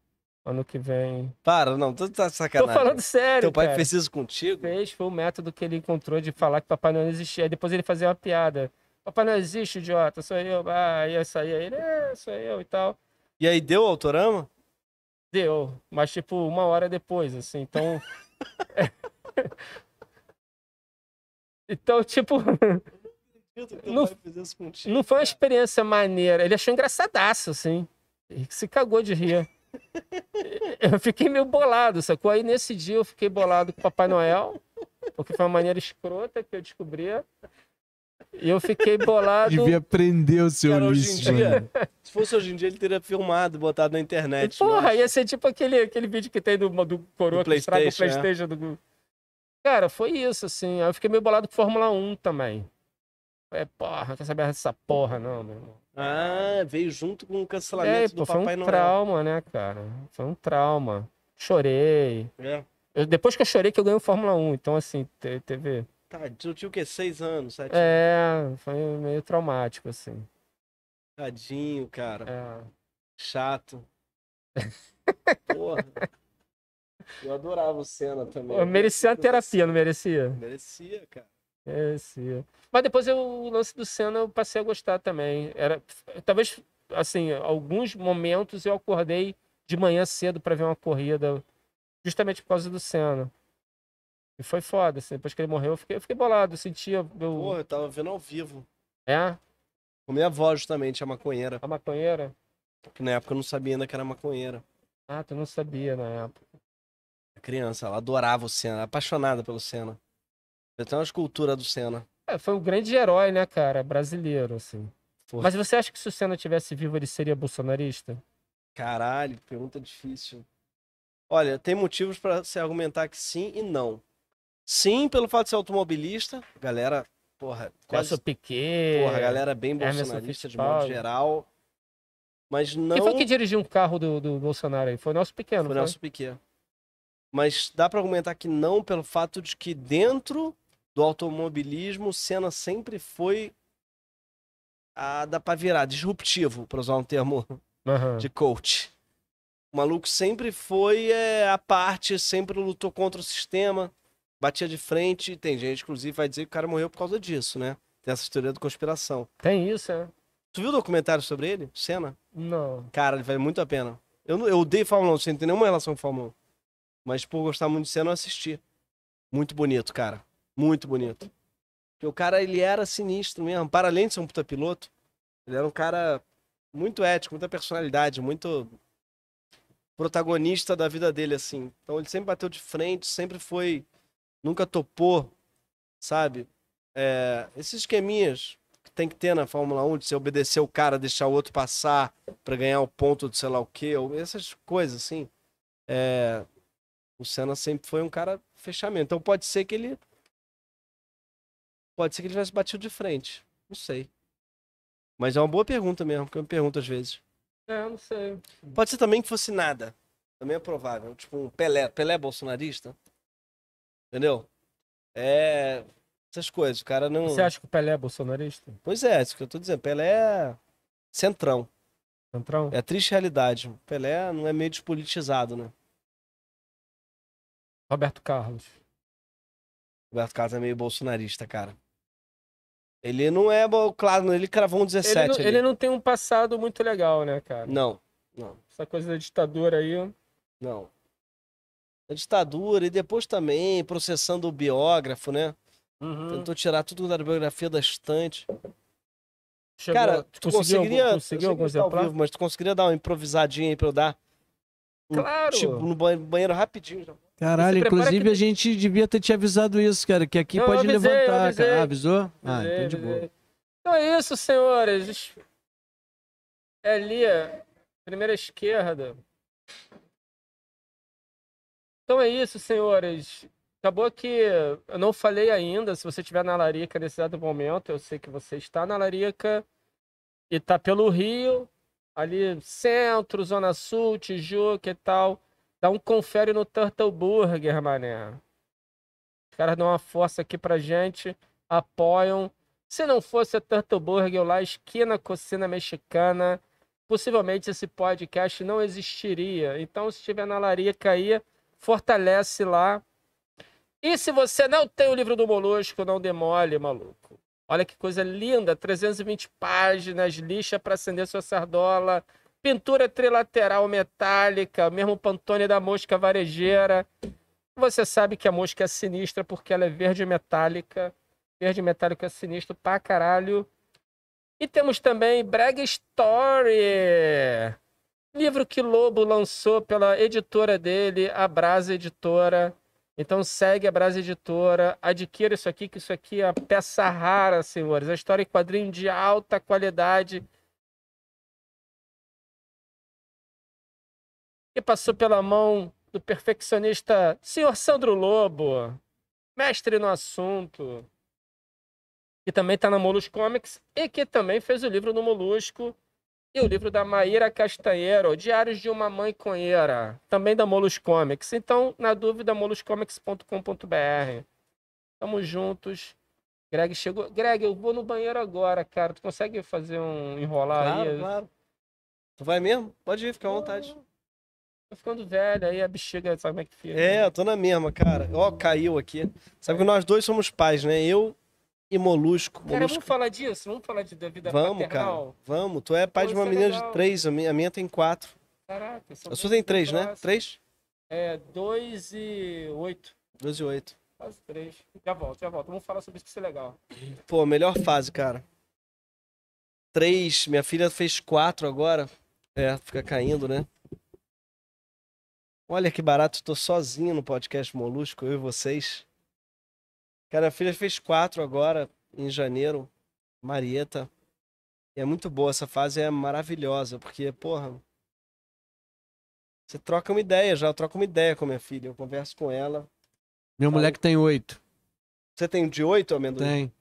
Ano que vem. Para, não, tu tá sacanagem. Tô falando sério. Teu pai cara. fez isso contigo? Fez, foi o método que ele encontrou de falar que Papai Noel não existia. Aí depois ele fazia uma piada. Papai não existe, idiota, sou eu. Ah, ia sair aí, é, é, sou eu e tal. E aí deu o autorama? Deu, mas tipo uma hora depois, assim, então. então, tipo. não, não foi uma experiência maneira. Ele achou engraçadaço, assim. Ele se cagou de rir. Eu fiquei meio bolado, sacou? Aí nesse dia eu fiquei bolado com o Papai Noel, porque foi uma maneira escrota que eu descobri. E eu fiquei bolado. Devia prender o seu lixo, Se fosse hoje em dia, ele teria filmado, botado na internet. Porra, mas... ia ser tipo aquele, aquele vídeo que tem do, do Coroa do que estraga o Playstation. É. Do... Cara, foi isso, assim. Aí eu fiquei meio bolado com Fórmula 1 também. É, porra, não quer saber dessa porra, não, meu irmão. Ah, veio junto com o cancelamento é, do pô, Papai Noel. Foi um Noel. trauma, né, cara? Foi um trauma. Chorei. É. Eu, depois que eu chorei que eu ganhei o Fórmula 1. Então, assim, teve tu tá, tinha o quê? Seis anos, sete É, foi meio traumático, assim. Tadinho, cara. É. Chato. Porra. Eu adorava o Senna também. Eu merecia a terapia, não merecia? Merecia, cara. Merecia. Mas depois eu, o lance do Senna eu passei a gostar também. Era, talvez, assim, alguns momentos eu acordei de manhã cedo para ver uma corrida, justamente por causa do Senna. E foi foda, assim. Depois que ele morreu, eu fiquei, eu fiquei bolado. Eu sentia. Eu... Porra, eu tava vendo ao vivo. É? Com minha avó, justamente, a maconheira. A maconheira? na época eu não sabia ainda que era maconheira. Ah, tu não sabia na época. A criança, ela adorava o Senna, apaixonada pelo Senna. Eu tenho uma escultura do Senna. É, foi um grande herói, né, cara? Brasileiro, assim. Porra. Mas você acha que se o Senna tivesse vivo, ele seria bolsonarista? Caralho, pergunta difícil. Olha, tem motivos para se argumentar que sim e não. Sim, pelo fato de ser automobilista. Galera, porra. Quase, Nelson Piquet. Porra, galera é bem bolsonarista de modo geral. Mas não. Quem foi que dirigiu um carro do, do Bolsonaro aí? Foi o nosso pequeno. Foi o nosso Piquet. Mas dá para argumentar que não, pelo fato de que dentro do automobilismo, Senna sempre foi a dá pra virar, disruptivo, para usar um termo uhum. de coach. O maluco sempre foi é, a parte, sempre lutou contra o sistema, batia de frente. Tem gente, inclusive, vai dizer que o cara morreu por causa disso, né? Tem essa teoria da conspiração. Tem isso, é. Tu viu o documentário sobre ele? Cena? Não. Cara, ele vale muito a pena. Eu, eu odeio Fórmula 1, sem ter nenhuma relação com Fórmula 1. Mas por gostar muito de cena, eu assisti. Muito bonito, cara. Muito bonito. Porque o cara, ele era sinistro mesmo. Para além de ser um puta piloto, ele era um cara muito ético, muita personalidade, muito protagonista da vida dele, assim. Então ele sempre bateu de frente, sempre foi nunca topou, sabe? É, esses esqueminhas que tem que ter na Fórmula 1 de você obedecer o cara, deixar o outro passar para ganhar o ponto do sei lá o quê, ou essas coisas assim. É, o Senna sempre foi um cara fechamento. Então pode ser que ele. Pode ser que ele tivesse batido de frente. Não sei. Mas é uma boa pergunta mesmo, que eu me pergunto às vezes. É, não sei. Pode ser também que fosse nada. Também é provável. Tipo um Pelé. Pelé é bolsonarista? Entendeu? É. Essas coisas, o cara não. Você acha que o Pelé é bolsonarista? Pois é, isso que eu tô dizendo. Pelé é centrão. Centrão? É triste realidade. O Pelé não é meio despolitizado, né? Roberto Carlos. Roberto Carlos é meio bolsonarista, cara. Ele não é, claro, ele cravou um 17 ele não, ele não, tem um passado muito legal, né, cara? Não, não. Essa coisa da ditadura aí... Não da ditadura e depois também processando o biógrafo, né? Uhum. Tentou tirar tudo da biografia da estante. Chegou, Cara, tu conseguiria. Algum, conseguiu algum exemplar? Vivo, mas tu conseguiria dar uma improvisadinha aí pra eu dar? Claro! tipo, no banheiro rapidinho. Caralho, inclusive que... a gente devia ter te avisado isso, cara, que aqui não, pode avisei, levantar. cara Ah, avisou? ah, entendi então de boa. Então é isso, senhores. É ali, primeira esquerda. Então é isso, senhores. Acabou que eu não falei ainda. Se você estiver na Larica nesse dado momento, eu sei que você está na Larica e está pelo Rio, ali centro, Zona Sul, Tijuca e tal. Dá um confere no Turtle Burger, mané. Os caras dão uma força aqui pra gente, apoiam. Se não fosse a Turtle Burger lá, esquina cocina mexicana, possivelmente esse podcast não existiria. Então, se estiver na Larica aí fortalece lá. E se você não tem o livro do Molusco, não demole, maluco. Olha que coisa linda, 320 páginas, lixa para acender sua sardola, pintura trilateral metálica, mesmo pantone da mosca varejeira. Você sabe que a mosca é sinistra porque ela é verde metálica. Verde metálico é sinistro pra caralho. E temos também Brag Story. Livro que Lobo lançou pela editora dele, a Brasa Editora. Então segue a Brasa Editora, adquira isso aqui, que isso aqui é a peça rara, senhores. A história em quadrinho de alta qualidade. E passou pela mão do perfeccionista senhor Sandro Lobo, mestre no assunto, que também está na Molus Comics e que também fez o livro do Molusco, e o livro da Maíra Castanheiro, Diários de uma Mãe Conheira, também da Molus Comics. Então, na dúvida, moluscomics.com.br. Tamo juntos. Greg chegou. Greg, eu vou no banheiro agora, cara. Tu consegue fazer um enrolar claro, aí? Claro, Tu vai mesmo? Pode ir, fica à vontade. Tô ficando velho, aí a bexiga sabe como é que fica. É, né? eu tô na mesma, cara. Ó, caiu aqui. Sabe que nós dois somos pais, né? Eu e Molusco. Cara, Molusco. vamos falar disso? Vamos falar de, da vida vamos, paternal? Cara, vamos, Tu é pai Pô, de uma é menina legal. de três, a minha, a minha tem quatro. Caraca. A sua tem três, próximo. né? Três? É, dois e oito. Dois e oito. Quase três. Já volto, já volto. Vamos falar sobre isso que isso é legal. Pô, melhor fase, cara. Três, minha filha fez quatro agora. É, fica caindo, né? Olha que barato, estou sozinho no podcast Molusco, eu e vocês. Cara, a filha fez quatro agora, em janeiro, Marieta. E é muito boa, essa fase é maravilhosa, porque, porra. Você troca uma ideia já, eu troco uma ideia com minha filha, eu converso com ela. Meu falo... moleque tem oito. Você tem de oito, amendoim? Tem.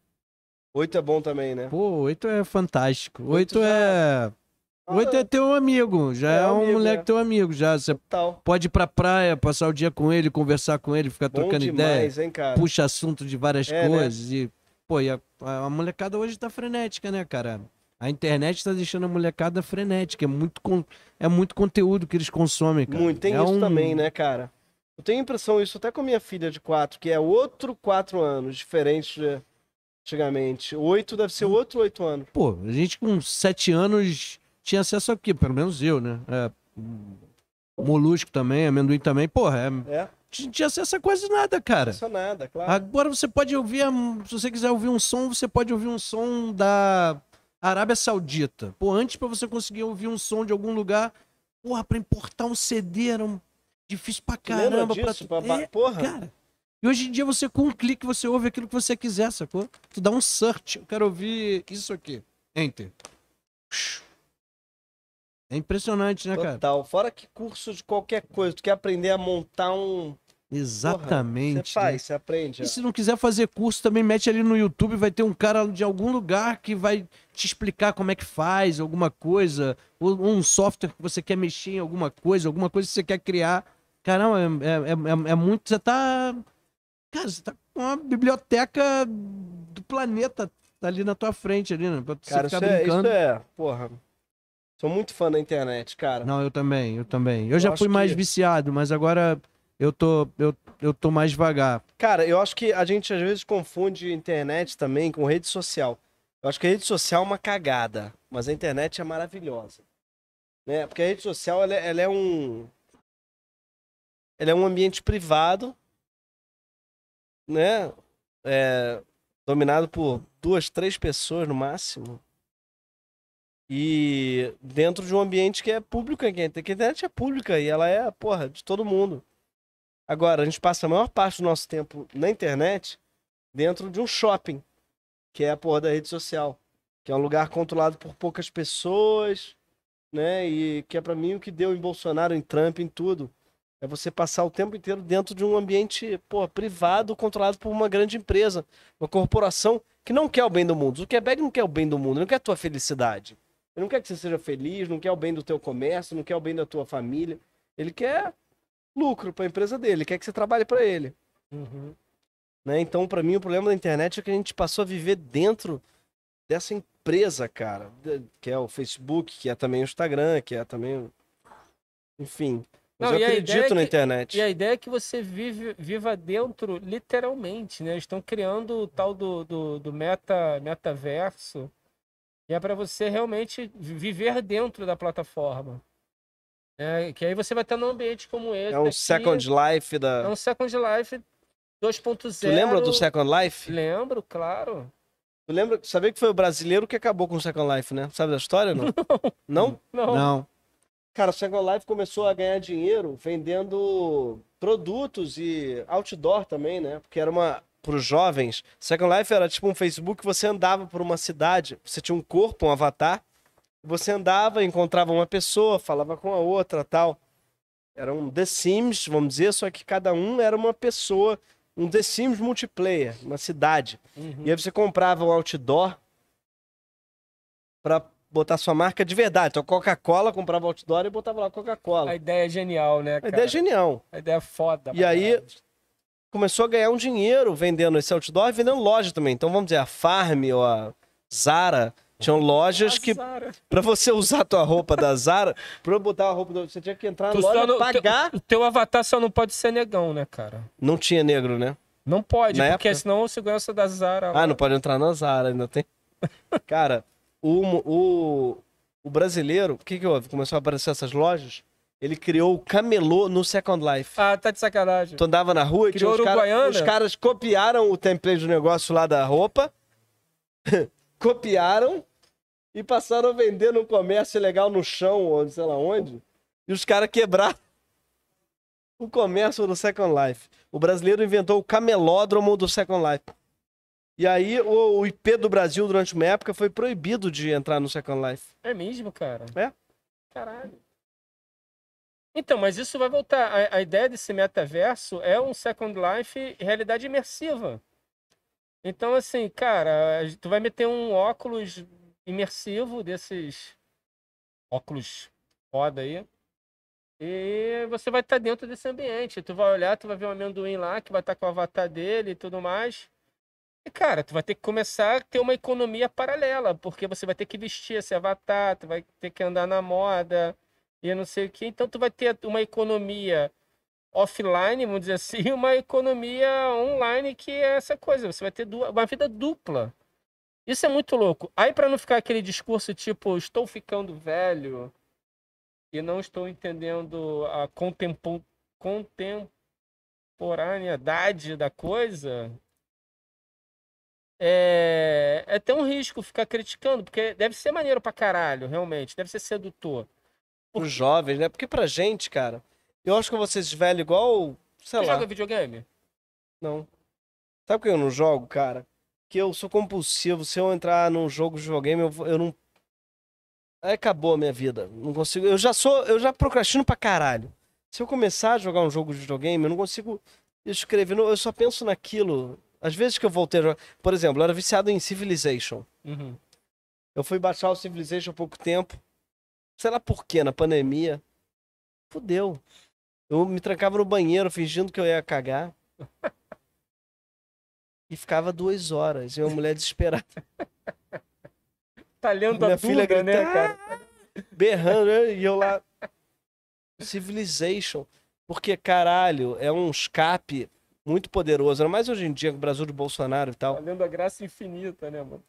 Oito é bom também, né? Pô, oito é fantástico. Oito, oito já... é Oito é teu amigo, já é, é um amigo, é. moleque é. teu amigo, já. Você pode ir pra praia, passar o dia com ele, conversar com ele, ficar Bom trocando demais, ideia. Hein, puxa assunto de várias é, né? coisas. Né? E, pô, e a, a, molecada hoje tá frenética, né, cara? A internet tá deixando a molecada frenética. É muito, con... é muito conteúdo que eles consomem, cara. Muito, tem é isso um... também, né, cara? Eu tenho impressão isso até com minha filha de quatro, que é outro quatro anos, diferente de antigamente. Oito deve ser hum. outro oito anos. Pô, a gente com sete anos tinha acesso aqui, pelo menos eu, né? É, molusco também, amendoim também, porra, é. é. Não tinha acesso a quase nada, cara. Não nada, claro. Agora você pode ouvir, se você quiser ouvir um som, você pode ouvir um som da Arábia Saudita. Pô, antes para você conseguir ouvir um som de algum lugar, porra, pra importar um CD era um... difícil pra caramba. Disso, pra... pra... É, porra. Cara, e hoje em dia você, com um clique, você ouve aquilo que você quiser, sacou? Tu dá um search, eu quero ouvir isso aqui. Enter. Puxa. É impressionante, né, cara? Total. Fora que curso de qualquer coisa, tu quer aprender a montar um. Exatamente. Porra, você faz, né? você aprende. Ó. E se não quiser fazer curso, também mete ali no YouTube, vai ter um cara de algum lugar que vai te explicar como é que faz alguma coisa, ou um software que você quer mexer em alguma coisa, alguma coisa que você quer criar. Caramba, é, é, é, é muito. Você tá. Cara, você tá com uma biblioteca do planeta ali na tua frente, ali, né? Pra você cara, ficar isso brincando. É, isso é, porra. Sou muito fã da internet, cara. Não, eu também, eu também. Eu, eu já fui mais que... viciado, mas agora eu tô, eu, eu tô mais devagar. Cara, eu acho que a gente às vezes confunde internet também com rede social. Eu acho que a rede social é uma cagada, mas a internet é maravilhosa. Né? Porque a rede social ela, é, ela é um. Ela é um ambiente privado, né? É, dominado por duas, três pessoas no máximo. E dentro de um ambiente que é público, que a internet é pública e ela é, porra, de todo mundo. Agora, a gente passa a maior parte do nosso tempo na internet dentro de um shopping, que é a porra da rede social, que é um lugar controlado por poucas pessoas, né? E que é para mim o que deu em Bolsonaro, em Trump, em tudo. É você passar o tempo inteiro dentro de um ambiente porra, privado, controlado por uma grande empresa, uma corporação que não quer o bem do mundo. O Quebec não quer o bem do mundo, não quer a tua felicidade. Ele não quer que você seja feliz, não quer o bem do teu comércio, não quer o bem da tua família. Ele quer lucro para a empresa dele, quer que você trabalhe para ele. Uhum. Né? Então, para mim, o problema da internet é que a gente passou a viver dentro dessa empresa, cara, que é o Facebook, que é também o Instagram, que é também, enfim. Mas não, eu acredito é na internet. E a ideia é que você vive, viva dentro, literalmente, né? Eles estão criando o tal do, do, do meta, metaverso é para você realmente viver dentro da plataforma. É, que aí você vai estar num ambiente como esse. É um Second Life da. É um Second Life 2.0. Tu lembra do Second Life? Lembro, claro. Tu lembra? Sabia que foi o brasileiro que acabou com o Second Life, né? Sabe da história, não? Não. Não? Não. não. Cara, o Second Life começou a ganhar dinheiro vendendo produtos e outdoor também, né? Porque era uma para os jovens, Second Life era tipo um Facebook, você andava por uma cidade, você tinha um corpo, um avatar, você andava, encontrava uma pessoa, falava com a outra, tal. Era um The Sims, vamos dizer, só que cada um era uma pessoa, um The Sims multiplayer, uma cidade. Uhum. E aí você comprava um outdoor para botar sua marca de verdade. Então, Coca-Cola, comprava outdoor e botava lá Coca-Cola. A ideia é genial, né? Cara? A ideia é genial. A ideia é foda. E aí, começou a ganhar um dinheiro vendendo esse outdoor e vendendo loja também. Então, vamos dizer, a Farm ou a Zara tinham lojas a que para você usar a tua roupa da Zara, para botar a roupa, do... você tinha que entrar na tu loja, e pagar. O teu avatar só não pode ser negão, né, cara? Não tinha negro, né? Não pode, na porque época? senão a segurança da Zara. Ah, lá... não pode entrar na Zara, ainda tem. cara, o, o, o brasileiro, o que que houve? Começou a aparecer essas lojas ele criou o camelô no Second Life. Ah, tá de sacanagem. Tu andava na rua e tinha os, cara, os caras copiaram o template do negócio lá da roupa. copiaram e passaram a vender num comércio legal no chão, ou sei lá onde. E os caras quebraram o comércio do Second Life. O brasileiro inventou o camelódromo do Second Life. E aí o, o IP do Brasil durante uma época foi proibido de entrar no Second Life. É mesmo, cara? É. Caralho. Então, mas isso vai voltar. A, a ideia desse metaverso é um Second Life realidade imersiva. Então, assim, cara, tu vai meter um óculos imersivo desses óculos foda aí. E você vai estar tá dentro desse ambiente. Tu vai olhar, tu vai ver um amendoim lá que vai estar tá com o avatar dele e tudo mais. E, cara, tu vai ter que começar a ter uma economia paralela, porque você vai ter que vestir esse avatar, tu vai ter que andar na moda, e não sei o que. Então tu vai ter uma economia offline, vamos dizer assim, e uma economia online que é essa coisa. Você vai ter uma vida dupla. Isso é muito louco. Aí para não ficar aquele discurso tipo estou ficando velho e não estou entendendo a contempo... contemporaneidade da coisa, é, é um risco ficar criticando, porque deve ser maneiro pra caralho, realmente, deve ser sedutor os jovens, né? Porque pra gente, cara, eu acho que vocês velho igual, sei Você lá. joga videogame? Não. Sabe por que eu não jogo, cara? Que eu sou compulsivo. Se eu entrar num jogo de videogame, eu, eu não. Aí acabou a minha vida. Não consigo. Eu já sou. Eu já procrastino pra caralho. Se eu começar a jogar um jogo de videogame, eu não consigo escrever. Eu só penso naquilo. Às vezes que eu voltei a jogar. Por exemplo, eu era viciado em Civilization. Uhum. Eu fui baixar o Civilization há pouco tempo sei lá porquê, na pandemia. Fudeu. Eu me trancava no banheiro fingindo que eu ia cagar. E ficava duas horas. E uma mulher desesperada. Talhando a filha né, gritando, né, cara? Berrando. Né? E eu lá. Civilization. Porque, caralho, é um escape muito poderoso. Mas hoje em dia, com o Brasil de Bolsonaro e tal. Talhando a graça infinita, né, mano?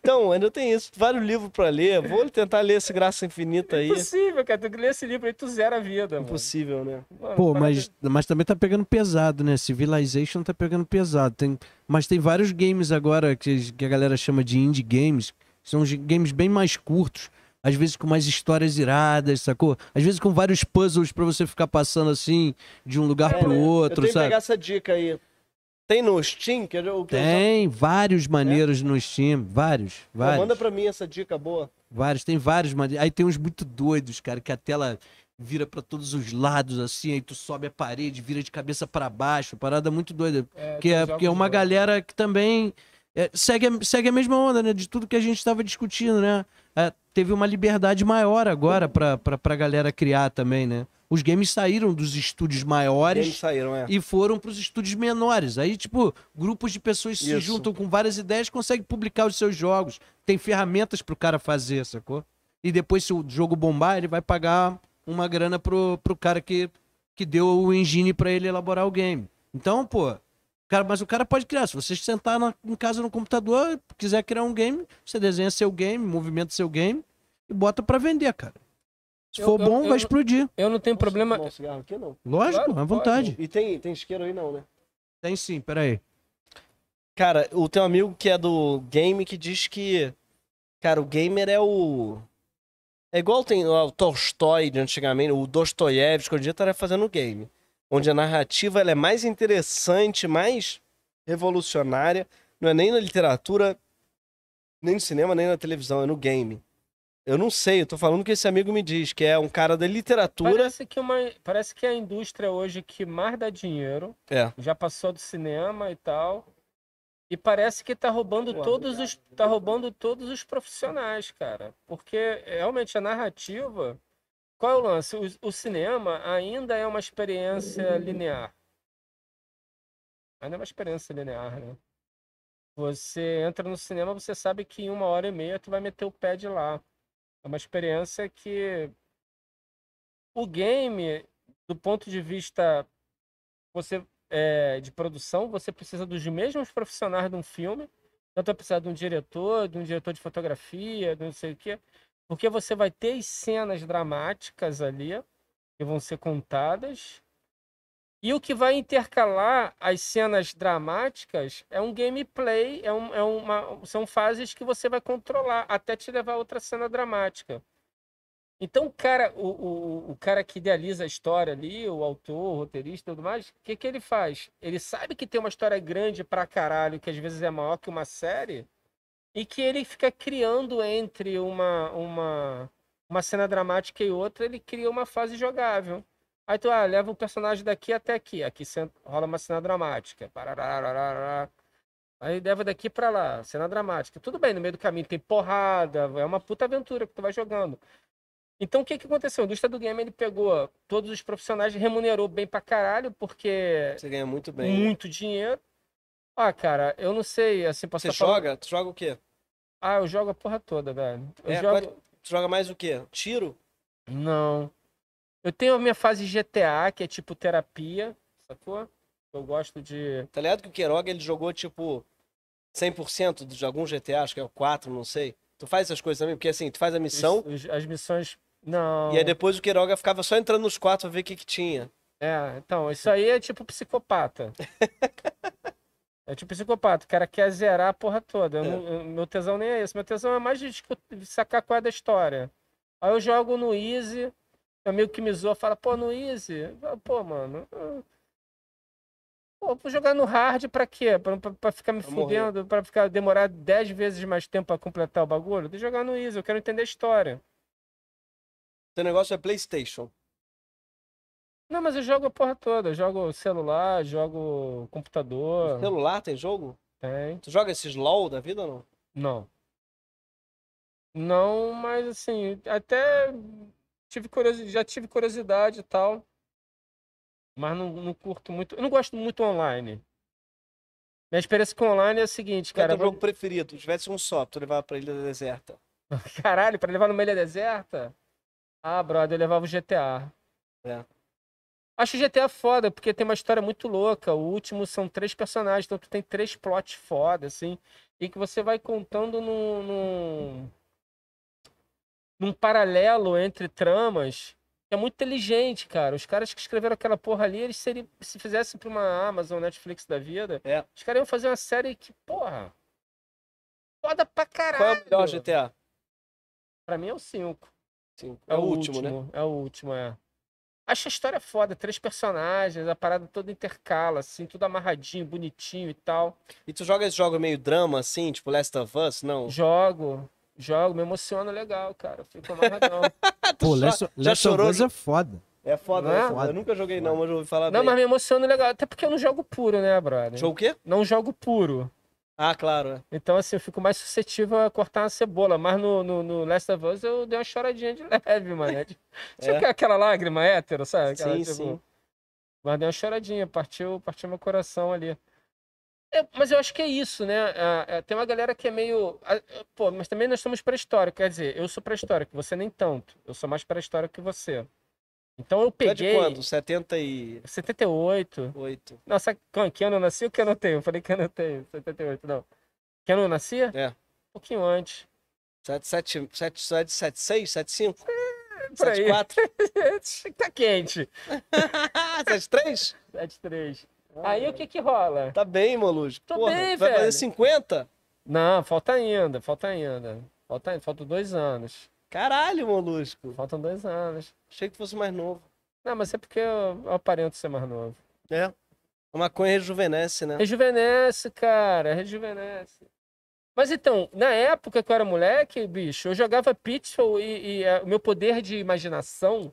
Então, ainda tem isso. Vários livros para ler. Vou tentar ler esse Graça Infinita aí. É impossível, cara. Tem que ler esse livro aí, tu zera a vida. Mano. Impossível, né? Pô, mas, mas também tá pegando pesado, né? Civilization tá pegando pesado. Tem... Mas tem vários games agora que, que a galera chama de indie games. São games bem mais curtos. Às vezes com mais histórias iradas, sacou? Às vezes com vários puzzles para você ficar passando assim de um lugar é, pro outro, outro, Eu tenho sabe? pegar essa dica aí. Tem no Steam? Que que tem eu vários é? maneiros é? no Steam, vários, vários. Pô, manda pra mim essa dica boa. Vários, tem vários maneiros. Aí tem uns muito doidos, cara, que a tela vira para todos os lados, assim, aí tu sobe a parede, vira de cabeça para baixo, parada muito doida. É, que é, porque é, é uma galera que também é, segue, segue a mesma onda, né? De tudo que a gente estava discutindo, né? É, teve uma liberdade maior agora para a galera criar também, né? Os games saíram dos estúdios maiores saíram, é. e foram para os estúdios menores. Aí, tipo, grupos de pessoas se juntam com várias ideias, conseguem publicar os seus jogos. Tem ferramentas para o cara fazer, sacou? E depois, se o jogo bombar, ele vai pagar uma grana pro, pro cara que, que deu o engine para ele elaborar o game. Então, pô, cara, mas o cara pode criar. Se você sentar na, em casa no computador, quiser criar um game, você desenha seu game, movimenta seu game e bota para vender, cara. Se eu, for eu, bom, eu vai explodir. Eu não tenho Posso problema. Um cigarro aqui, não? Lógico, claro, à vontade. Pode. E tem, tem isqueiro aí, não, né? Tem sim, peraí. Cara, o teu amigo que é do game que diz que. Cara, o gamer é o. É igual tem o Tolstói de antigamente, o Dostoiévski, hoje em dia estaria tá fazendo game. Onde a narrativa é mais interessante, mais revolucionária. Não é nem na literatura, nem no cinema, nem na televisão, é no game. Eu não sei, eu tô falando que esse amigo me diz, que é um cara da literatura. Parece que, uma, parece que a indústria hoje que mais dá dinheiro é. já passou do cinema e tal. E parece que tá roubando todos cara. os. tá roubando todos os profissionais, cara. Porque realmente a narrativa. Qual é o lance? O, o cinema ainda é uma experiência linear. Ainda é uma experiência linear, né? Você entra no cinema, você sabe que em uma hora e meia tu vai meter o pé de lá. É uma experiência que o game, do ponto de vista você é, de produção, você precisa dos mesmos profissionais de um filme. Então, tu é precisa de um diretor, de um diretor de fotografia, de não sei o quê. Porque você vai ter cenas dramáticas ali, que vão ser contadas, e o que vai intercalar as cenas dramáticas é um gameplay, é, um, é uma, são fases que você vai controlar até te levar a outra cena dramática. Então, o cara, o, o, o cara que idealiza a história ali, o autor, o roteirista e tudo mais, o que, que ele faz? Ele sabe que tem uma história grande pra caralho, que às vezes é maior que uma série, e que ele fica criando entre uma, uma, uma cena dramática e outra, ele cria uma fase jogável. Aí tu ah, leva o personagem daqui até aqui. Aqui rola uma cena dramática. Aí leva daqui para lá, cena dramática. Tudo bem, no meio do caminho tem porrada, é uma puta aventura que tu vai jogando. Então o que, que aconteceu? A indústria do game ele pegou todos os profissionais, remunerou bem pra caralho, porque. Você ganha muito bem. Muito dinheiro. Ah, cara, eu não sei, assim, posso Você joga? Falando... Tu joga o quê? Ah, eu jogo a porra toda, velho. Eu é, jogo... É, tu joga mais o quê? Tiro? Não. Eu tenho a minha fase GTA, que é tipo terapia, sacou? Eu gosto de. Tá ligado que o Queiroga ele jogou tipo 100% de algum GTA, acho que é o 4, não sei. Tu faz essas coisas também? Porque assim, tu faz a missão. as missões. Não. E aí depois o Queiroga ficava só entrando nos quatro pra ver o que, que tinha. É, então, isso aí é tipo psicopata. é tipo psicopata, o cara quer zerar a porra toda. É. meu tesão nem é esse. Meu tesão é mais de tipo, sacar qual é da história. Aí eu jogo no Easy, amigo que me zoa fala, pô, no Easy. Pô, mano. Pô, vou jogar no hard pra quê? Pra, pra, pra ficar me pra fudendo, pra ficar demorar 10 vezes mais tempo pra completar o bagulho? Vou jogar no Easy, eu quero entender a história. Seu negócio é PlayStation. Não, mas eu jogo a porra toda. Eu jogo celular, jogo computador. celular tem jogo? Tem. Tu joga esses LOL da vida ou não? Não. Não, mas assim, até tive curiosidade, já tive curiosidade e tal. Mas não, não curto muito. Eu não gosto muito online. Minha experiência com online é a seguinte, Qual cara. Qual é o jogo preferido? Se tivesse um só, tu levava pra Ilha Deserta. Caralho, pra levar numa Ilha Deserta? Ah, brother, eu levava o GTA. É. Acho o GTA foda, porque tem uma história muito louca. O último são três personagens, então tu tem três plots foda, assim. E que você vai contando num. num num paralelo entre tramas é muito inteligente, cara. Os caras que escreveram aquela porra ali, eles seriam, se fizessem pra uma Amazon, Netflix da vida, é. os caras iam fazer uma série que, porra, foda pra caralho. Qual é o melhor GTA? Pra mim é o 5. É, é, o último, último, né? É o último, é. Acho a história foda, três personagens, a parada toda intercala, assim, tudo amarradinho, bonitinho e tal. E tu joga esse jogo meio drama, assim, tipo Last of Us, não? Jogo. Jogo, me emociono legal, cara. Fico amarradão. Pô, Last, já chorou? Last é foda. É foda, é, é? foda. Eu nunca joguei, não, mas eu ouvi falar. Não, bem. mas me emociono legal. Até porque eu não jogo puro, né, brother? Jogo o quê? Não jogo puro. Ah, claro. É. Então, assim, eu fico mais suscetível a cortar uma cebola. Mas no, no, no Last of Us eu dei uma choradinha de leve, mano. É tipo é. Tipo aquela lágrima hétero, sabe? Aquela, sim, tipo... sim. Mas dei uma choradinha, partiu, partiu meu coração ali. É, mas eu acho que é isso, né? É, é, tem uma galera que é meio. É, pô, mas também nós somos pré-históricos. Quer dizer, eu sou pré-histórico, você nem tanto. Eu sou mais pré-histórico que você. Então eu peguei. É de quando? 70 e. 78. 8. Nossa, que ano eu nasci ou que ano eu tenho? Eu falei que ano eu tenho. 78, não. Que ano eu nasci? É. Um pouquinho antes. 76, 75? 74? tá quente. 73? 73. Aí o que que rola? Tá bem, Molusco. Tô Porra, bem, vai velho. fazer 50? Não, falta ainda, falta ainda. Falta, ainda, faltam dois anos. Caralho, Molusco. Faltam dois anos. Achei que fosse mais novo. Não, mas é porque eu, eu aparento ser mais novo. É. A maconha rejuvenesce, né? Rejuvenesce, cara, rejuvenesce. Mas então, na época que eu era moleque, bicho, eu jogava Pixel e, e uh, o meu poder de imaginação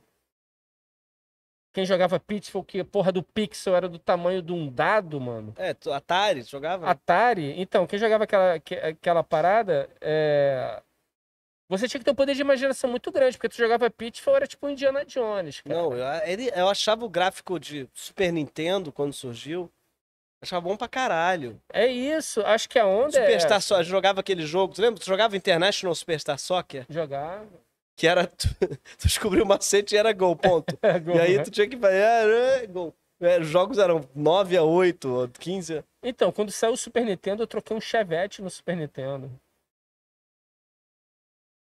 quem jogava Pixel, que porra do Pixel era do tamanho de um dado, mano. É, Atari jogava? Atari. Então, quem jogava aquela, aquela parada, é... Você tinha que ter um poder de imaginação muito grande, porque tu jogava Pitfall, era tipo Indiana Jones, cara. Não, eu, ele, eu achava o gráfico de Super Nintendo, quando surgiu, achava bom pra caralho. É isso, acho que a onda Superstar é... Superstar Soccer, jogava aquele jogo, tu lembra? Tu jogava International Superstar Soccer? Jogava que era. Tu, tu descobriu o macete e era gol, ponto. É, gol, e aí né? tu tinha que fazer. Ah, é, é, gol. os é, jogos eram 9 a 8, 15 a... Então, quando saiu o Super Nintendo, eu troquei um Chevette no Super Nintendo.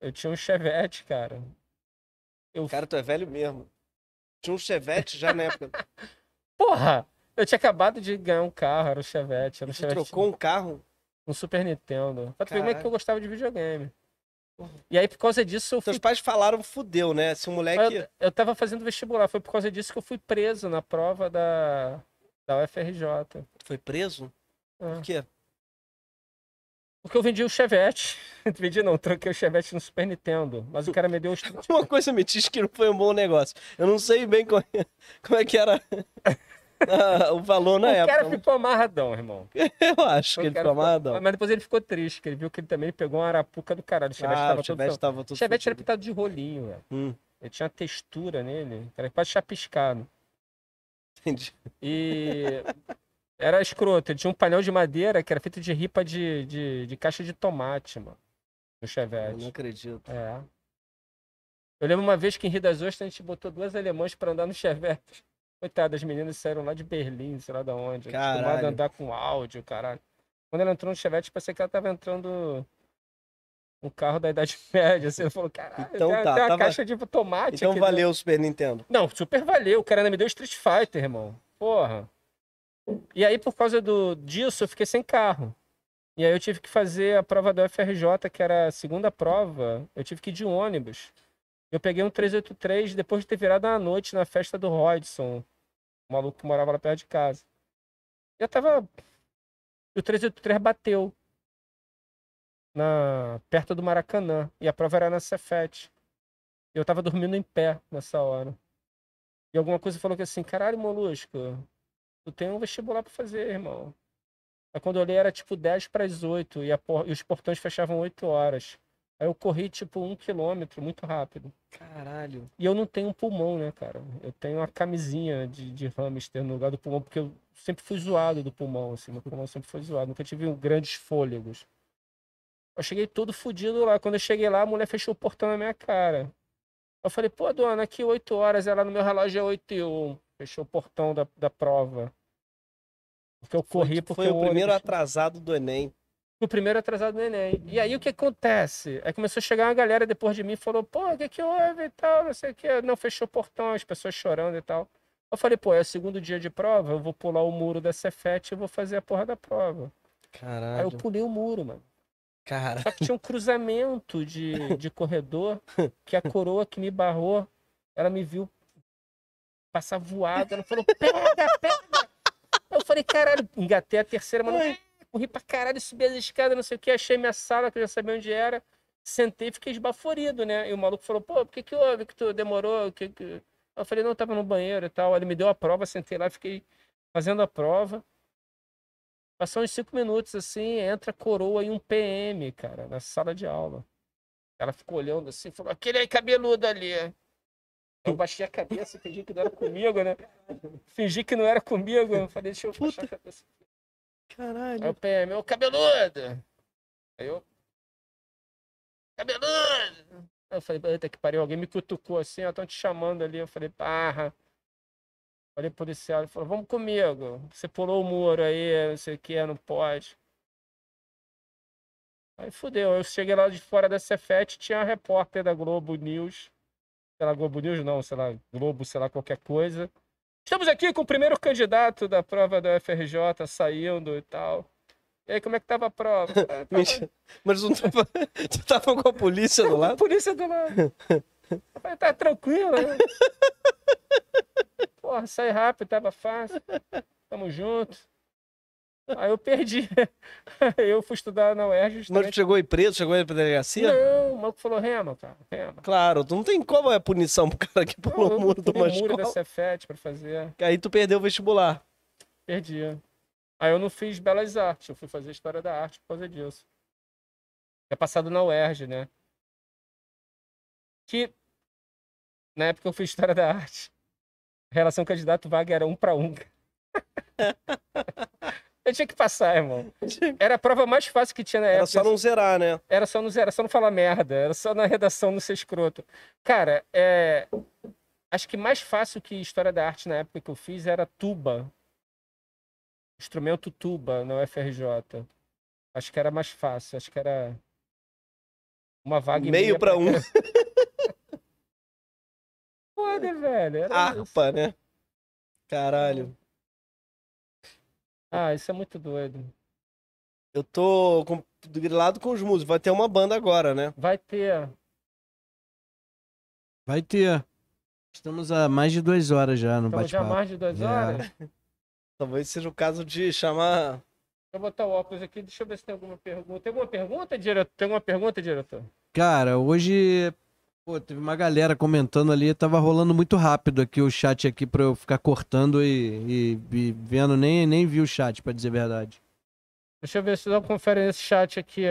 Eu tinha um Chevette, cara. Eu... Cara, tu é velho mesmo. Tinha um Chevette já na época. Porra! Eu tinha acabado de ganhar um carro, era um Chevette. Era um Chevette. trocou um carro? Um Super Nintendo. Pra tu ver como é que eu gostava de videogame. Uhum. E aí, por causa disso, eu fui... Seus pais falaram, fudeu, né? Se um moleque... Eu, eu tava fazendo vestibular, foi por causa disso que eu fui preso na prova da, da UFRJ. Foi preso? Ah. Por quê? Porque eu vendi o Chevette. vendi não, troquei o Chevette no Super Nintendo. Mas o cara me deu Uma coisa me diz que não foi um bom negócio. Eu não sei bem como, é, como é que era... o valor na o época. É o cara ficou amarradão, irmão. Eu acho o que ele ficou amarradão. Mas depois ele ficou triste, que ele viu que ele também pegou uma arapuca do caralho. O ah, Chevette ah, tava o Chevette todo... tava todo Chevette era pintado de rolinho, velho. Hum. Ele tinha uma textura nele, era quase chapiscado. Entendi. E era escroto. Ele tinha um painel de madeira que era feito de ripa de, de, de caixa de tomate, mano. No Chevette. Eu não acredito. É. Eu lembro uma vez que em Rio das Ostras a gente botou duas alemãs para andar no Chevette. Coitada, as meninas saíram lá de Berlim, sei lá de onde. Acostumado a andar com áudio, caralho. Quando ela entrou no Chevette, pensei que ela tava entrando um carro da Idade Média. Você assim, falou, caralho, então, tem, tá, tem uma tava... caixa de tomate. Então aqui, valeu o Super Nintendo. Não, super valeu. O cara ainda me deu Street Fighter, irmão. Porra. E aí, por causa do disso, eu fiquei sem carro. E aí eu tive que fazer a prova da UFRJ, que era a segunda prova. Eu tive que ir de ônibus. Eu peguei um 383 depois de ter virado à noite na festa do Rodson. O maluco que morava lá perto de casa. Eu tava. O 383 bateu. Na... Perto do Maracanã. E a prova era na Cefete. Eu tava dormindo em pé nessa hora. E alguma coisa falou que assim, caralho, molusco, tu tem um vestibular pra fazer, irmão. Aí quando eu olhei era tipo 10 para as 8 e, por... e os portões fechavam 8 horas. Aí eu corri, tipo, um quilômetro muito rápido. Caralho. E eu não tenho pulmão, né, cara? Eu tenho uma camisinha de, de hamster no lugar do pulmão, porque eu sempre fui zoado do pulmão, assim. Meu pulmão sempre foi zoado. Nunca tive grandes fôlegos. Eu cheguei todo fodido lá. Quando eu cheguei lá, a mulher fechou o portão na minha cara. Eu falei, pô, dona, aqui 8 horas. Ela no meu relógio é 8 e 1. Fechou o portão da, da prova. Porque eu corri foi, porque. Foi o, o primeiro ônibus... atrasado do Enem o primeiro atrasado do Enem. E aí o que acontece? Aí começou a chegar uma galera depois de mim e falou: pô, o que, que houve e tal, não sei o que. Não, fechou o portão, as pessoas chorando e tal. Eu falei, pô, é o segundo dia de prova, eu vou pular o muro da Cefet e vou fazer a porra da prova. Caralho. Aí eu pulei o muro, mano. Cara. Só que tinha um cruzamento de, de corredor que a coroa que me barrou, ela me viu passar voada, ela falou, pega, pega! Eu falei, caralho, engatei a terceira, mas não corri pra caralho, subi as escadas, não sei o que, achei minha sala, que eu já sabia onde era, sentei e fiquei esbaforido, né? E o maluco falou, pô, por que que houve que tu demorou? Que, que... Eu falei, não, eu tava no banheiro e tal. Ele me deu a prova, sentei lá, fiquei fazendo a prova. Passou uns cinco minutos, assim, entra coroa e um PM, cara, na sala de aula. Ela ficou olhando assim, falou, aquele aí cabeludo ali. Eu baixei a cabeça, fingi que não era comigo, né? Fingi que não era comigo. Eu falei, deixa eu Puta. baixar a cabeça. Caralho. Aí o PM, ô cabeludo! Aí eu. Cabeludo! Eu falei, eita que pariu, alguém me cutucou assim, ó, estão te chamando ali. Eu falei, parra. Falei policial, ele falou, vamos comigo. Você pulou o muro aí, não sei o que, não pode. Aí fudeu. Eu cheguei lá de fora da Cefet, tinha a repórter da Globo News. Sei lá, Globo News não, sei lá, Globo, sei lá, qualquer coisa. Estamos aqui com o primeiro candidato da prova da FRJ saindo e tal. E aí, como é que tava a prova? tava... Mas não tava... tu tava com a polícia do lado? A polícia do lado. tá tranquilo, né? Porra, sai rápido, tava fácil. Tamo junto. Aí eu perdi. eu fui estudar na UERJ. Mas tu chegou aí preso, chegou aí pra delegacia? Não, o maluco falou rema, cara, rema. Claro, tu não tem como é a punição pro cara que pulou não, o muro do uma escola. muro da Cefet pra fazer. aí tu perdeu o vestibular. Perdi. Aí eu não fiz Belas Artes, eu fui fazer História da Arte por causa disso. É passado na UERJ, né? Que, na época eu fiz História da Arte, relação candidato-vaga era um para um. Eu tinha que passar, irmão. Era a prova mais fácil que tinha na época. Era só não zerar, né? Era só não zerar, só não falar merda. Era só na redação não ser escroto. Cara, é... acho que mais fácil que História da Arte na época que eu fiz era tuba. Instrumento tuba na UFRJ. Acho que era mais fácil. Acho que era uma vaga Meio para um. Foda, velho. Era isso. né? Caralho. Ah, isso é muito doido. Eu tô com, grilado com os músicos. Vai ter uma banda agora, né? Vai ter. Vai ter. Estamos a mais de duas horas já no bate-papo. já mais de duas é. horas? É. Talvez seja o caso de chamar... Deixa eu botar o óculos aqui. Deixa eu ver se tem alguma pergunta. Tem alguma pergunta, diretor? Tem alguma pergunta, diretor? Cara, hoje Pô, teve uma galera comentando ali, tava rolando muito rápido aqui o chat aqui pra eu ficar cortando e, e, e vendo, nem, nem vi o chat, pra dizer a verdade. Deixa eu ver se dá uma confere nesse chat aqui.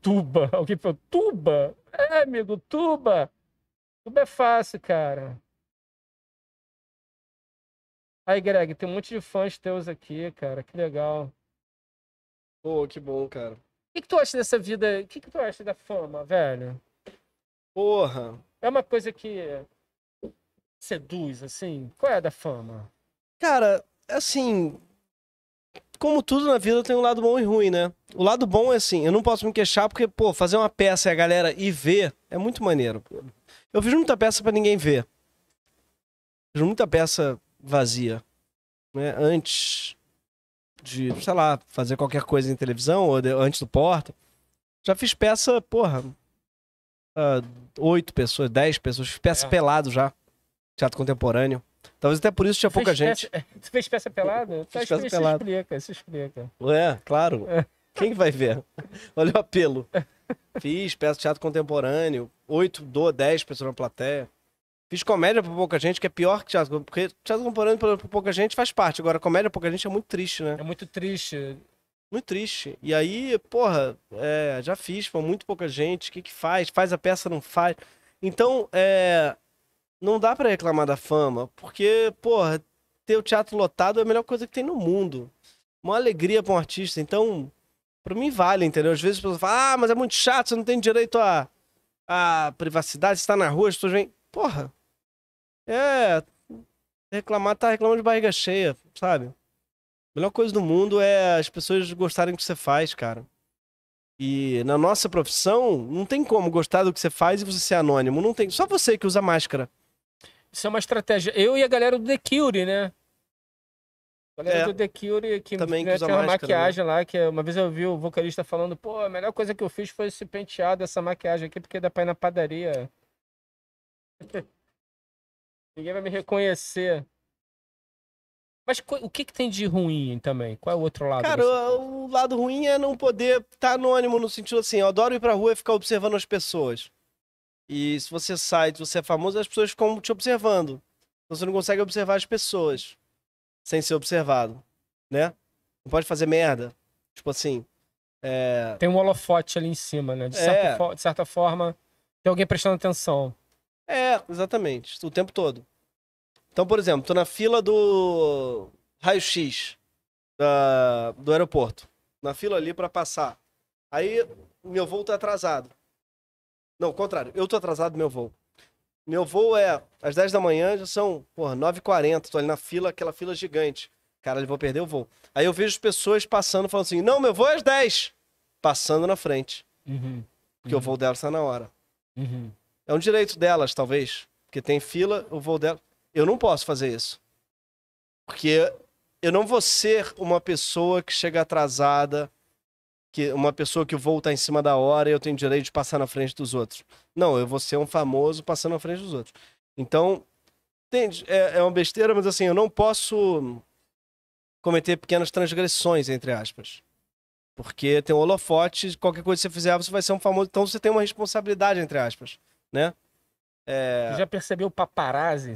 Tuba. Alguém falou, tuba? É, amigo, tuba. Tuba é fácil, cara. Aí, Greg, tem um monte de fãs teus aqui, cara. Que legal. Pô, que bom, cara. O que, que tu acha dessa vida? O que, que tu acha da fama, velho? Porra. É uma coisa que seduz, assim. Qual é a da fama? Cara, assim. Como tudo na vida tem um lado bom e ruim, né? O lado bom é assim, eu não posso me queixar porque, pô, fazer uma peça e a galera ir ver é muito maneiro. Eu fiz muita peça para ninguém ver. Fiz muita peça vazia. Né? Antes de, sei lá, fazer qualquer coisa em televisão ou de, antes do Porta. Já fiz peça, porra, ah, oito uh, pessoas, dez pessoas. Peça é. pelado já. Teatro contemporâneo. Talvez até por isso tinha pouca gente. tu fez peça pelada? Fiz tá, peça isso explica, se explica. É, claro. É. Quem vai ver? Olha o apelo. Fiz peça de teatro contemporâneo, 8, 12, 10 pessoas na plateia. Fiz comédia pra pouca gente, que é pior que teatro, porque teatro contemporâneo pra pouca gente faz parte. Agora, comédia pra pouca gente é muito triste, né? É muito triste. Muito triste. E aí, porra, é, já fiz pra muito pouca gente. O que que faz? Faz a peça, não faz? Então, é, não dá para reclamar da fama, porque, porra, ter o teatro lotado é a melhor coisa que tem no mundo. Uma alegria pra um artista. Então, pra mim vale, entendeu? Às vezes as pessoas falam, ah, mas é muito chato, você não tem direito a, a privacidade, você tá na rua, as pessoas vêm. Porra, é. Reclamar tá reclamando de barriga cheia, sabe? A melhor coisa do mundo é as pessoas gostarem do que você faz, cara. E na nossa profissão, não tem como gostar do que você faz e você ser anônimo. Não tem. Só você que usa máscara. Isso é uma estratégia. Eu e a galera do The Cure, né? A galera é, do The Cure que, também né, usa tem uma máscara, né? maquiagem né? lá, que é, uma vez eu vi o vocalista falando, pô, a melhor coisa que eu fiz foi esse penteado, essa maquiagem aqui, porque dá pra ir na padaria. Ninguém vai me reconhecer. Mas o que, que tem de ruim também? Qual é o outro lado? Cara, o lado ruim é não poder estar tá anônimo no sentido assim, eu adoro ir pra rua e ficar observando as pessoas. E se você sai, se você é famoso, as pessoas ficam te observando. Então Você não consegue observar as pessoas sem ser observado, né? Não pode fazer merda. Tipo assim. É... Tem um holofote ali em cima, né? De é. certa, de certa forma, tem alguém prestando atenção. É, exatamente. O tempo todo. Então, por exemplo, tô na fila do raio-x do aeroporto. Na fila ali para passar. Aí meu voo tá atrasado. Não, contrário. Eu tô atrasado meu voo. Meu voo é às 10 da manhã, já são, porra, 9h40. Tô ali na fila, aquela fila gigante. Caralho, vou perder o voo. Aí eu vejo pessoas passando, falando assim: não, meu voo é às 10. Passando na frente. Uhum. Porque uhum. o voo delas tá na hora. Uhum. uhum. É um direito delas, talvez. Porque tem fila, o voo delas eu não posso fazer isso. Porque eu não vou ser uma pessoa que chega atrasada, que uma pessoa que volta em cima da hora e eu tenho direito de passar na frente dos outros. Não, eu vou ser um famoso passando na frente dos outros. Então, entende? É, é uma besteira, mas assim, eu não posso cometer pequenas transgressões, entre aspas. Porque tem um holofote, qualquer coisa que você fizer, você vai ser um famoso. Então você tem uma responsabilidade, entre aspas, né? É... Já percebeu paparazzi?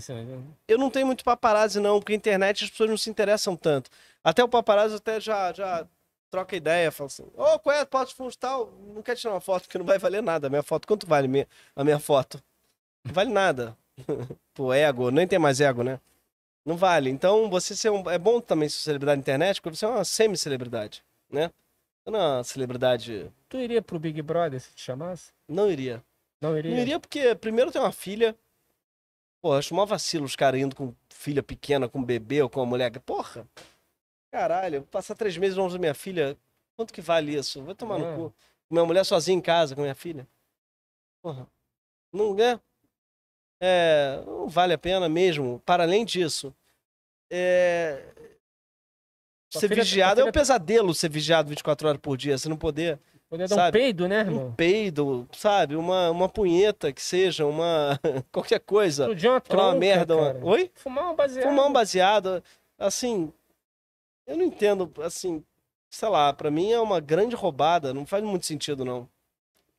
Eu não tenho muito paparazzi, não, porque internet as pessoas não se interessam tanto. Até o paparazzi até já, já troca ideia, fala assim: Ô, oh, qual é a foto tal? Não quer tirar uma foto que não vai valer nada. A minha foto, quanto vale a minha foto? Não vale nada. Pô, ego, nem tem mais ego, né? Não vale. Então, você ser um... é bom também ser celebridade na internet, porque você é uma semi-celebridade, né? Não é uma celebridade. Tu iria pro Big Brother se te chamasse? Não iria. Não iria. Não iria porque, primeiro, tem uma filha. Porra, acho mó vacilo os caras indo com filha pequena, com bebê ou com uma mulher. Porra, caralho, passar três meses longe da minha filha, quanto que vale isso? Vou tomar no é. cu. Minha mulher sozinha em casa com minha filha. Porra, não é? é não vale a pena mesmo. Para além disso, é, ser vigiado é um pesadelo ser vigiado 24 horas por dia, você não poder Poder é dar um peido, né, irmão? Um peido, sabe? Uma, uma punheta que seja, uma. qualquer coisa. Explodir uma tronca, uma merda. Uma... Oi? Fumar um baseado. Fumar um baseado. Assim. Eu não entendo, assim. Sei lá, pra mim é uma grande roubada. Não faz muito sentido, não.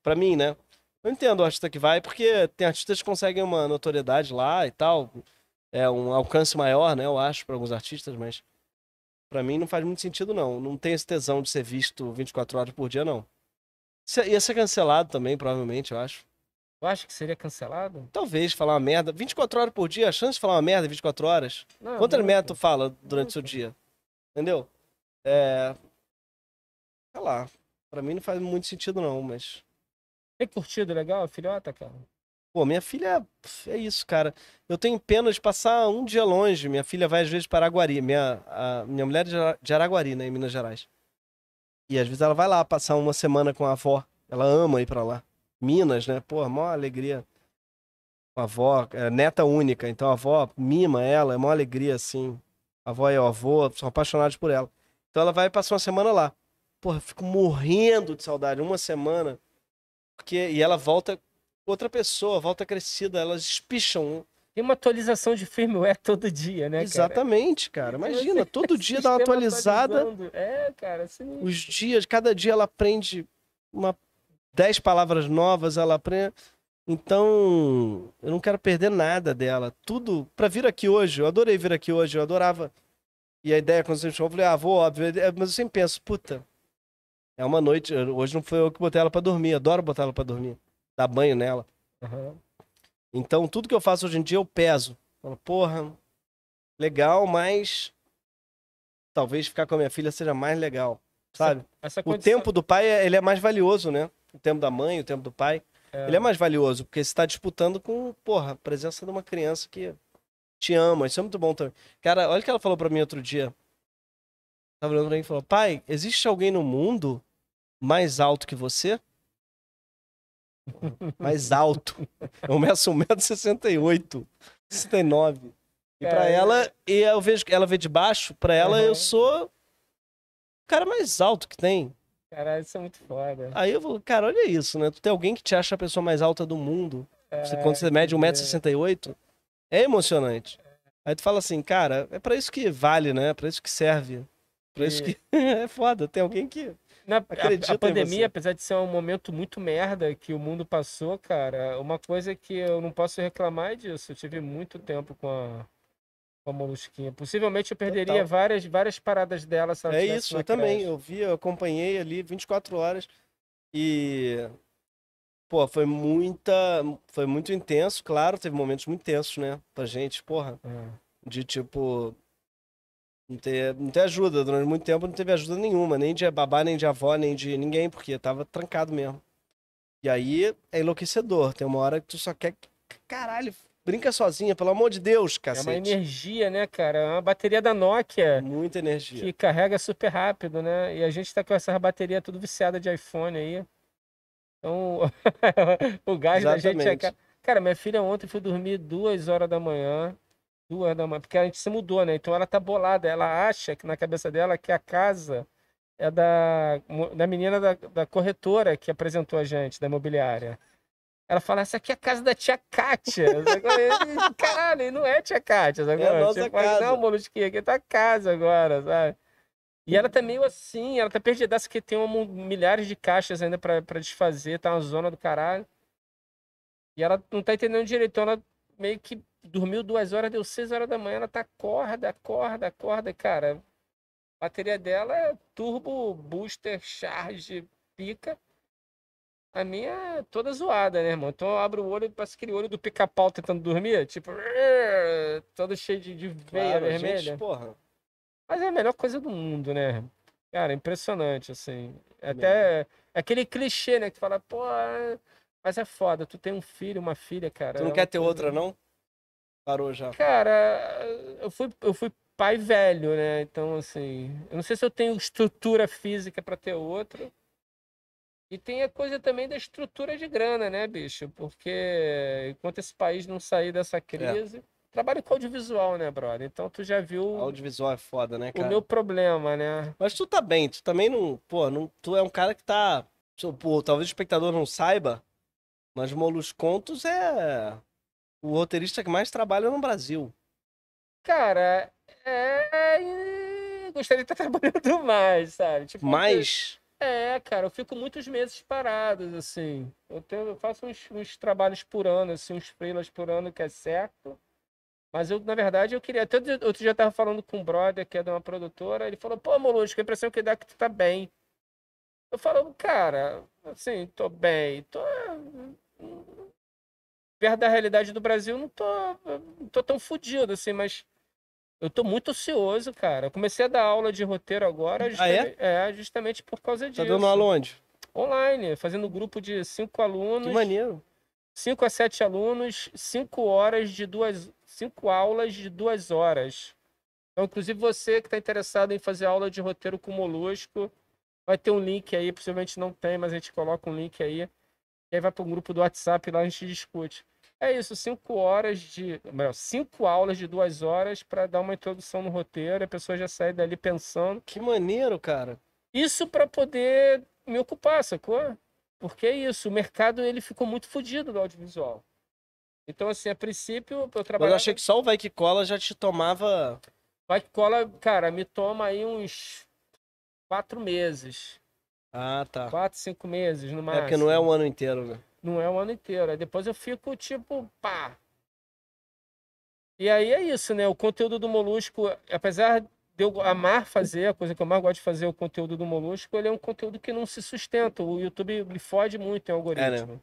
Pra mim, né? Eu entendo o artista que vai, porque tem artistas que conseguem uma notoriedade lá e tal. É um alcance maior, né? Eu acho, para alguns artistas, mas para mim não faz muito sentido, não. Não tem esse tesão de ser visto 24 horas por dia, não. Ia ser cancelado também, provavelmente, eu acho. Eu acho que seria cancelado? Talvez, falar uma merda. 24 horas por dia, a chance de falar uma merda 24 é horas? Não, Quantas merda tu fala durante o seu dia? Entendeu? É. Sei lá. Pra mim não faz muito sentido, não, mas. Tem curtido legal a filhota, cara? Pô, minha filha é, é isso, cara. Eu tenho pena de passar um dia longe. Minha filha vai às vezes para Araguari. Minha, a, minha mulher é de Araguari, né, em Minas Gerais. E às vezes ela vai lá passar uma semana com a avó. Ela ama ir para lá. Minas, né? Pô, maior alegria. A avó, é neta única, então a avó mima ela, é uma alegria assim. A avó e o avô são apaixonados por ela. Então ela vai passar uma semana lá. Porra, fico morrendo de saudade, uma semana. Porque, e ela volta outra pessoa, volta crescida, elas espicham tem uma atualização de firmware todo dia, né? Exatamente, cara. Então, Imagina, assim, todo dia dá uma tá atualizada. É, cara, assim... Os dias, cada dia ela aprende uma 10 palavras novas, ela aprende. Então, eu não quero perder nada dela. Tudo para vir aqui hoje. Eu adorei vir aqui hoje, eu adorava. E a ideia quando você me chamou, eu falei: "Ah, vou, óbvio". É, mas eu sempre penso, puta, é uma noite, hoje não foi eu que botei ela para dormir, adoro botar ela para dormir, dar banho nela. Uhum. Então, tudo que eu faço hoje em dia eu peso. Falo, porra, legal, mas talvez ficar com a minha filha seja mais legal, sabe? Essa, essa o tempo do pai, é, ele é mais valioso, né? O tempo da mãe, o tempo do pai. É... Ele é mais valioso, porque você está disputando com, porra, a presença de uma criança que te ama. Isso é muito bom também. Cara, olha o que ela falou para mim outro dia. Tava olhando pra mim e falou: Pai, existe alguém no mundo mais alto que você? mais alto. Eu meço 1,68m, 69 E é, pra ela, e eu vejo que ela vê de baixo, pra ela uhum. eu sou o cara mais alto que tem. Caralho, isso é muito foda. Aí eu vou, cara, olha isso, né? Tu tem alguém que te acha a pessoa mais alta do mundo. É, você, quando você mede 1,68m, é emocionante. Aí tu fala assim, cara, é para isso que vale, né? É pra isso que serve. Pra e... isso que. é foda, tem alguém que na, a, a, pandemia, apesar de ser um momento muito merda que o mundo passou, cara, uma coisa que eu não posso reclamar é disso. Eu tive muito tempo com a, com a Molusquinha. Possivelmente eu perderia várias, várias paradas dela se ela É isso, eu creche. também. Eu vi, eu acompanhei ali 24 horas e. Pô, foi muita. Foi muito intenso, claro, teve momentos muito tensos, né? Pra gente, porra. É. De tipo não ter, não ter ajuda. Durante muito tempo não teve ajuda nenhuma, nem de babá, nem de avó, nem de ninguém, porque tava trancado mesmo. E aí é enlouquecedor. Tem uma hora que tu só quer. Caralho, brinca sozinha, pelo amor de Deus, cacete. É uma energia, né, cara? É uma bateria da Nokia. Muita energia. Que carrega super rápido, né? E a gente tá com essa bateria tudo viciada de iPhone aí. Então, o gás Exatamente. da gente é. Cara, minha filha ontem foi dormir duas horas da manhã. Duas da manhã, porque a gente se mudou, né? Então ela tá bolada, ela acha que na cabeça dela que a casa é da, da menina da, da corretora que apresentou a gente, da imobiliária. Ela fala, essa aqui é a casa da tia Kátia. Caralho, não é tia Kátia. Agora. É a tipo, nossa tipo, casa. Não, Molusquinha, aqui é tá a casa agora, sabe? E ela tá meio assim, ela tá perdidaça, porque tem uma, milhares de caixas ainda para desfazer, tá uma zona do caralho. E ela não tá entendendo direito, então ela meio que dormiu duas horas, deu seis horas da manhã, ela tá acorda acorda acorda cara. bateria dela é turbo, booster, charge, pica. A minha é toda zoada, né, irmão? Então eu abro o olho, parece aquele olho do pica-pau tentando dormir, tipo, todo cheio de, de veia claro, vermelha. Gente, Mas é a melhor coisa do mundo, né? Cara, impressionante, assim. É Até é aquele clichê, né, que fala, pô, mas é foda, tu tem um filho, uma filha, cara. Tu não é quer ter outra, não? Parou já. Cara, eu fui, eu fui pai velho, né? Então, assim, eu não sei se eu tenho estrutura física para ter outro. E tem a coisa também da estrutura de grana, né, bicho? Porque enquanto esse país não sair dessa é. crise. É. Trabalho com audiovisual, né, brother? Então tu já viu. Audiovisual é foda, né, cara? O meu problema, né? Mas tu tá bem, tu também não. Pô, não, tu é um cara que tá. Tipo, pô, talvez o espectador não saiba, mas Molus Contos é o roteirista que mais trabalha no Brasil. Cara, é... gostaria de estar trabalhando mais, sabe? Tipo, mais? É, cara, eu fico muitos meses parado, assim. Eu, tenho, eu faço uns, uns, trabalhos por ano, assim, uns freelas por ano, que é certo. Mas eu, na verdade, eu queria. Até outro dia eu tava falando com um brother, que é de uma produtora, ele falou: pô, Molusco, a impressão que dá é que tu tá bem. Eu falo, cara, assim, tô bem, tô perto da realidade do Brasil, não tô, não tô tão fodido assim, mas eu tô muito ocioso, cara. Eu comecei a dar aula de roteiro agora, justamente, ah, é? é? justamente por causa disso. Tá dando aula onde? Online, fazendo grupo de cinco alunos. Que maneiro. Cinco a sete alunos, cinco horas de duas, cinco aulas de duas horas. Então, inclusive você que está interessado em fazer aula de roteiro com o molusco, vai ter um link aí, possivelmente não tem, mas a gente coloca um link aí. E aí vai para um grupo do WhatsApp lá a gente discute. É isso, cinco horas de. Melhor, cinco aulas de duas horas para dar uma introdução no roteiro, a pessoa já sai dali pensando. Que maneiro, cara. Isso para poder me ocupar, sacou? Porque é isso, o mercado ele ficou muito fodido do audiovisual. Então, assim, a princípio, eu trabalho. Mas eu achei que só o Vai Que Cola já te tomava... Vai Que Cola, cara, me toma aí uns quatro meses. Ah, tá. Quatro, cinco meses no máximo. É porque não é um ano inteiro, né? Não é um ano inteiro. Aí depois eu fico tipo, pá. E aí é isso, né? O conteúdo do Molusco, apesar de eu amar fazer, a coisa que eu mais gosto de fazer, o conteúdo do Molusco, ele é um conteúdo que não se sustenta. O YouTube me fode muito em é algoritmo. É, né?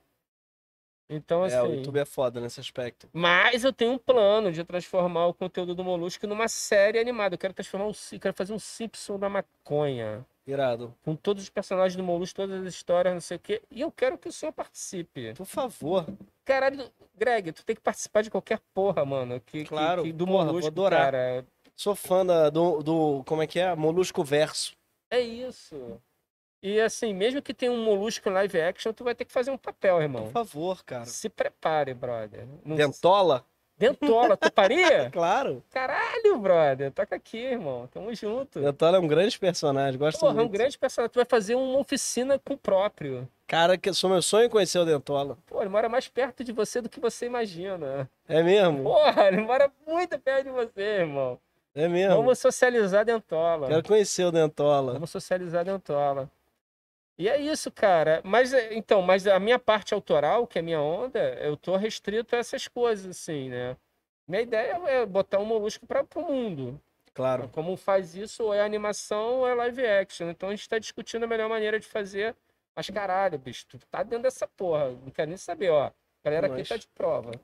Então, assim. É, o assim, YouTube é foda nesse aspecto. Mas eu tenho um plano de transformar o conteúdo do Molusco numa série animada. Eu quero transformar um, quero fazer um Simpson da maconha. Irado. Com todos os personagens do Molus, todas as histórias, não sei o quê. E eu quero que o senhor participe. Por favor. Caralho, Greg, tu tem que participar de qualquer porra, mano. Que, claro. Que, que do Molusco, cara. Sou fã da, do, do. Como é que é? Molusco Verso. É isso. E assim, mesmo que tenha um molusco live action, tu vai ter que fazer um papel, irmão. Por favor, cara. Se prepare, brother. Não Ventola? Dentola, toparia? claro. Caralho, brother. Toca aqui, irmão. Tamo junto. Dentola é um grande personagem, gosto Porra, muito. é um grande personagem. Tu vai fazer uma oficina com o próprio. Cara, que sou meu sonho conhecer o Dentola. Pô, ele mora mais perto de você do que você imagina. É mesmo? Porra, ele mora muito perto de você, irmão. É mesmo? Vamos socializar Dentola. Quero conhecer o Dentola. Vamos socializar Dentola. E é isso, cara. Mas é, então, mas a minha parte autoral, que é a minha onda, eu tô restrito a essas coisas, assim, né? Minha ideia é, é botar um molusco para o mundo. Claro. Então, como faz isso, ou é animação ou é live action. Então a gente está discutindo a melhor maneira de fazer. Mas caralho, bicho, tu tá dentro dessa porra. Não quero nem saber, ó. A galera aqui tá de prova.